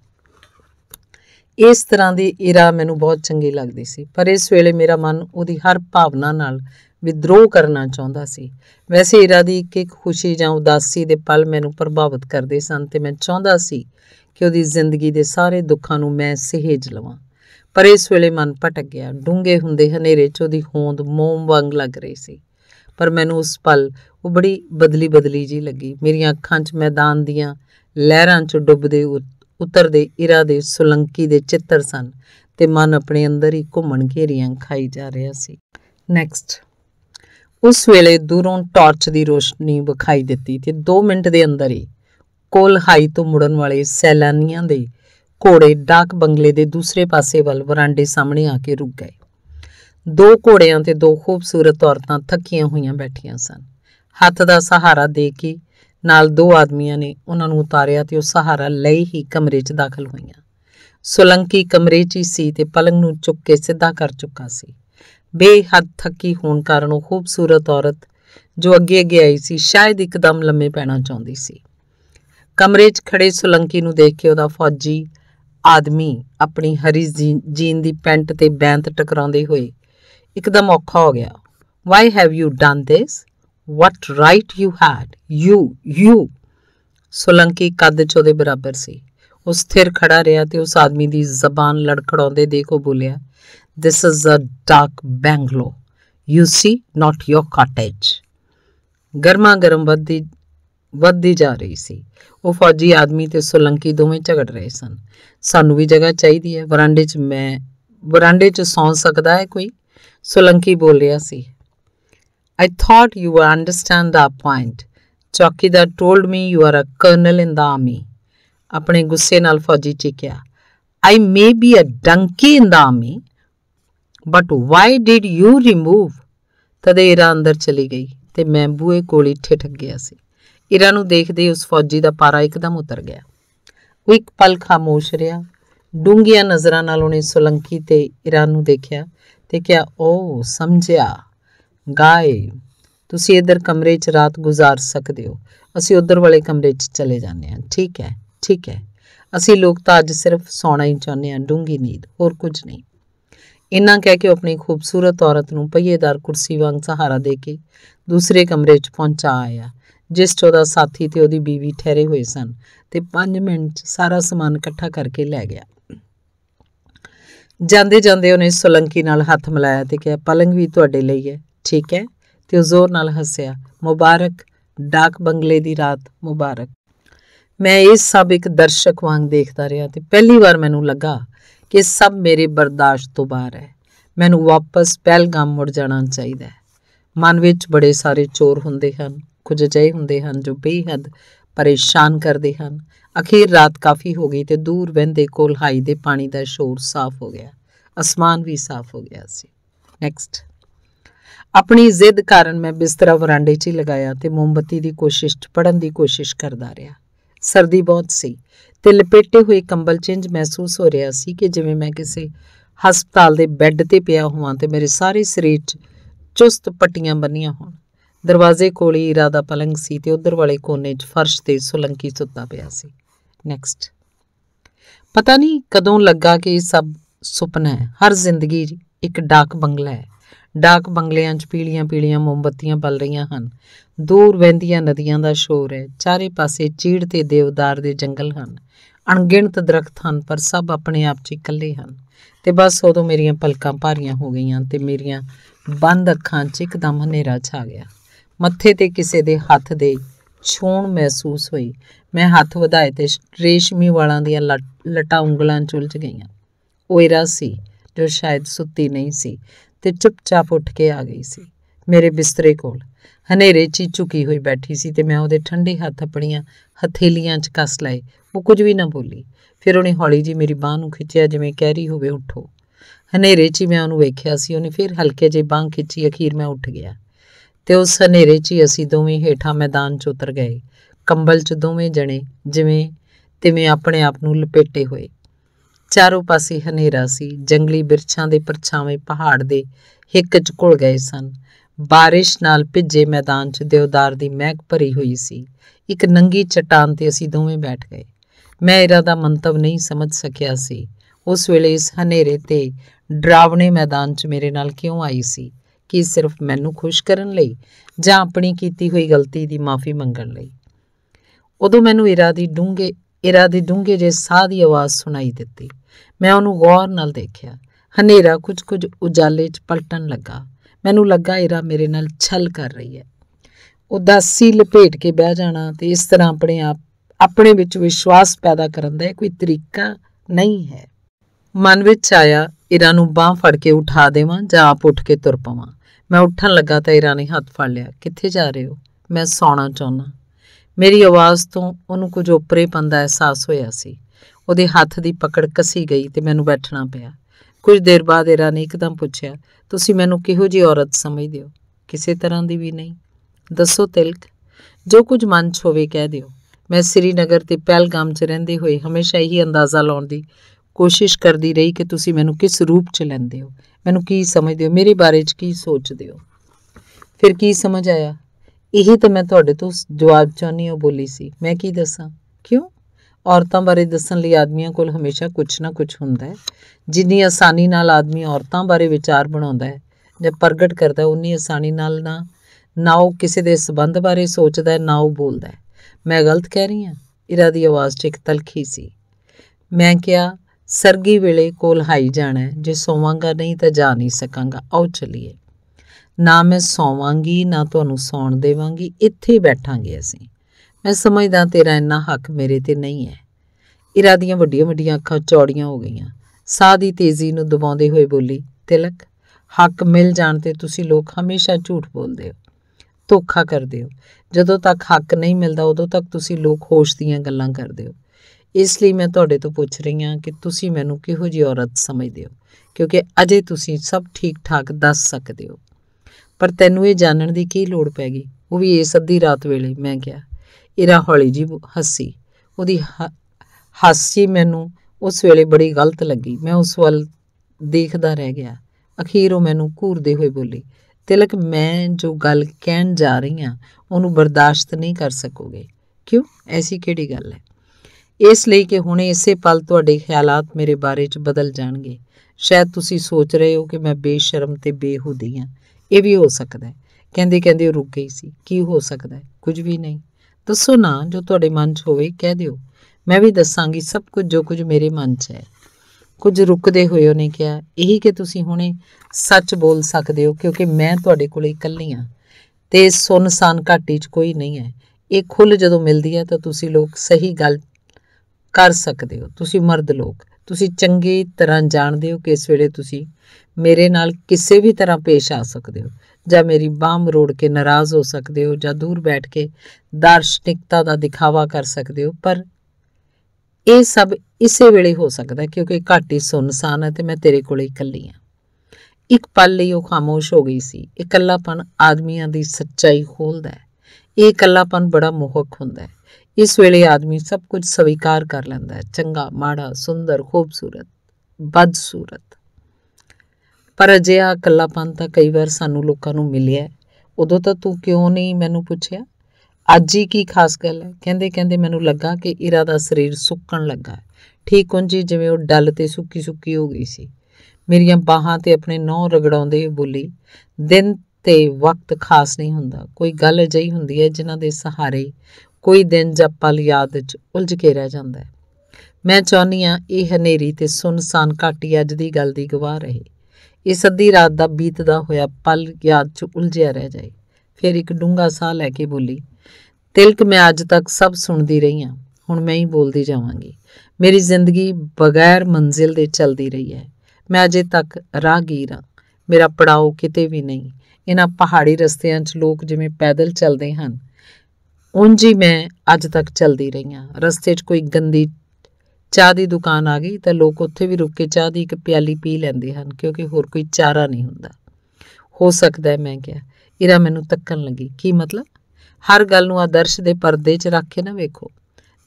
S1: ਇਸ ਤਰ੍ਹਾਂ ਦੀ ਇਰਾ ਮੈਨੂੰ ਬਹੁਤ ਚੰਗੀ ਲੱਗਦੀ ਸੀ ਪਰ ਇਸ ਵੇਲੇ ਮੇਰਾ ਮਨ ਉਹਦੀ ਹਰ ਭਾਵਨਾ ਨਾਲ ਵਿਦਰੋਹ ਕਰਨਾ ਚਾਹੁੰਦਾ ਸੀ ਵੈਸੇ ਇਰਾ ਦੀ ਇੱਕ ਇੱਕ ਖੁਸ਼ੀ ਜਾਂ ਉਦਾਸੀ ਦੇ ਪਲ ਮੈਨੂੰ ਪ੍ਰਭਾਵਿਤ ਕਰਦੇ ਸਨ ਤੇ ਮੈਂ ਚਾਹੁੰਦਾ ਸੀ ਕਿ ਉਹਦੀ ਜ਼ਿੰਦਗੀ ਦੇ ਸਾਰੇ ਦੁੱਖਾਂ ਨੂੰ ਮੈਂ ਸਹਿਜ ਲਵਾਂ ਪਰ ਇਸ ਵੇਲੇ ਮਨ ਭਟਕ ਗਿਆ ਡੂੰਘੇ ਹੁੰਦੇ ਹਨੇਰੇ 'ਚ ਉਹਦੀ ਹੋਂਦ ਮੋਮ ਵਾਂਗ ਲੱਗ ਰਹੀ ਸੀ ਪਰ ਮੈਨੂੰ ਉਸ ਪਲ ਉਹ ਬੜੀ ਬਦਲੀ ਬਦਲੀ ਜੀ ਲੱਗੀ ਮੇਰੀਆਂ ਅੱਖਾਂ 'ਚ ਮੈਦਾਨ ਦੀਆਂ ਲਹਿਰਾਂ 'ਚ ਡੁੱਬਦੇ ਉਤਰਦੇ ਇਰਾ ਦੇ ਸੁਲੰਕੀ ਦੇ ਚਿੱਤਰ ਸਨ ਤੇ ਮਨ ਆਪਣੇ ਅੰਦਰ ਹੀ ਘੁੰਮਣ ਘੇਰੀਆਂ ਖਾਈ ਜਾ ਰਿਹਾ ਸੀ ਨੈਕਸਟ ਉਸ ਵੇਲੇ ਦੂਰੋਂ ਟਾਰਚ ਦੀ ਰੋਸ਼ਨੀ ਵਿਖਾਈ ਦਿੱਤੀ ਤੇ 2 ਮਿੰਟ ਦੇ ਅੰਦਰ ਹੀ ਹਾਈ ਤੋਂ ਮੁੜਨ ਵਾਲੇ ਸੈਲਾਨੀਆਂ ਦੇ ਘੋੜੇ ਡਾਕ ਬੰਗਲੇ ਦੇ ਦੂਸਰੇ ਪਾਸੇ ਵੱਲ ਵਰਾਂਡੇ ਸਾਹਮਣੇ ਆ ਕੇ ਰੁਕ ਗਏ ਦੋ ਘੋੜਿਆਂ ਤੇ ਦੋ ਖੂਬਸੂਰਤ ਔਰਤਾਂ ਥੱਕੀਆਂ ਹੋਈਆਂ ਬੈਠੀਆਂ ਸਨ ਹੱਥ ਦਾ ਸਹਾਰਾ ਦੇ ਕੇ ਨਾਲ ਦੋ ਆਦਮੀਆਂ ਨੇ ਉਹਨਾਂ ਨੂੰ ਉਤਾਰਿਆ ਤੇ ਉਹ ਸਹਾਰਾ ਲਈ ਹੀ ਕਮਰੇ 'ਚ ਦਾਖਲ ਹੋਈਆਂ ਸੁਲੰਕੀ ਕਮਰੇ 'ਚ ਹੀ ਸੀ ਤੇ ਪਲੰਗ ਨੂੰ ਚੁੱਕ ਕੇ ਸਿੱਧਾ ਕਰ ਚੁੱਕਾ ਸੀ ਬੇਹੱਦ ਥੱਕੀ ਹੋਣ ਕਾਰਨ ਉਹ ਖੂਬਸੂਰਤ ਔਰਤ ਜੋ ਅੱਗੇ ਅੱਗੇ ਆਈ ਸੀ ਸ਼ਾਇਦ ਇੱਕਦਮ ਲੰਮੇ ਪੈਣਾ ਚਾਹੁੰਦੀ ਸੀ ਕਮਰੇ 'ਚ ਖੜੇ ਸੁਲੰਕੀ ਨੂੰ ਦੇਖ ਕੇ ਉਹਦਾ ਫੌਜੀ ਆਦਮੀ ਆਪਣੀ ਹਰੀ ਜੀਨ ਦੀ ਪੈਂਟ ਤੇ ਬੈਂਤ ਟਕਰਾਉਂਦੇ ਹੋਏ ਇੱਕਦਮ ਔਖਾ ਹੋ ਗਿਆ why have you done this what right you had you you ਸੁਲੰਕੀ ਕੱਦ 'ਚ ਉਹਦੇ ਬਰਾਬਰ ਸੀ ਉਹ ਸਥਿਰ ਖੜਾ ਰਿਹਾ ਤੇ ਉਸ ਆਦਮੀ ਦੀ ਜ਼ਬਾਨ ਲੜਖੜਾਉਂਦੇ ਦੇਖ ਉਹ ਬੋਲਿਆ This is a dark bungalow. You see, not your cottage. ਗਰਮਾ ਗਰਮ ਵੱਧਦੀ ਵੱਧਦੀ ਜਾ ਰਹੀ ਸੀ ਉਹ ਫੌਜੀ ਆਦਮੀ ਤੇ ਸੋਲੰਕੀ ਦੋਵੇਂ ਝਗੜ ਰਹੇ ਸਨ ਸਾਨੂੰ ਵੀ ਜਗ੍ਹਾ ਚਾਹੀਦੀ ਹੈ ਵਰਾਂਡੇ 'ਚ ਮੈਂ ਵਰਾਂਡੇ 'ਚ ਸੌਂ ਸਕਦਾ ਹੈ ਕੋਈ ਸੋਲੰਕੀ ਬੋਲ ਰਿਹਾ ਸੀ I thought you would understand our point. ਚੌਕੀਦਾਰ told me you are a colonel in the army. ਆਪਣੇ ਗੁੱਸੇ ਨਾਲ ਫੌਜੀ ਚੀਕਿਆ I may be a donkey in the army, but why did you remove ਤਦ ਇਰਾ ਅੰਦਰ ਚਲੀ ਗਈ ਤੇ ਮੈਂ ਬੂਏ ਕੋਲ ਠਿਠ ਗਿਆ ਸੀ ਇਰਾ ਨੂੰ ਦੇਖਦੇ ਉਸ ਫੌਜੀ ਦਾ ਪਾਰਾ ਇੱਕਦਮ ਉਤਰ ਗਿਆ ਉਹ ਇੱਕ ਪਲ ਖਾਮੋਸ਼ ਰਿਹਾ ਡੂੰਗੀਆਂ ਨਜ਼ਰਾਂ ਨਾਲ ਉਹਨੇ ਸੁਲੰਕੀ ਤੇ ਇਰਾ ਨੂੰ ਦੇਖਿਆ ਤੇ ਕਿਹਾ ਉਹ ਸਮਝਿਆ ਗਾਏ ਤੁਸੀਂ ਇਧਰ ਕਮਰੇ 'ਚ ਰਾਤ ਗੁਜ਼ਾਰ ਸਕਦੇ ਹੋ ਅਸੀਂ ਉਧਰ ਵਾਲੇ ਕਮਰੇ 'ਚ ਚਲੇ ਜਾਂਦੇ ਹਾਂ ਠੀਕ ਹੈ ਠੀਕ ਹੈ ਅਸੀਂ ਲੋਕ ਤਾਂ ਅੱਜ ਸਿਰਫ ਸੌਣਾ ਹੀ ਚਾਹੁੰਦੇ ਹਾਂ ਡੂੰਗੀ ਨੀਂਦ ਹੋਰ ਕੁਝ ਨਹੀਂ ਇੰਨਾ ਕਹਿ ਕੇ ਆਪਣੀ ਖੂਬਸੂਰਤ ਔਰਤ ਨੂੰ ਪਈਏਦਾਰ ਕੁਰਸੀ ਵਾਂਗ ਸਹਾਰਾ ਦੇ ਕੇ ਦੂਸਰੇ ਕਮਰੇ 'ਚ ਪਹੁੰਚਾ ਆਇਆ ਜਿਸ 'ਚ ਉਹਦਾ ਸਾਥੀ ਤੇ ਉਹਦੀ ਬੀਵੀ ਠਹਿਰੇ ਹੋਏ ਸਨ ਤੇ 5 ਮਿੰਟ 'ਚ ਸਾਰਾ ਸਮਾਨ ਇਕੱਠਾ ਕਰਕੇ ਲੈ ਗਿਆ ਜਾਂਦੇ ਜਾਂਦੇ ਉਹਨੇ ਸੁਲੰਕੀ ਨਾਲ ਹੱਥ ਮਿਲਾਇਆ ਤੇ ਕਿਹਾ ਪਲੰਗ ਵੀ ਤੁਹਾਡੇ ਲਈ ਹੈ ਠੀਕ ਹੈ ਤੇ ਉਹ ਜ਼ੋਰ ਨਾਲ ਹੱਸਿਆ ਮੁਬਾਰਕ ਡਾਕ ਬੰਗਲੇ ਦੀ ਰਾਤ ਮੁਬਾਰਕ ਮੈਂ ਇਹ ਸਭ ਇੱਕ ਦਰਸ਼ਕ ਵਾਂਗ ਦੇਖਦਾ ਰਿਹਾ ਤੇ ਪਹਿਲੀ ਵਾਰ ਮੈਨੂੰ ਲੱਗਾ ਕਿ ਸਭ ਮੇਰੇ ਬਰਦਾਸ਼ਤ ਤੋਂ ਬਾਹਰ ਹੈ ਮੈਨੂੰ ਵਾਪਸ ਪਹਿਲਗਾਮ ਮੁੜ ਜਾਣਾ ਚਾਹੀਦਾ ਹੈ ਮਨ ਵਿੱਚ ਬੜੇ ਸਾਰੇ ਚੋਰ ਹੁੰਦੇ ਹਨ ਕੁਝ ਅਜਿਹੇ ਹੁੰਦੇ ਹਨ ਜੋ ਬੇਹੱਦ ਪਰੇਸ਼ਾਨ ਕਰਦੇ ਹਨ ਅਖੀਰ ਰਾਤ ਕਾਫੀ ਹੋ ਗਈ ਤੇ ਦੂਰ ਵਹਿੰਦੇ ਹਾਈ ਦੇ ਪਾਣੀ ਦਾ ਸ਼ੋਰ ਸਾਫ਼ ਹੋ ਗਿਆ ਅਸਮਾਨ ਵੀ ਸਾਫ਼ ਹੋ ਗਿਆ ਸੀ ਨੈਕਸਟ ਆਪਣੀ ਜ਼ਿੱਦ ਕਾਰਨ ਮੈਂ ਬਿਸਤਰਾ ਵਰਾਂਡੇ 'ਚ ਹੀ ਲਗਾਇਆ ਤੇ ਮੋਮਬਤੀ ਦੀ ਕੋਸ਼ਿਸ਼ ਪੜਨ ਦੀ ਕੋਸ਼ਿਸ਼ ਕਰਦਾ ਰਿਹਾ ਸਰਦੀ ਬਹੁਤ ਸੀ ਤੇ ਲਪੇਟੇ ਹੋਏ ਕੰਬਲ ਚਿੰਜ ਮਹਿਸੂਸ ਹੋ ਰਿਹਾ ਸੀ ਕਿ ਜਿਵੇਂ ਮੈਂ ਕਿਸੇ ਹਸਪਤਾਲ ਦੇ ਬੈੱਡ ਤੇ ਪਿਆ ਹੋਵਾਂ ਤੇ ਮੇਰੇ ਸਾਰੇ ਸਰੀਰ 'ਚ ਚੁਸਤ ਪੱਟੀਆਂ ਬੰਨੀਆਂ ਹੋਣ ਦਰਵਾਜ਼ੇ ਕੋਲ ਹੀ ਇਰਾਦਾ ਪਲੰਗ ਸੀ ਤੇ ਉਧਰ ਵਾਲੇ ਕੋਨੇ 'ਚ ਫਰਸ਼ ਤੇ ਸੁਲੰਕੀ ਸੁੱਤਾ ਪਿਆ ਸੀ ਨੈਕਸਟ ਪਤਾ ਨਹੀਂ ਕਦੋਂ ਲੱਗਾ ਕਿ ਇਹ ਸਭ ਸੁਪਨਾ ਹੈ ਹਰ ਜ਼ਿੰਦਗੀ ਇੱਕ ਡਾਕ ਬੰਗਲਾ ਹੈ ਡਾਕ ਬੰਗਲਿਆਂ 'ਚ ਪੀਲੀਆਂ-ਪੀਲੀਆਂ ਮੋਮਬੱਤੀਆਂ ਬਲ ਰਹੀਆਂ ਹਨ ਦੂਰ ਵਹਿੰਦੀਆਂ ਨਦੀਆਂ ਦਾ ਸ਼ੋਰ ਹੈ ਚਾਰੇ ਪਾਸੇ ਚੀੜ ਤੇ ਦੇਵਦਾਰ ਦੇ ਜੰਗਲ ਹਨ ਅਣਗਿਣਤ ਦਰਖਤ ਹਨ ਪਰ ਸਭ ਆਪਣੇ ਆਪ 'ਚ ਇਕੱਲੇ ਹਨ ਤੇ ਬਸ ਉਦੋਂ ਮੇਰੀਆਂ ਪਲਕਾਂ ਭਾਰੀਆਂ ਹੋ ਗਈਆਂ ਤੇ ਮੇਰੀਆਂ ਬੰਦ ਅੱਖਾਂ 'ਚ ਇੱਕਦਮ ਹਨੇਰਾ ਛਾ ਗਿਆ ਮੱਥੇ ਤੇ ਕਿਸੇ ਦੇ ਹੱਥ ਦੇ ਛੋਣ ਮਹਿਸੂਸ ਹੋਈ ਮੈਂ ਹੱਥ ਵਧਾਏ ਤੇ ਰੇਸ਼ਮੀ ਵਾਲਾਂ ਦੀਆਂ ਲਟਾ ਉਂਗਲਾਂ ਚੁਲਝ ਗਈਆਂ ਉਹ ਇਰਾ ਸੀ ਜੋ ਸ਼ਾਇਦ ਸੁੱਤੀ ਨਹੀਂ ਸੀ ਤੇ ਚੁੱਪਚਾਪ ਉੱਠ ਕੇ ਆ ਗਈ ਸੀ ਮੇਰੇ ਬਿਸਤਰੇ ਕੋਲ ਹਨੇਰੇ 'ਚ ਝੁਕੀ ਹੋਈ ਬੈਠੀ ਸੀ ਤੇ ਮੈਂ ਉਹਦੇ ਠੰਡੇ ਹੱਥ ਆਪਣੀਆਂ ਹਥੇਲੀਆਂ 'ਚ ਕੱਸ ਲਏ ਉਹ ਕੁਝ ਵੀ ਨਾ ਬੋਲੀ ਫਿਰ ਉਹਨੇ ਹੌਲੀ ਜੀ ਮੇਰੀ ਬਾਹ ਨੂੰ ਖਿੱਚਿਆ ਜਿਵੇਂ ਕਹਿ ਰਹੀ ਹੋਵੇ ਉੱਠੋ ਹਨੇਰੇ 'ਚ ਮੈਂ ਉਹਨੂੰ ਵੇਖਿਆ ਸੀ ਉਹਨੇ ਫਿਰ ਹਲਕੇ ਜਿਹੇ ਬਾਹ ਖਿੱਚੀ ਅਖੀਰ ਮੈਂ ਉੱਠ ਗਿਆ ਤੇ ਉਸ ਹਨੇਰੇ 'ਚ ਅਸੀਂ ਦੋਵੇਂ ਹੇਠਾਂ ਮੈਦਾਨ 'ਚ ਉਤਰ ਗਏ ਕੰਬਲ 'ਚ ਦੋਵੇਂ ਜਣੇ ਜਿਵੇਂ ਮੈਂ ਆਪਣੇ ਆਪ ਨੂੰ ਲਪੇਟੇ ਹੋਏ ਚਾਰੋਂ ਪਾਸੇ ਹਨੇਰਾ ਸੀ ਜੰਗਲੀ ਬਿਰਛਾਂ ਦੇ ਪਰਛਾਵੇਂ ਪਹਾੜ ਦੇ ਹਿੱਕ 'ਚ ਘੁਲ ਗਏ ਸਨ ਬਾਰਿਸ਼ ਨਾਲ ਭਿੱਜੇ ਮੈਦਾਨ 'ਚ ਦਿਉਦਾਰ ਦੀ ਮਹਿਕ ਭਰੀ ਹੋਈ ਸੀ ਇੱਕ ਨੰਗੀ ਚਟਾਨ ਤੇ ਅਸੀਂ ਦੋਵੇਂ ਬੈਠ ਗਏ ਮੈਂ ਦਾ ਮੰਤਵ ਨਹੀਂ ਸਮਝ ਸਕਿਆ ਸੀ ਉਸ ਵੇਲੇ ਇਸ ਹਨੇਰੇ ਤੇ ਡਰਾਵਣੇ ਮੈਦਾਨ 'ਚ ਮੇਰੇ ਨਾਲ ਕਿਉਂ ਆਈ ਸੀ ਕੀ ਸਿਰਫ ਮੈਨੂੰ ਖੁਸ਼ ਕਰਨ ਲਈ ਜਾਂ ਆਪਣੀ ਕੀਤੀ ਹੋਈ ਗਲਤੀ ਦੀ ਮਾਫੀ ਮੰਗਣ ਲਈ ਉਦੋਂ ਮੈਨੂੰ ਇਰਾਦੀ ਡੂੰਗੇ ਦੀ ਡੂੰਗੇ ਜੇ ਸਾਹ ਦੀ ਆਵਾਜ਼ ਸੁਣਾਈ ਦਿੱਤੀ ਮੈਂ ਉਹਨੂੰ ਗੌਰ ਨਾਲ ਦੇਖਿਆ ਹਨੇਰਾ ਕੁਝ ਕੁਝ ਉਜਾਲੇ 'ਚ ਪਲਟਣ ਲੱਗਾ ਮੈਨੂੰ ਲੱਗਾ ਇਰਾ ਮੇਰੇ ਨਾਲ ਛਲ ਕਰ ਰਹੀ ਹੈ ਉਦਾਸੀ ਲਪੇਟ ਕੇ ਬਹਿ ਜਾਣਾ ਤੇ ਇਸ ਤਰ੍ਹਾਂ ਆਪਣੇ ਆਪ ਆਪਣੇ ਵਿੱਚ ਵਿਸ਼ਵਾਸ ਪੈਦਾ ਕਰਨ ਦਾ ਕੋਈ ਤਰੀਕਾ ਨਹੀਂ ਹੈ ਮਨ ਵਿੱਚ ਆਇਆ ਇਰਾ ਨੂੰ ਬਾਹ ਫੜ ਕੇ ਉਠਾ ਦੇਵਾਂ ਜਾਂ ਆਪ ਉੱਠ ਕੇ ਤੁਰ ਪਵਾਂ ਮੈਂ ਉੱਠਣ ਲੱਗਾ ਤਾਂ ਇਰਾ ਨੇ ਹੱਥ ਫੜ ਲਿਆ ਕਿੱਥੇ ਜਾ ਰਹੇ ਹੋ ਮੈਂ ਸੌਣਾ ਚਾਹੁੰਦਾ ਮੇਰੀ ਆਵਾਜ਼ ਤੋਂ ਉਹਨੂੰ ਕੁਝ ਉਪਰੇ ਪੰਦਾ ਅਹਿਸਾਸ ਹੋਇਆ ਸੀ ਉਹਦੇ ਹੱਥ ਦੀ ਪਕੜ ਕੱਸੀ ਗਈ ਤੇ ਮੈਨੂੰ ਬੈਠਣਾ ਪਿਆ ਕੁਝ ਦੇਰ ਬਾਅਦ ਇਰਾ ਨੇ ਇੱਕਦਮ ਪੁੱਛਿਆ ਤੁਸੀਂ ਮੈਨੂੰ ਕਿਹੋ ਜੀ ਔਰਤ ਸਮਝਦੇ ਹੋ ਕਿਸੇ ਤਰ੍ਹਾਂ ਦੀ ਵੀ ਨਹੀਂ ਦੱਸੋ ਤਿਲਕ ਜੋ ਕੁਝ ਮਨ 'ਚ ਹੋਵੇ ਕਹਿ ਦਿਓ ਮੈਂ ਸ੍ਰੀਨਗਰ ਤੇ ਪਹਿਲਗਾਮ 'ਚ ਰਹਿੰਦੇ ਹੋਏ ਹਮੇਸ਼ਾ ਇਹੀ ਅੰਦਾਜ਼ਾ ਲਾਉਣ ਦੀ ਕੋਸ਼ਿਸ਼ ਕਰਦੀ ਰਹੀ ਕਿ ਤੁਸੀਂ ਮੈਨੂੰ ਕਿਸ ਰੂਪ 'ਚ ਲੈਂਦੇ ਹੋ ਮੈਨੂੰ ਕੀ ਸਮਝਦੇ ਹੋ ਮੇਰੇ ਬਾਰੇ 'ਚ ਕੀ ਸੋਚਦੇ ਹੋ ਫਿਰ ਕੀ ਸਮਝ ਆਇਆ ਇਹੀ ਤਾਂ ਮੈਂ ਤੁਹਾਡੇ ਤੋਂ ਜਵਾਬ ਚਾਹਨੀ ਹਾਂ ਬੋਲੀ ਸੀ ਮੈਂ ਕੀ ਦੱਸਾਂ ਕਿਉਂ ਔਰਤਾਂ ਬਾਰੇ ਦੱਸਣ ਲਈ ਆਦਮੀਆਂ ਕੋਲ ਹਮੇਸ਼ਾ ਕੁਝ ਨਾ ਕੁਝ ਹੁੰਦਾ ਹੈ ਜਿੰਨੀ ਆਸਾਨੀ ਨਾਲ ਆਦਮੀ ਔਰਤਾਂ ਬਾਰੇ ਵਿਚਾਰ ਬਣਾਉਂਦਾ ਹੈ ਜਾਂ ਪ੍ਰਗਟ ਕਰਦਾ ਉਨੀ ਆਸਾਨੀ ਨਾਲ ਨਾ ਨਾ ਉਹ ਕਿਸੇ ਦੇ ਸਬੰਧ ਬਾਰੇ ਸੋਚਦਾ ਹੈ ਨਾ ਉਹ ਬੋਲਦਾ ਹੈ ਮੈਂ ਗਲਤ ਕਹਿ ਰਹੀ ਹਾਂ ਇਰਾ ਦੀ ਆਵਾਜ਼ 'ਚ ਇੱਕ ਤਲਖੀ ਸੀ ਮੈਂ ਕਿਹਾ ਸਰਗੀ ਵੇਲੇ ਕੋਲ ਹਾਈ ਜਾਣਾ ਹੈ ਜੇ ਸੌਵਾਂਗਾ ਨਹੀਂ ਤਾਂ ਜਾ ਨਹੀਂ ਸਕਾਂਗਾ ਆਓ ਚਲੀਏ ਨਾ ਮੈਂ ਸੌਵਾਂਗੀ ਨਾ ਤੁਹਾਨੂੰ ਸੌਣ ਦੇਵਾਂਗੀ ਇੱਥੇ ਬੈਠਾਂਗੇ ਅਸੀਂ ਮੈਂ ਸਮਝਦਾ ਤੇਰਾ ਇੰਨਾ ਹੱਕ ਮੇਰੇ ਤੇ ਨਹੀਂ ਹੈ ਇਰਾਦੀਆਂ ਵੱਡੀਆਂ-ਵੱਡੀਆਂ ਅੱਖਾਂ ਚੌੜੀਆਂ ਹੋ ਗਈਆਂ ਸਾਹ ਦੀ ਤੇਜ਼ੀ ਨੂੰ ਦਬਾਉਂਦੇ ਹੋਏ ਬੋਲੀ ਤਿਲਕ ਹੱਕ ਮਿਲ ਜਾਣ ਤੇ ਤੁਸੀਂ ਲੋਕ ਹਮੇਸ਼ਾ ਝੂਠ ਬੋਲਦੇ ਹੋ ਧੋਖਾ ਕਰਦੇ ਹੋ ਜਦੋਂ ਤੱਕ ਹੱਕ ਨਹੀਂ ਮਿਲਦਾ ਉਦੋਂ ਤੱਕ ਤੁਸੀਂ ਲੋਕ ਹੋਸ਼ ਦੀਆਂ ਗੱਲਾਂ ਕਰਦੇ ਹੋ ਇਸ ਲਈ ਮੈਂ ਤੁਹਾਡੇ ਤੋਂ ਪੁੱਛ ਰਹੀ ਹਾਂ ਕਿ ਤੁਸੀਂ ਮੈਨੂੰ ਕਿਹੋ ਜਿਹੀ ਔਰਤ ਸਮਝਦੇ ਹੋ ਕਿਉਂਕਿ ਅਜੇ ਤੁਸੀਂ ਸਭ ਠੀਕ-ਠਾਕ ਦੱਸ ਸਕਦੇ ਹੋ ਪਰ ਤੈਨੂੰ ਇਹ ਜਾਣਨ ਦੀ ਕੀ ਲੋੜ ਪੈ ਗਈ ਉਹ ਵੀ ਇਸ ਅੱਧੀ ਰਾਤ ਵੇਲੇ ਮੈਂ ਕਿਹਾ ਇਰਾ ਹੌਲੀ ਜੀ ਹੱਸੀ ਉਹਦੀ ਹਾਸੀ ਮੈਨੂੰ ਉਸ ਵੇਲੇ ਬੜੀ ਗਲਤ ਲੱਗੀ ਮੈਂ ਉਸ ਵੱਲ ਦੇਖਦਾ ਰਹਿ ਗਿਆ ਅਖੀਰ ਉਹ ਮੈਨੂੰ ਘੂਰਦੇ ਹੋਏ ਬੋਲੀ ਤਿਲਕ ਮੈਂ ਜੋ ਗੱਲ ਕਹਿਣ ਜਾ ਰਹੀ ਹਾਂ ਉਹਨੂੰ ਬਰਦਾਸ਼ਤ ਨਹੀਂ ਕਰ ਸਕੋਗੇ ਕਿਉਂ ਐਸੀ ਕਿਹੜੀ ਗੱਲ ਹੈ ਇਸ ਲਈ ਕਿ ਹੁਣੇ ਇਸੇ ਪਲ ਤੁਹਾਡੇ ਖਿਆਲਾਤ ਮੇਰੇ ਬਾਰੇ 'ਚ ਬਦਲ ਜਾਣਗੇ ਸ਼ਾਇਦ ਤੁਸੀਂ ਸੋਚ ਰਹੇ ਹੋ ਕਿ ਮੈਂ ਬੇਸ਼ਰਮ ਤੇ ਬੇਹੂਦੀ ਹਾਂ ਇਹ ਵੀ ਹੋ ਸਕਦਾ ਹੈ ਕਹਿੰਦੇ ਕਹਿੰਦੇ ਰੁਕ ਗਈ ਸੀ ਕੀ ਹੋ ਸਕਦਾ ਕੁਝ ਵੀ ਨਹੀਂ ਦੱਸੋ ਨਾ ਜੋ ਤੁਹਾਡੇ ਮਨ 'ਚ ਹੋਵੇ ਕਹਿ ਦਿਓ ਮੈਂ ਵੀ ਦੱਸਾਂਗੀ ਸਭ ਕੁਝ ਜੋ ਕੁਝ ਮੇਰੇ ਮਨ 'ਚ ਹੈ ਕੁਝ ਰੁਕਦੇ ਹੋਏ ਉਹਨੇ ਕਿਹਾ ਇਹੀ ਕਿ ਤੁਸੀਂ ਹੁਣੇ ਸੱਚ ਬੋਲ ਸਕਦੇ ਹੋ ਕਿਉਂਕਿ ਮੈਂ ਤੁਹਾਡੇ ਕੋਲ ਇਕੱਲੀ ਆ ਤੇ ਸੁਨਸਾਨ ਘਾਟੀ 'ਚ ਕੋਈ ਨਹੀਂ ਹੈ ਇਹ ਖੁੱਲ ਜਦੋਂ ਮਿਲਦੀ ਹੈ ਤਾਂ ਤੁਸੀਂ ਲੋਕ ਸਹੀ ਗੱਲ ਕਰ ਸਕਦੇ ਹੋ ਤੁਸੀਂ ਮਰਦ ਲੋਕ ਤੁਸੀਂ ਚੰਗੀ ਤਰ੍ਹਾਂ ਜਾਣਦੇ ਹੋ ਕਿ ਇਸ ਵੇਲੇ ਤੁਸੀਂ ਮੇਰੇ ਨਾਲ ਕਿਸੇ ਵੀ ਤਰ੍ਹਾਂ ਪੇਸ਼ ਆ ਸਕਦੇ ਹੋ ਜਾਂ ਮੇਰੀ ਬਾਹ ਮਰੋੜ ਕੇ ਨਾਰਾਜ਼ ਹੋ ਸਕਦੇ ਹੋ ਜਾਂ ਦੂਰ ਬੈਠ ਕੇ ਦਾਰਸ਼ਨਿਕਤਾ ਦਾ ਦਿਖਾਵਾ ਕਰ ਸਕਦੇ ਹੋ ਪਰ ਇਹ ਸਭ ਇਸੇ ਵੇਲੇ ਹੋ ਸਕਦਾ ਕਿਉਂਕਿ ਘਾਟੀ ਸੁੰਨਸਾਨ ਹੈ ਤੇ ਮੈਂ ਤੇਰੇ ਕੋਲ ਇਕੱਲੀ ਹਾਂ ਇੱਕ ਪਲ ਲਈ ਉਹ ਖਾਮੋਸ਼ ਹੋ ਗਈ ਸੀ ਇਕੱਲਾਪਨ ਆਦਮੀਆਂ ਦੀ ਸੱਚਾਈ ਖੋਲਦਾ ਹੈ ਇਹ ਇਕੱਲਾਪਨ ਬੜਾ ਮੋਹਕ ਹੁੰਦਾ ਹੈ ਇਸ ਵੇਲੇ ਆਦਮੀ ਸਭ ਕੁਝ ਸਵੀਕਾਰ ਕਰ ਲੈਂਦਾ ਹੈ ਚੰਗਾ ਮਾੜਾ ਸੁੰਦਰ ਖੂਬਸੂਰਤ ਬਦਸੂਰਤ ਪਰ ਅਜਿਹਾ ਇਕੱਲਾਪਨ ਤਾਂ ਕਈ ਵਾਰ ਸਾਨੂੰ ਲੋਕਾਂ ਨੂੰ ਮਿਲਿਆ ਉਦੋਂ ਤਾਂ ਤੂੰ ਕਿਉਂ ਨਹੀਂ ਮੈਨੂੰ ਪੁੱਛਿਆ ਅੱਜ ਹੀ ਕੀ ਖਾਸ ਗੱਲ ਹੈ ਕਹਿੰਦੇ ਕਹਿੰਦੇ ਮੈਨੂੰ ਲੱਗਾ ਕਿ ਇਰਾ ਦਾ ਸਰੀਰ ਸੁੱਕਣ ਲੱਗਾ ਠੀਕ ਉਂਝ ਜਿਵੇਂ ਉਹ ਡੱਲ ਤੇ ਸੁੱਕੀ ਸੁੱਕੀ ਹੋ ਗਈ ਸੀ ਮੇਰੀਆਂ ਬਾਹਾਂ ਤੇ ਆਪਣੇ ਨੌ ਰਗੜਾਉਂਦੇ ਬੋਲੀ ਦਿਨ ਤੇ ਵਕਤ ਖਾਸ ਨਹੀਂ ਹੁੰਦਾ ਕੋਈ ਗੱਲ ਅਜਿਹੀ ਹੁੰਦੀ ਹੈ ਜਿਨ੍ਹਾਂ ਦੇ ਸਹਾਰੇ ਕੋਈ ਦਿਨ ਜਾਂ ਪਲ ਯਾਦ 'ਚ ਉਲਝ ਕੇ ਰਹਿ ਜਾਂਦਾ ਮੈਂ ਚਾਹਨੀ ਆ ਇਹ ਹਨੇਰੀ ਤੇ ਸੁਨਸਾਨ ਘਾਟੀ ਅੱਜ ਦੀ ਗੱਲ ਦੀ ਗਵਾਹ ਰਹੇ ਇਸ ਅੱਧੀ ਰਾਤ ਦਾ ਬੀਤਦਾ ਹੋਇਆ ਪਲ ਯਾਦ 'ਚ ਉਲਝਿਆ ਰਹਿ ਜਾਏ ਫਿਰ ਇੱਕ ਡੂੰਗਾ ਸਾਹ ਲੈ ਕੇ ਬੋਲੀ ਤਿਲਕ ਮੈਂ ਅੱਜ ਤੱਕ ਸਭ ਸੁਣਦੀ ਰਹੀ ਹਾਂ ਹੁਣ ਮੈਂ ਹੀ ਬੋਲਦੀ ਜਾਵਾਂਗੀ ਮੇਰੀ ਜ਼ਿੰਦਗੀ ਬਗੈਰ ਮੰਜ਼ਿਲ ਦੇ ਚੱਲਦੀ ਰਹੀ ਹੈ ਮੈਂ ਅਜੇ ਤੱਕ ਰਾਹਗੀਰ ਹਾਂ ਮੇਰਾ ਪੜਾਓ ਕਿਤੇ ਵੀ ਨਹੀਂ ਇਹਨਾਂ ਪਹਾੜੀ ਰਸਤਿਆਂ 'ਚ ਲੋਕ ਜਿਵੇਂ ਪੈਦਲ ਚੱਲਦੇ ਹਨ ਉਂਝ ਹੀ ਮੈਂ ਅੱਜ ਤੱਕ ਚੱਲਦੀ ਰਹੀ ਹਾਂ ਰਸਤੇ 'ਚ ਕੋਈ ਗੰਦੀ ਚਾਹ ਦੀ ਦੁਕਾਨ ਆ ਗਈ ਤਾਂ ਲੋਕ ਉੱਥੇ ਵੀ ਰੁਕ ਕੇ ਚਾਹ ਦੀ ਇੱਕ ਪਿਆਲੀ ਪੀ ਲੈਂਦੇ ਹਨ ਕਿਉਂਕਿ ਹੋਰ ਕੋਈ ਚਾਰਾ ਨਹੀਂ ਹੁੰਦਾ ਹੋ ਸਕਦਾ ਹੈ ਮੈਂ ਕਿਹਾ ਇਰਾ ਮੈਨੂੰ ਤੱਕਣ ਲੱਗੀ ਕੀ ਮਤਲਬ ਹਰ ਗੱਲ ਨੂੰ ਆਦਰਸ਼ ਦੇ ਪਰਦੇ 'ਚ ਰੱਖ ਕੇ ਨਾ ਵੇਖੋ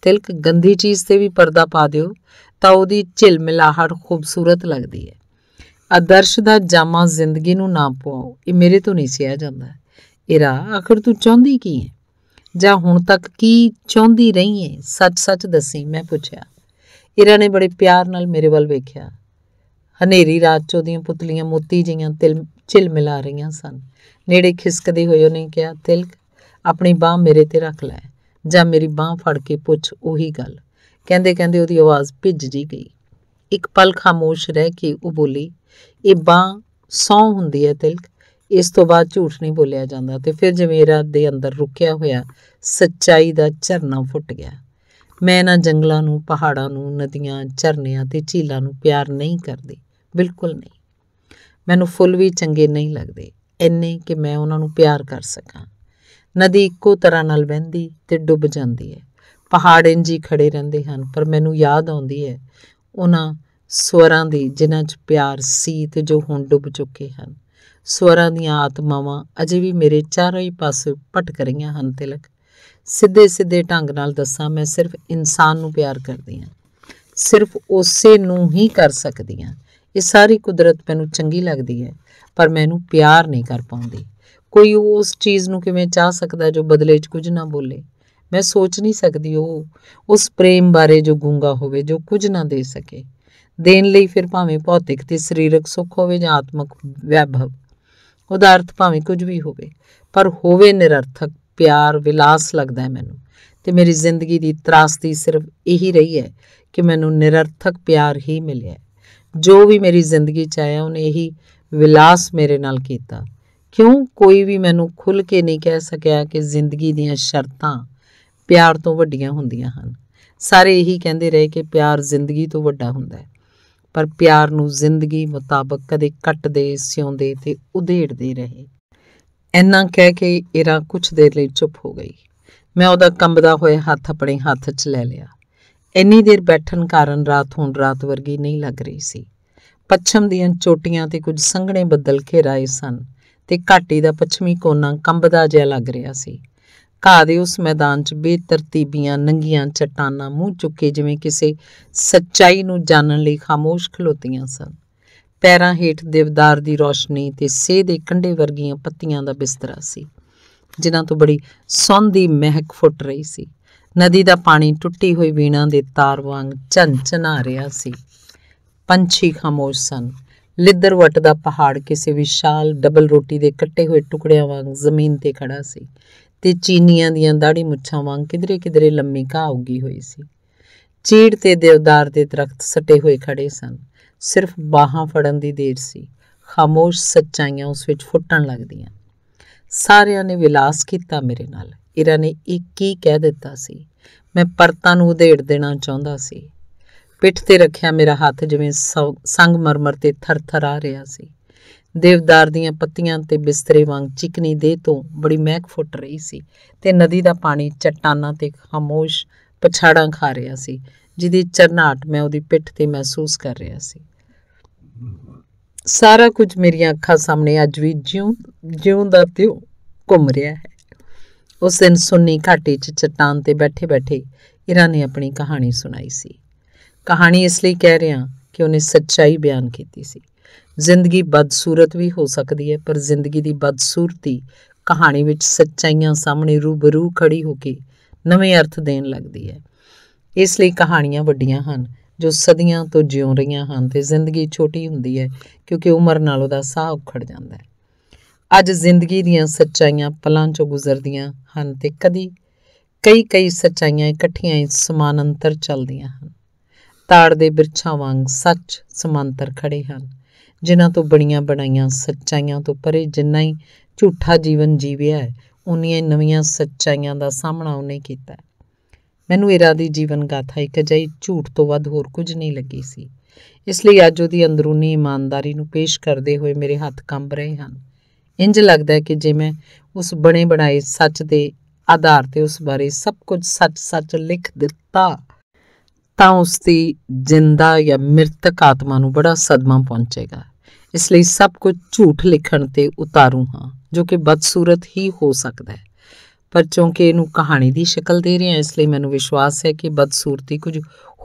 S1: ਤਿਲਕ ਗੰਦੀ ਚੀਜ਼ ਤੇ ਵੀ ਪਰਦਾ ਪਾ ਦਿਓ ਤਾਂ ਉਹਦੀ ਝਿਲਮਿਲਾਹਟ ਖੂਬਸੂਰਤ ਲੱਗਦੀ ਹੈ ਆਦਰਸ਼ ਦਾ ਜਾਮਾ ਜ਼ਿੰਦਗੀ ਨੂੰ ਨਾ ਪਵਾਓ ਇਹ ਮੇਰੇ ਤੋਂ ਨਹੀਂ ਸਿਆ ਜਾਂਦਾ ਇਰਾ ਆਖਰ ਤੂੰ ਚਾਹੁੰਦੀ ਕੀ ਹੈ ਜਾਂ ਹੁਣ ਤੱਕ ਕੀ ਚਾਹੁੰਦੀ ਰਹੀ ਹੈ ਸੱਚ-ਸੱਚ ਦੱਸੀ ਮੈਂ ਪੁੱਛਿਆ ਹੀਰਾ ਨੇ ਬੜੇ ਪਿਆਰ ਨਾਲ ਮੇਰੇ ਵੱਲ ਵੇਖਿਆ ਹਨੇਰੀ ਰਾਤ 'ਚ ਉਹਦੀਆਂ ਪੁਤਲੀਆਂ ਮੋਤੀ ਜੀਆਂ ਤਿਲ ਚਿਲ ਮਿਲਾ ਰਹੀਆਂ ਸਨ ਨੇੜੇ ਖਿਸਕਦੇ ਹੋਏ ਉਹਨੇ ਕਿਹਾ ਤਿਲਕ ਆਪਣੀ ਬਾਹ ਮੇਰੇ ਤੇ ਰੱਖ ਲੈ ਜਾਂ ਮੇਰੀ ਬਾਹ ਫੜ ਕੇ ਪੁੱਛ ਉਹੀ ਗੱਲ ਕਹਿੰਦੇ ਕਹਿੰਦੇ ਉਹਦੀ ਆਵਾਜ਼ ਭਿੱਜ ਜੀ ਗਈ ਇੱਕ ਪਲ ਖਾਮੋਸ਼ ਰਹਿ ਕੇ ਉਹ ਬੋਲੀ ਇਹ ਬਾਹ ਸੌ ਹੁੰਦੀ ਹੈ ਤਿਲਕ ਇਸ ਤੋਂ ਬਾਅਦ ਝੂਠ ਨਹੀਂ ਬੋਲਿਆ ਜਾਂਦਾ ਤੇ ਫਿਰ ਰਾਤ ਦੇ ਅੰਦਰ ਰੁਕਿਆ ਹੋਇਆ ਸੱਚਾਈ ਦਾ ਝਰਨਾ ਫੁੱਟ ਗਿਆ ਮੈਂ ਨਾ ਜੰਗਲਾਂ ਨੂੰ ਪਹਾੜਾਂ ਨੂੰ ਨਦੀਆਂ ਝਰਨਿਆਂ ਤੇ ਝੀਲਾਂ ਨੂੰ ਪਿਆਰ ਨਹੀਂ ਕਰਦੀ ਬਿਲਕੁਲ ਨਹੀਂ ਮੈਨੂੰ ਫੁੱਲ ਵੀ ਚੰਗੇ ਨਹੀਂ ਲੱਗਦੇ ਐਨੇ ਕਿ ਮੈਂ ਉਹਨਾਂ ਨੂੰ ਪਿਆਰ ਕਰ ਸਕਾਂ ਨਦੀ ਇੱਕੋ ਤਰ੍ਹਾਂ ਨਾਲ ਵਹਿੰਦੀ ਤੇ ਡੁੱਬ ਜਾਂਦੀ ਹੈ ਪਹਾੜ ਇੰਜੀ ਖੜੇ ਰਹਿੰਦੇ ਹਨ ਪਰ ਮੈਨੂੰ ਯਾਦ ਆਉਂਦੀ ਹੈ ਉਹਨਾਂ ਸਵਰਾਂ ਦੀ ਜਿਨ੍ਹਾਂ 'ਚ ਪਿਆਰ ਸੀ ਤੇ ਜੋ ਹੁਣ ਡੁੱਬ ਚੁੱਕੇ ਹਨ ਸਵਰਾਂ ਦੀਆਂ ਆਤਮਾਵਾਂ ਅਜੇ ਵੀ ਮੇਰੇ ਚਾਰੇ ਪਾਸੇ ਭਟਕ ਰਹੀਆਂ ਹਨ ਤਿਲਕ ਸਿੱਧੇ ਸਿੱਧੇ ਢੰਗ ਨਾਲ ਦੱਸਾਂ ਮੈਂ ਸਿਰਫ ਇਨਸਾਨ ਨੂੰ ਪਿਆਰ ਕਰਦੀ ਹਾਂ ਸਿਰਫ ਉਸੇ ਨੂੰ ਹੀ ਕਰ ਸਕਦੀ ਹਾਂ ਇਹ ਸਾਰੀ ਕੁਦਰਤ ਮੈਨੂੰ ਚੰਗੀ ਲੱਗਦੀ ਹੈ ਪਰ ਮੈਨੂੰ ਪਿਆਰ ਨਹੀਂ ਕਰ ਪਾਉਂਦੀ ਕੋਈ ਉਸ ਚੀਜ਼ ਨੂੰ ਕਿਵੇਂ ਚਾਹ ਸਕਦਾ ਜੋ ਬਦਲੇ 'ਚ ਕੁਝ ਨਾ ਬੋਲੇ ਮੈਂ ਸੋਚ ਨਹੀਂ ਸਕਦੀ ਉਹ ਉਸ ਪ੍ਰੇਮ ਬਾਰੇ ਜੋ ਗੁੰਗਾ ਹੋਵੇ ਜੋ ਕੁਝ ਨਾ ਦੇ ਸਕੇ ਦੇਣ ਲਈ ਫਿਰ ਭਾਵੇਂ ਭੌਤਿਕ ਤੇ ਸਰੀਰਕ ਸੁੱਖ ਹੋਵੇ ਜਾਂ ਆਤਮਿਕ ਵੈਭਵ ਉਦਾਰਤ ਭਾਵੇਂ ਕੁਝ ਵੀ ਹੋਵੇ ਪਰ ਹੋਵੇ ਨਿਰਰਥਕ ਪਿਆਰ ਵਿਲਾਸ ਲੱਗਦਾ ਹੈ ਮੈਨੂੰ ਤੇ ਮੇਰੀ ਜ਼ਿੰਦਗੀ ਦੀ ਤਰਾਸਦੀ ਸਿਰਫ ਇਹੀ ਰਹੀ ਹੈ ਕਿ ਮੈਨੂੰ ਨਿਰਰਥਕ ਪਿਆਰ ਹੀ ਮਿਲਿਆ ਜੋ ਵੀ ਮੇਰੀ ਜ਼ਿੰਦਗੀ ਚ ਆਇਆ ਉਹਨੇ ਇਹੀ ਵਿਲਾਸ ਮੇਰੇ ਨਾਲ ਕੀਤਾ ਕਿਉਂ ਕੋਈ ਵੀ ਮੈਨੂੰ ਖੁੱਲ ਕੇ ਨਹੀਂ ਕਹਿ ਸਕਿਆ ਕਿ ਜ਼ਿੰਦਗੀ ਦੀਆਂ ਸ਼ਰਤਾਂ ਪਿਆਰ ਤੋਂ ਵੱਡੀਆਂ ਹੁੰਦੀਆਂ ਹਨ ਸਾਰੇ ਇਹੀ ਕਹਿੰਦੇ ਰਹੇ ਕਿ ਪਿਆਰ ਜ਼ਿੰਦਗੀ ਤੋਂ ਵੱਡਾ ਹੁੰਦਾ ਹੈ ਪਰ ਪਿਆਰ ਨੂੰ ਜ਼ਿੰਦਗੀ ਮੁਤਾਬਕ ਕਦੇ ਕੱਟਦੇ ਸਿਉਂਦੇ ਤੇ ਉਧੇੜਦੇ ਰਹੇ ਇੰਨਾ ਕਹਿ ਕੇ ਇਰਾ ਕੁਝ ਦੇਰ ਲਈ ਚੁੱਪ ਹੋ ਗਈ ਮੈਂ ਉਹਦਾ ਕੰਬਦਾ ਹੋਇਆ ਹੱਥ ਆਪਣੇ ਹੱਥ 'ਚ ਲੈ ਲਿਆ ਇੰਨੀ ਦੇਰ ਬੈਠਣ ਕਾਰਨ ਰਾਤ ਹੁਣ ਰਾਤ ਵਰਗੀ ਨਹੀਂ ਲੱਗ ਰਹੀ ਸੀ ਪੱਛਮ ਦੀਆਂ ਚੋਟੀਆਂ ਤੇ ਕੁਝ ਸੰਘਣੇ ਬੱਦਲ ਘੇਰਾਏ ਸਨ ਤੇ ਘਾਟੀ ਦਾ ਪੱਛਮੀ ਕੋਨਾ ਕੰਬਦਾ ਜਿਹਾ ਲੱਗ ਰਿਹਾ ਸੀ ਘਾਹ ਦੇ ਉਸ ਮੈਦਾਨ 'ਚ ਬੇਤਰਤੀਬੀਆਂ ਨੰਗੀਆਂ ਚਟਾਨਾਂ ਮੂੰਹ ਚੁੱਕੇ ਜਿਵੇਂ ਕਿਸੇ ਸੱਚਾਈ ਨੂੰ ਜਾਣਨ ਲਈ ਖਾਮੋਸ਼ ਖਲੋਤੀਆਂ ਸਨ ਪੈਰਾਂ ਹੇਠ ਦੇਵਦਾਰ ਦੀ ਰੋਸ਼ਨੀ ਤੇ ਸੇਹ ਦੇ ਕੰਡੇ ਵਰਗੀਆਂ ਪੱਤੀਆਂ ਦਾ ਬਿਸਤਰਾ ਸੀ ਜਿਨ੍ਹਾਂ ਤੋਂ ਬੜੀ ਸੌਂਦੀ ਮਹਿਕ ਫੁੱਟ ਰਹੀ ਸੀ ਨਦੀ ਦਾ ਪਾਣੀ ਟੁੱਟੀ ਹੋਈ ਵੀਣਾ ਦੇ ਤਾਰ ਵਾਂਗ ਝੰਝਨਾ ਰਿਹਾ ਸੀ ਪੰਛੀ ਖਾਮੋਸ਼ ਸਨ ਲਿੱਦਰਵਟ ਦਾ ਪਹਾੜ ਕਿਸੇ ਵਿਸ਼ਾਲ ਡਬਲ ਰੋਟੀ ਦੇ ਕੱਟੇ ਹੋਏ ਟੁਕੜਿਆਂ ਵਾਂਗ ਜ਼ਮੀਨ ਤੇ ਖੜਾ ਸੀ ਤੇ ਚੀਨੀਆਂ ਦੀਆਂ ਦਾੜੀ ਮੁੱਛਾਂ ਵਾਂਗ ਕਿਧਰੇ-ਕਿਧਰੇ ਲੰਮੀ ਘਾਉਗੀ ਉੱਗੀ ਹੋਈ ਸੀ ਚੀੜ ਤੇ ਦੇਵਦਾਰ ਦੇ ਦਰਖਤ ਸੱਟੇ ਹੋਏ ਖੜੇ ਸਨ ਸਿਰਫ ਬਾਹਾਂ ਫੜਨ ਦੀ ਦੇਰ ਸੀ ਖਾਮੋਸ਼ ਸੱਚਾਈਆਂ ਉਸ ਵਿੱਚ ਫੁੱਟਣ ਲੱਗਦੀਆਂ ਸਾਰਿਆਂ ਨੇ ਵਿਲਾਸ ਕੀਤਾ ਮੇਰੇ ਨਾਲ ਇਰਾ ਨੇ ਇੱਕ ਹੀ ਕਹਿ ਦਿੱਤਾ ਸੀ ਮੈਂ ਪਰਤਾਂ ਨੂੰ ਉਧੇੜ ਦੇਣਾ ਚਾਹੁੰਦਾ ਸੀ ਪਿੱਠ ਤੇ ਰੱਖਿਆ ਮੇਰਾ ਹੱਥ ਜਿਵੇਂ ਸੰਗ ਮਰਮਰ ਤੇ ਆ ਰਿਹਾ ਸੀ ਦੇਵਦਾਰ ਦੀਆਂ ਪੱਤੀਆਂ ਤੇ ਬਿਸਤਰੇ ਵਾਂਗ ਚਿਕਨੀ ਦੇਹ ਤੋਂ ਬੜੀ ਮਹਿਕ ਫੁੱਟ ਰਹੀ ਸੀ ਤੇ ਨਦੀ ਦਾ ਪਾਣੀ ਚਟਾਨਾਂ ਤੇ ਖਾਮੋਸ਼ ਪਛਾੜਾਂ ਖਾ ਰਿਹਾ ਸੀ ਜਿਹਦੀ ਚਰਨਾਟ ਮੈਂ ਉਹਦੀ ਪਿੱਠ ਤੇ ਮਹਿਸੂਸ ਕਰ ਰਿਹਾ ਸੀ ਸਾਰਾ ਕੁਝ ਮੇਰੀਆਂ ਅੱਖਾਂ ਸਾਹਮਣੇ ਅੱਜ ਵੀ ਜਿਉਂ ਜਿਉਂ ਦਾ ਤੇ ਘੁੰਮ ਰਿਹਾ ਹੈ ਉਸ ਦਿਨ ਸੁੰਨੀ ਘਾਟੀ 'ਚ ਚਟਾਨ ਤੇ ਬੈਠੇ-ਬੈਠੇ ਇਰਾਂ ਨੇ ਆਪਣੀ ਕਹਾਣੀ ਸੁਣਾਈ ਸੀ ਕਹਾਣੀ ਇਸ ਲਈ ਕਹਿ ਰਿਹਾ ਕਿ ਉਹਨੇ ਸੱਚਾਈ ਬਿਆਨ ਕੀਤੀ ਸੀ ਜ਼ਿੰਦਗੀ ਬਦਸੂਰਤ ਵੀ ਹੋ ਸਕਦੀ ਹੈ ਪਰ ਜ਼ਿੰਦਗੀ ਦੀ ਬਦਸੂਰਤੀ ਕਹਾਣੀ ਵਿੱਚ ਸੱਚਾਈਆਂ ਸਾਹਮਣੇ ਰੂਬਰੂ ਖੜੀ ਹੋ ਕੇ ਨਵੇਂ ਅਰਥ ਦੇਣ ਲੱਗਦੀ ਹੈ ਇਸ ਲਈ ਕਹਾਣੀਆਂ ਵੱਡੀਆਂ ਹਨ ਜੋ ਸਦੀਆਂ ਤੋਂ ਜਿਉ ਰਹੀਆਂ ਹਨ ਤੇ ਜ਼ਿੰਦਗੀ ਛੋਟੀ ਹੁੰਦੀ ਹੈ ਕਿਉਂਕਿ ਉਮਰ ਨਾਲ ਉਹਦਾ ਸਾਹ ਉਖੜ ਜਾਂਦਾ ਹੈ ਅੱਜ ਜ਼ਿੰਦਗੀ ਦੀਆਂ ਸੱਚਾਈਆਂ ਪਲਾਂ 'ਚੋਂ ਗੁਜ਼ਰਦੀਆਂ ਹਨ ਤੇ ਕਦੀ ਕਈ ਕਈ ਸੱਚਾਈਆਂ ਇਕੱਠੀਆਂ ਹੀ ਸਮਾਨੰਤਰ ਚੱਲਦੀਆਂ ਹਨ ਤਾੜ ਦੇ ਬਿਰਛਾਂ ਵਾਂਗ ਸੱਚ ਸਮਾਂਤਰ ਖੜੇ ਹਨ ਜਿਨ੍ਹਾਂ ਤੋਂ ਬਣੀਆਂ ਬਣਾਈਆਂ ਸੱਚਾਈਆਂ ਤੋਂ ਪਰੇ ਜਿੰਨਾ ਹੀ ਝੂਠਾ ਜੀਵਨ ਜੀਵਿਆ ਹੈ ਉਨੀਆਂ ਨਵੀਆਂ ਸੱਚਾਈਆਂ ਦਾ ਸਾਹਮਣਾ ਉਹਨੇ ਕੀਤਾ ਮੈਨੂੰ ਇਰਾ ਦੀ ਜੀਵਨ ਗਾਥਾ ਇੱਕ ਅਜਿਹੀ ਝੂਠ ਤੋਂ ਵੱਧ ਹੋਰ ਕੁਝ ਨਹੀਂ ਲੱਗੀ ਸੀ ਇਸ ਲਈ ਅੱਜ ਉਹਦੀ ਅੰਦਰੂਨੀ ਇਮਾਨਦਾਰੀ ਨੂੰ ਪੇਸ਼ ਕਰਦੇ ਹੋਏ ਮੇਰੇ ਹੱਥ ਕੰਬ ਰਹੇ ਹਨ ਇੰਜ ਲੱਗਦਾ ਹੈ ਕਿ ਮੈਂ ਉਸ ਬਣੇ ਬਣਾਏ ਸੱਚ ਦੇ ਆਧਾਰ ਤੇ ਉਸ ਬਾਰੇ ਸਭ ਕੁਝ ਸੱਚ-ਸੱਚ ਲਿਖ ਦਿੱਤਾ ਤਾਂ ਉਸ ਦੀ ਜਿੰਦਾ ਜਾਂ ਮ੍ਰਿਤਕ ਆਤਮਾ ਨੂੰ ਬੜਾ ਸਦਮਾ ਪਹੁੰਚੇਗਾ ਇਸ ਲਈ ਸਭ ਕੁਝ ਝੂਠ ਲਿਖਣ ਤੇ ਉਤਾਰੂ ਹਾਂ ਜੋ ਕਿ ਬਦਸੂਰਤ ਹੀ ਹੋ ਸਕਦਾ ਹੈ ਪਰ ਚونکہ ਇਹਨੂੰ ਕਹਾਣੀ ਦੀ ਸ਼ਕਲ ਦੇ ਰਹੇ ਆ ਇਸ ਲਈ ਮੈਨੂੰ ਵਿਸ਼ਵਾਸ ਹੈ ਕਿ ਬਦਸੂਰਤੀ ਕੁਝ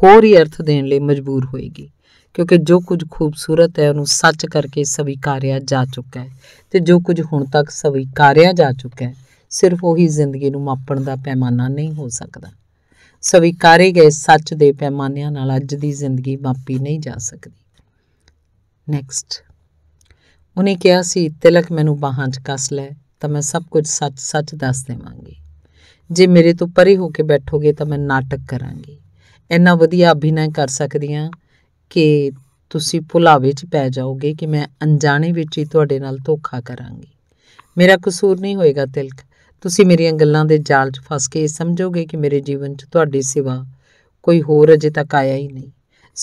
S1: ਹੋਰ ਹੀ ਅਰਥ ਦੇਣ ਲਈ ਮਜਬੂਰ ਹੋਏਗੀ ਕਿਉਂਕਿ ਜੋ ਕੁਝ ਖੂਬਸੂਰਤ ਹੈ ਉਹਨੂੰ ਸੱਚ ਕਰਕੇ ਸਵੀਕਾਰਿਆ ਜਾ ਚੁੱਕਾ ਹੈ ਤੇ ਜੋ ਕੁਝ ਹੁਣ ਤੱਕ ਸਵੀਕਾਰਿਆ ਜਾ ਚੁੱਕਾ ਹੈ ਸਿਰਫ ਉਹੀ ਜ਼ਿੰਦਗੀ ਨੂੰ ਮਾਪਣ ਦਾ ਪੈਮਾਨਾ ਨਹੀਂ ਹੋ ਸਕਦਾ ਸਵੀਕਾਰੇ ਗਏ ਸੱਚ ਦੇ ਪੈਮਾਨਿਆਂ ਨਾਲ ਅੱਜ ਦੀ ਜ਼ਿੰਦਗੀ ਮਾਪੀ ਨਹੀਂ ਜਾ ਸਕਦੀ ਨੈਕਸਟ ਉਹਨੇ ਕਿਹਾ ਸੀ ਤਿਲਕ ਮੈਨੂੰ ਬਾਹਾਂ 'ਚ ਕੱਸ ਲੈ ਤਾਂ ਮੈਂ ਸਭ ਕੁਝ ਸੱਚ-ਸੱਚ ਦੱਸ ਦੇਵਾਂਗੀ ਜੇ ਮੇਰੇ ਤੋਂ ਪਰੇ ਹੋ ਕੇ ਬੈਠੋਗੇ ਤਾਂ ਮੈਂ ਨਾਟਕ ਕਰਾਂਗੀ ਇੰਨਾ ਵਧੀਆ ਅਭਿਨੈ ਕਰ ਸਕਦੀ ਆ ਕਿ ਤੁਸੀਂ ਭੁਲਾਵੇ 'ਚ ਪੈ ਜਾਓਗੇ ਕਿ ਮੈਂ ਅਣਜਾਣੇ ਵਿੱਚ ਹੀ ਤੁਹਾਡੇ ਨਾਲ ਧੋਖਾ ਕਰਾਂਗੀ ਮੇਰਾ ਕਸੂਰ ਨਹੀਂ ਹੋਏਗਾ ਤਿਲਕ ਤੁਸੀਂ ਮੇਰੀਆਂ ਗੱਲਾਂ ਦੇ ਜਾਲ 'ਚ ਫਸ ਕੇ ਸਮਝੋਗੇ ਕਿ ਮੇਰੇ ਜੀਵਨ 'ਚ ਤੁਹਾਡੇ ਸਿਵਾ ਕੋਈ ਹੋਰ ਅਜੇ ਤੱਕ ਆਇਆ ਹੀ ਨਹੀਂ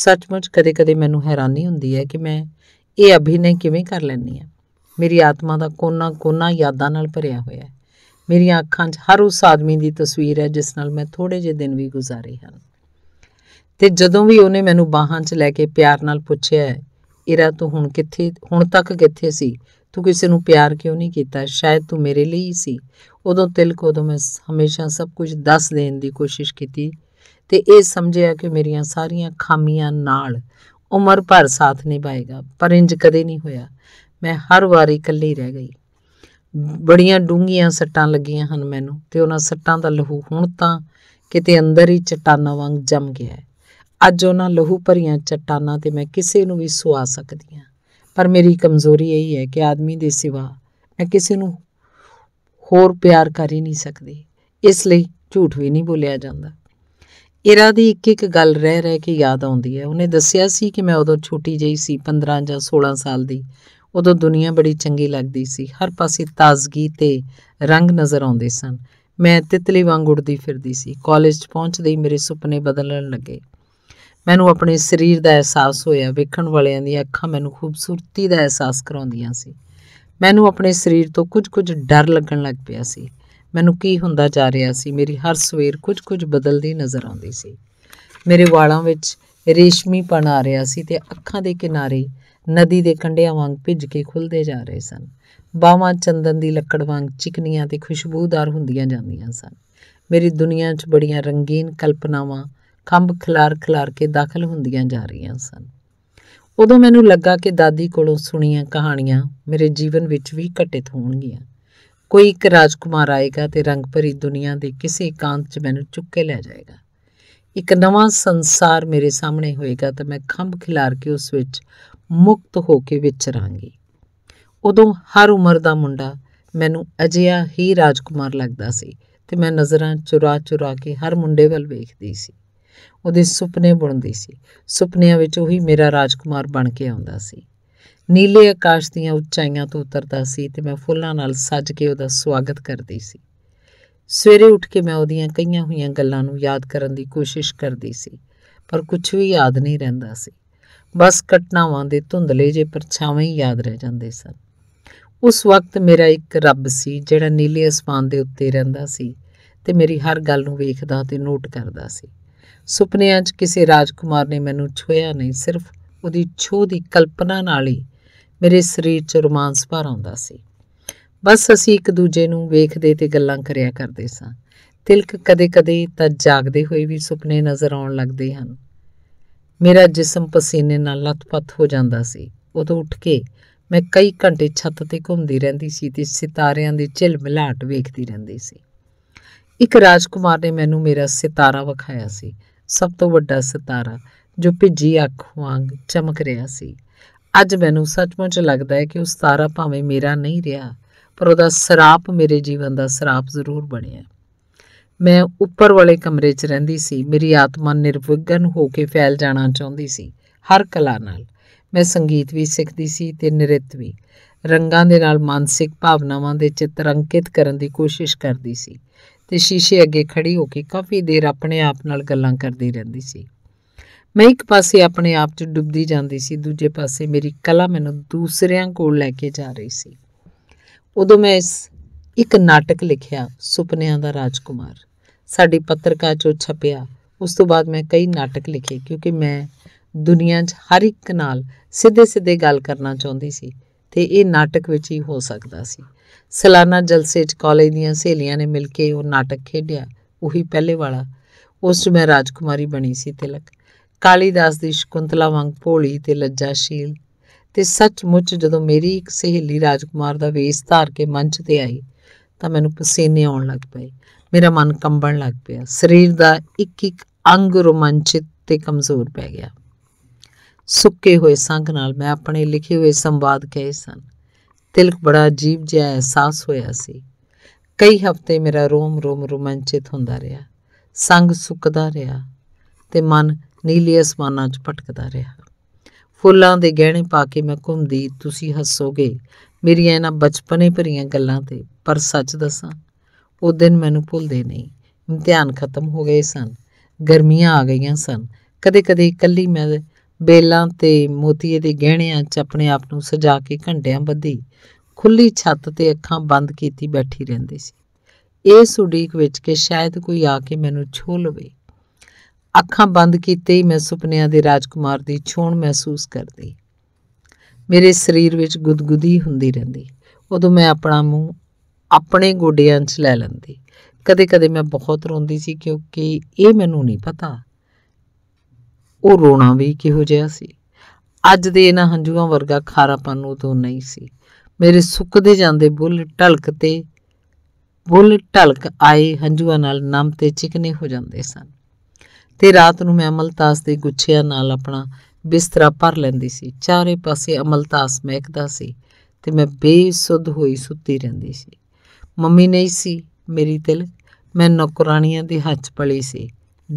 S1: ਸੱਚਮੁੱਚ ਕਦੇ-ਕਦੇ ਮੈਨੂੰ ਹੈਰਾਨੀ ਹੁੰਦੀ ਹੈ ਕਿ ਮੈਂ ਇਹ ਅਭਿਨੈ ਕਿਵੇਂ ਕਰ ਲੈਂਦੀ ਆ ਮੇਰੀ ਆਤਮਾ ਦਾ ਕੋਨਾ-ਕੋਨਾ ਯਾਦਾਂ ਨਾਲ ਭਰਿਆ ਹੋਇਆ ਹੈ ਮੇਰੀਆਂ ਅੱਖਾਂ 'ਚ ਹਰ ਉਸ ਆਦਮੀ ਦੀ ਤਸਵੀਰ ਹੈ ਜਿਸ ਨਾਲ ਮੈਂ ਥੋੜੇ ਜਿਹੇ ਦਿਨ ਵੀ ਗੁਜ਼ਾਰੇ ਹਨ ਤੇ ਜਦੋਂ ਵੀ ਉਹਨੇ ਮੈਨੂੰ ਬਾਹਾਂ 'ਚ ਲੈ ਕੇ ਪਿਆਰ ਨਾਲ ਪੁੱਛਿਆ ਇਰਾ ਤੂੰ ਹੁਣ ਕਿੱਥੇ ਹੁਣ ਤੱਕ ਕਿੱਥੇ ਸੀ ਤੂੰ ਕਿਸੇ ਨੂੰ ਪਿਆਰ ਕਿਉਂ ਨਹੀਂ ਕੀਤਾ ਸ਼ਾਇਦ ਤੂੰ ਮੇਰੇ ਲਈ ਹੀ ਸੀ ਉਦੋਂ ਤਿਲਕ ਉਦੋਂ ਮੈਂ ਹਮੇਸ਼ਾ ਸਭ ਕੁਝ ਦੱਸ ਦੇਣ ਦੀ ਕੋਸ਼ਿਸ਼ ਕੀਤੀ ਤੇ ਇਹ ਸਮਝਿਆ ਕਿ ਮੇਰੀਆਂ ਸਾਰੀਆਂ ਖਾਮੀਆਂ ਨਾਲ ਉਮਰ ਭਰ ਸਾਥ ਨਿਭਾਏਗਾ ਪਰ ਇੰਜ ਕਦੇ ਨਹੀਂ ਹੋਇਆ ਮੈਂ ਹਰ ਵਾਰੀ ਇਕੱਲੀ ਰਹਿ ਗਈ ਬੜੀਆਂ ਡੂੰਘੀਆਂ ਸੱਟਾਂ ਲੱਗੀਆਂ ਹਨ ਮੈਨੂੰ ਤੇ ਉਹਨਾਂ ਸੱਟਾਂ ਦਾ ਲਹੂ ਹੁਣ ਤਾਂ ਕਿਤੇ ਅੰਦਰ ਹੀ ਚਟਾਨਾਂ ਵਾਂਗ ਜੰਮ ਗਿਆ ਹੈ ਅੱਜ ਉਹਨਾਂ ਲਹੂ ਭਰੀਆਂ ਚਟਾਨਾਂ ਤੇ ਮੈਂ ਕਿਸੇ ਨੂੰ ਵੀ ਸੁਆ ਸਕਦੀ ਹਾਂ ਪਰ ਮੇਰੀ ਕਮਜ਼ੋਰੀ ਇਹ ਹੀ ਹੈ ਕਿ ਆਦਮੀ ਦੇ ਸਿਵਾ ਮੈਂ ਕਿਸੇ ਨੂੰ ਹੋਰ ਪਿਆਰ ਕਰ ਹੀ ਨਹੀਂ ਸਕਦੀ ਇਸ ਲਈ ਝੂਠ ਵੀ ਨਹੀਂ ਬੋਲਿਆ ਜਾਂਦਾ ਇਰਾ ਦੀ ਇੱਕ ਇੱਕ ਗੱਲ ਰਹਿ ਰਹਿ ਕੇ ਯਾਦ ਆਉਂਦੀ ਹੈ ਉਹਨੇ ਦੱਸਿਆ ਸੀ ਕਿ ਮੈਂ ਉਦੋਂ ਛੋਟੀ ਜਿਹੀ ਸੀ 15 ਜਾਂ 16 ਸਾਲ ਦੀ ਉਦੋਂ ਦੁਨੀਆ ਬੜੀ ਚੰਗੀ ਲੱਗਦੀ ਸੀ ਹਰ ਪਾਸੇ ਤਾਜ਼ਗੀ ਤੇ ਰੰਗ ਨਜ਼ਰ ਆਉਂਦੇ ਸਨ ਮੈਂ ਤਿਤਲੀ ਵਾਂਗ ਉੱਡਦੀ ਫਿਰਦੀ ਸੀ ਕਾਲਜ 'ਚ ਪਹੁੰਚਦੇ ਹੀ ਮੇਰੇ ਸੁਪਨੇ ਬਦਲਣ ਲੱਗੇ ਮੈਨੂੰ ਆਪਣੇ ਸਰੀਰ ਦਾ ਅਹਿਸਾਸ ਹੋਇਆ ਵੇਖਣ ਵਾਲਿਆਂ ਦੀਆਂ ਅੱਖਾਂ ਮੈਨੂੰ ਖੂਬਸੂਰਤੀ ਦਾ ਅਹਿਸਾਸ ਕਰਾਉਂਦੀਆਂ ਸੀ ਮੈਨੂੰ ਆਪਣੇ ਸਰੀਰ ਤੋਂ ਕੁਝ-ਕੁਝ ਡਰ ਲੱਗਣ ਲੱਗ ਪਿਆ ਸੀ ਮੈਨੂੰ ਕੀ ਹੁੰਦਾ ਜਾ ਰਿਹਾ ਸੀ ਮੇਰੀ ਹਰ ਸਵੇਰ ਕੁਝ-ਕੁਝ ਬਦਲਦੀ ਨਜ਼ਰ ਆਉਂਦੀ ਸੀ ਮੇਰੇ ਵਾਲਾਂ ਵਿੱਚ ਰੇਸ਼ਮੀਪਣ ਆ ਰਿਹਾ ਸੀ ਤੇ ਅੱਖਾਂ ਦੇ ਕਿਨਾਰੇ ਨਦੀ ਦੇ ਕੰਢਿਆਂ ਵਾਂਗ ਭਿੱਜ ਕੇ ਖੁੱਲਦੇ ਜਾ ਰਹੇ ਸਨ ਬਾਹਾਂ ਚੰਦਨ ਦੀ ਲੱਕੜ ਵਾਂਗ ਚਿਕਨੀਆਂ ਤੇ ਖੁਸ਼ਬੂਦਾਰ ਹੁੰਦੀਆਂ ਜਾਂਦੀਆਂ ਸਨ ਮੇਰੀ ਦੁਨੀਆ 'ਚ ਬੜੀਆਂ ਰੰਗੀਨ ਕਲਪਨਾਵਾਂ ਖੰਭ ਖਿਲਾਰ ਖਿਲਾਰ ਕੇ ਦਾਖਲ ਹੁੰਦੀਆਂ ਜਾ ਰਹੀਆਂ ਸਨ ਉਦੋਂ ਮੈਨੂੰ ਲੱਗਾ ਕਿ ਦਾਦੀ ਕੋਲੋਂ ਸੁਣੀਆਂ ਕਹਾਣੀਆਂ ਮੇਰੇ ਜੀਵਨ ਵਿੱਚ ਵੀ ਘਟਿਤ ਹੋਣਗੀਆਂ ਕੋਈ ਇੱਕ ਰਾਜਕੁਮਾਰ ਆਏਗਾ ਤੇ ਰੰਗ ਭਰੀ ਦੁਨੀਆ ਦੇ ਕਿਸੇ ਕਾਂਤ 'ਚ ਮੈਨੂੰ ਚੁੱਕ ਕੇ ਲੈ ਜਾਏਗਾ ਇੱਕ ਨਵਾਂ ਸੰਸਾਰ ਮੇਰੇ ਸਾਹਮਣੇ ਹੋਏਗਾ ਤਾਂ ਮੈਂ ਖੰਭ ਖਿਲਾਰ ਕੇ ਉਸ ਵਿੱਚ ਮੁਕਤ ਹੋ ਕੇ ਵਿਚਰਾਂਗੀ ਉਦੋਂ ਹਰ ਉਮਰ ਦਾ ਮੁੰਡਾ ਮੈਨੂੰ ਅਜਿਹਾ ਹੀ ਰਾਜਕੁਮਾਰ ਲੱਗਦਾ ਸੀ ਤੇ ਮੈਂ ਨਜ਼ਰਾਂ ਚੁਰਾ ਚੁਰਾ ਕੇ ਹਰ ਮੁੰਡੇ ਵੱਲ ਵੇਖਦੀ ਸੀ ਉਹਦੇ ਸੁਪਨੇ ਬੁਣਦੀ ਸੀ ਸੁਪਨਿਆਂ ਵਿੱਚ ਉਹੀ ਮੇਰਾ ਰਾਜਕੁਮਾਰ ਬਣ ਕੇ ਆਉਂਦਾ ਸੀ ਨੀਲੇ ਆਕਾਸ਼ ਦੀਆਂ ਉਚਾਈਆਂ ਤੋਂ ਉਤਰਦਾ ਸੀ ਤੇ ਮੈਂ ਫੁੱਲਾਂ ਨਾਲ ਸੱਜ ਕੇ ਉਹਦਾ ਸਵਾਗਤ ਕਰਦੀ ਸੀ ਸਵੇਰੇ ਉੱਠ ਕੇ ਮੈਂ ਉਹਦੀਆਂ ਕਈਆਂ ਹੋਈਆਂ ਗੱਲਾਂ ਨੂੰ ਯਾਦ ਕਰਨ ਦੀ ਕੋਸ਼ਿਸ਼ ਕਰਦੀ ਸੀ ਪਰ ਕੁਝ ਵੀ ਯਾਦ ਨਹੀਂ ਰਹਿੰਦਾ ਸੀ ਬਸ ਘਟਨਾਵਾਂ ਦੇ ਧੁੰਦਲੇ ਜੇ ਪਰਛਾਵੇਂ ਹੀ ਯਾਦ ਰਹਿ ਜਾਂਦੇ ਸਨ ਉਸ ਵਕਤ ਮੇਰਾ ਇੱਕ ਰੱਬ ਸੀ ਜਿਹੜਾ ਨੀਲੇ ਅਸਮਾਨ ਦੇ ਉੱਤੇ ਰਹਿੰਦਾ ਸੀ ਤੇ ਮੇਰੀ ਹਰ ਗੱਲ ਨੂੰ ਵੇਖਦਾ ਤੇ ਨੋਟ ਕਰਦਾ ਸੀ ਸੁਪਨਿਆਂ 'ਚ ਕਿਸੇ ਰਾਜਕੁਮਾਰ ਨੇ ਮੈਨੂੰ ਛੋਇਆ ਨਹੀਂ ਸਿਰਫ ਉਹਦੀ ਛੋਹ ਦੀ ਕਲਪਨਾ ਨਾਲ ਹੀ ਮੇਰੇ ਸਰੀਰ 'ਚ ਰੋਮਾਂਸ ਭਰ ਆਉਂਦਾ ਸੀ ਬਸ ਅਸੀਂ ਇੱਕ ਦੂਜੇ ਨੂੰ ਵੇਖਦੇ ਤੇ ਗੱਲਾਂ ਕਰਿਆ ਕਰਦੇ ਸਾਂ ਤਿਲਕ ਕਦੇ-ਕਦੇ ਤਾਂ ਜਾਗਦੇ ਹੋਏ ਵੀ ਸੁਪਨੇ ਨਜ਼ਰ ਆਉਣ ਲੱਗਦੇ ਹਨ ਮੇਰਾ ਜਿਸਮ ਪਸੀਨੇ ਨਾਲ ਲਤਪਤ ਹੋ ਜਾਂਦਾ ਸੀ ਉਦੋਂ ਉੱਠ ਕੇ ਮੈਂ ਕਈ ਘੰਟੇ ਛੱਤ ਤੇ ਘੁੰਮਦੀ ਰਹਿੰਦੀ ਸੀ ਤੇ ਸਿਤਾਰਿਆਂ ਦੀ ਝਿਲਮਿਲਾਟ ਵੇਖਦੀ ਰਹਿੰਦੀ ਸੀ ਇੱਕ ਰਾਜਕੁਮਾਰ ਨੇ ਮੈਨੂੰ ਮੇਰਾ ਸਿਤਾਰਾ ਵਿਖਾਇਆ ਸੀ ਸਭ ਤੋਂ ਵੱਡਾ ਸਿਤਾਰਾ ਜੋ ਭਿੱਜੀ ਅੱਖ ਵਾਂਗ ਚਮਕ ਰਿਹਾ ਸੀ ਅੱਜ ਮੈਨੂੰ ਸੱਚਮੁੱਚ ਲੱਗਦਾ ਹੈ ਕਿ ਉਹ ਸਿਤਾਰਾ ਭਾਵੇਂ ਮੇਰਾ ਨਹੀਂ ਰਿਹਾ ਪਰ ਉਹਦਾ ਸਰਾਪ ਮੇਰੇ ਜੀਵਨ ਦਾ ਸਰਾਪ ਜ਼ਰੂਰ ਬਣਿਆ ਮੈਂ ਉੱਪਰ ਵਾਲੇ ਕਮਰੇ 'ਚ ਰਹਿੰਦੀ ਸੀ ਮੇਰੀ ਆਤਮਾ ਨਿਰਵਿਘਨ ਹੋ ਕੇ ਫੈਲ ਜਾਣਾ ਚਾਹੁੰਦੀ ਸੀ ਹਰ ਕਲਾ ਨਾਲ ਮੈਂ ਸੰਗੀਤ ਵੀ ਸਿੱਖਦੀ ਸੀ ਤੇ ਨ੍ਰਿਤ ਵੀ ਰੰਗਾਂ ਦੇ ਨਾਲ ਮਾਨਸਿਕ ਭਾਵਨਾਵਾਂ ਦੇ ਚਿੱਤਰ ਅੰਕਿਤ ਕਰਨ ਦੀ ਕੋਸ਼ਿਸ਼ ਕਰਦੀ ਸੀ ਤੇ ਸ਼ੀਸ਼ੇ ਅੱਗੇ ਖੜੀ ਹੋ ਕੇ ਕਾਫੀ ਦੇਰ ਆਪਣੇ ਆਪ ਨਾਲ ਗੱਲਾਂ ਕਰਦੀ ਰਹਿੰਦੀ ਸੀ ਮੈਂ ਇੱਕ ਪਾਸੇ ਆਪਣੇ ਆਪ 'ਚ ਡੁੱਬਦੀ ਜਾਂਦੀ ਸੀ ਦੂਜੇ ਪਾਸੇ ਮੇਰੀ ਕਲਾ ਮੈਨੂੰ ਦੂਸਰਿਆਂ ਕੋਲ ਲੈ ਕੇ ਜਾ ਰਹੀ ਸੀ ਉਦੋਂ ਮੈਂ ਇਸ ਇੱਕ ਨਾਟਕ ਲਿਖਿਆ ਸੁਪਨਿਆਂ ਦਾ ਰਾਜਕੁਮਾਰ ਸਾਡੀ ਪੱਤਰਕਾਰ ਚੋਂ ਛਪਿਆ ਉਸ ਤੋਂ ਬਾਅਦ ਮੈਂ ਕਈ ਨਾਟਕ ਲਿਖੇ ਕਿਉਂਕਿ ਮੈਂ ਦੁਨੀਆ 'ਚ ਹਰ ਇੱਕ ਨਾਲ ਸਿੱਧੇ ਸਿੱਧੇ ਗੱਲ ਕਰਨਾ ਚਾਹੁੰਦੀ ਸੀ ਤੇ ਇਹ ਨਾਟਕ ਵਿੱਚ ਹੀ ਹੋ ਸਕਦਾ ਸੀ ਸਲਾਨਾ ਜਲਸੇ 'ਚ ਕਾਲਜ ਦੀਆਂ ਸਹੇਲੀਆਂ ਨੇ ਮਿਲ ਕੇ ਉਹ ਨਾਟਕ ਖੇਡਿਆ ਉਹੀ ਪਹਿਲੇ ਵਾਲਾ ਉਸ 'ਚ ਮੈਂ ਰਾਜਕੁਮਾਰੀ ਬਣੀ ਸੀ ਤਿਲਕ ਕਾਲੀਦਾਸ ਦੀ ਸ਼ਕੁੰਤਲਾ ਵਾਂਗ ਭੋਲੀ ਤੇ ਲੱਜਾਸ਼ੀਲ ਤੇ ਸੱਚਮੁੱਚ ਜਦੋਂ ਮੇਰੀ ਇੱਕ ਸਹੇਲੀ ਰਾਜਕੁਮਾਰ ਦਾ ਵੇਸ਼ ਧਾਰ ਕੇ ਮੰਚ ਤੇ ਆਈ ਤਾਂ ਮੈਨੂੰ ਪਸੀਨੇ ਆਉਣ ਲੱਗ ਪਏ ਮੇਰਾ ਮਨ ਕੰਬਣ ਲੱਗ ਪਿਆ ਸਰੀਰ ਦਾ ਇੱਕ ਇੱਕ ਅੰਗ ਰੋਮਾਂਚਿਤ ਤੇ ਕਮਜ਼ੋਰ ਪੈ ਗਿਆ ਸੁੱਕੇ ਹੋਏ ਸੰਗ ਨਾਲ ਮੈਂ ਆਪਣੇ ਲਿਖੇ ਹੋਏ ਸੰਵਾਦ ਕਹੇ ਸਨ ਤਿਲਕ ਬੜਾ ਅਜੀਬ ਜਿਹਾ ਅਹਿਸਾਸ ਹੋਇਆ ਸੀ ਕਈ ਹਫ਼ਤੇ ਮੇਰਾ ਰੋਮ ਰੋਮ ਰੋਮਾਂਚਿਤ ਹੁੰਦਾ ਰਿਹਾ ਸੰਗ ਸੁੱਕਦਾ ਰਿਹਾ ਤੇ ਮਨ ਨੀਲੇ ਅਸਮਾਨਾਂ 'ਚ ਭਟਕਦਾ ਰਿਹਾ ਫੁੱਲਾਂ ਦੇ ਗਹਿਣੇ ਪਾ ਕੇ ਮੈਂ ਘੁੰਮਦੀ ਤੁਸੀਂ ਹੱਸੋਗੇ ਮੇਰੀਆਂ ਇਹਨਾਂ ਬਚਪਨੇ ਭਰੀਆਂ ਗੱਲਾਂ ਤੇ ਪਰ ਸੱਚ ਦੱਸਾਂ ਉਹ ਦਿਨ ਮੈਨੂੰ ਭੁੱਲਦੇ ਨਹੀਂ ਇਮਤਿਹਾਨ ਖਤਮ ਹੋ ਗਏ ਸਨ ਗਰਮੀਆਂ ਆ ਗਈਆਂ ਸਨ ਕਦੇ-ਕਦੇ ਇਕੱਲੀ ਮੈਂ ਬੇਲਾਂ ਤੇ ਮੋਤੀਏ ਦੇ ਗਹਿਣਿਆਂ 'ਚ ਆਪਣੇ ਆਪ ਨੂੰ ਸਜਾ ਕੇ ਘੰਟਿਆਂ ਬੱਧੀ ਖੁੱਲੀ ਛੱਤ ਤੇ ਅੱਖਾਂ ਬੰਦ ਕੀਤੀ ਬੈਠੀ ਰਹਿੰਦੀ ਸੀ ਇਸ ਉਡੀਕ ਵਿੱਚ ਕਿ ਸ਼ਾਇਦ ਕੋਈ ਆ ਕੇ ਮੈਨੂੰ ਛੋ ਲਵੇ ਅੱਖਾਂ ਬੰਦ ਕੀਤੇ ਹੀ ਮੈਂ ਸੁਪਨਿਆਂ ਦੇ ਰਾਜਕੁਮਾਰ ਦੀ ਛੋਣ ਮਹਿਸੂਸ ਕਰਦੀ ਮੇਰੇ ਸਰੀਰ ਵਿੱਚ ਗੁਦਗੁਦੀ ਹੁੰਦੀ ਰਹਿੰਦੀ ਉਦੋਂ ਮੈਂ ਆਪਣਾ ਮੂੰਹ ਆਪਣੇ ਗੋਡਿਆਂ 'ਚ ਲੈ ਲੈਂਦੀ ਕਦੇ-ਕਦੇ ਮੈਂ ਬਹੁਤ ਰੋਂਦੀ ਸੀ ਕਿਉਂਕਿ ਇਹ ਮੈਨੂੰ ਨਹੀਂ ਪਤਾ ਉਹ ਰੋਣਾ ਵੀ ਕਿਹੋ ਜਿਹਾ ਸੀ ਅੱਜ ਦੇ ਇਹਨਾਂ ਹੰਝੂਆਂ ਵਰਗਾ ਖਾਰਾਪਨ ਤੋਂ ਨਹੀਂ ਸੀ ਮੇਰੇ ਸੁੱਕਦੇ ਜਾਂਦੇ ਬੁੱਲ ਢਲਕ ਤੇ ਬੁੱਲ ਢਲਕ ਆਏ ਹੰਝੂਆਂ ਨਾਲ ਨਮ ਤੇ ਚਿਕਨੇ ਹੋ ਜਾਂਦੇ ਸਨ ਤੇ ਰਾਤ ਨੂੰ ਮੈਂ ਅਮਲਤਾਸ ਦੇ ਗੁੱਛਿਆਂ ਨਾਲ ਆਪਣਾ ਬਿਸਤਰਾ ਭਰ ਲੈਂਦੀ ਸੀ ਚਾਰੇ ਪਾਸੇ ਅਮਲਤਾਸ ਮਹਿਕਦਾ ਸੀ ਤੇ ਮੈਂ ਬੇਸੁੱਧ ਹੋਈ ਸੁੱਤੀ ਰਹਿੰਦੀ ਸੀ ਮੰਮੀ ਨਹੀਂ ਸੀ ਮੇਰੀ ਦਿਲ ਮੈਂ ਨੌਕਰਾਨੀਆਂ ਦੇ ਹੱਥ ਪਲੀ ਸੀ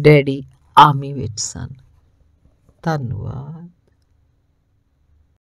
S1: ਡੈਡੀ ਆਮੀ ਵਿੱਚ ਸਨ ਧੰਨਵਾਦ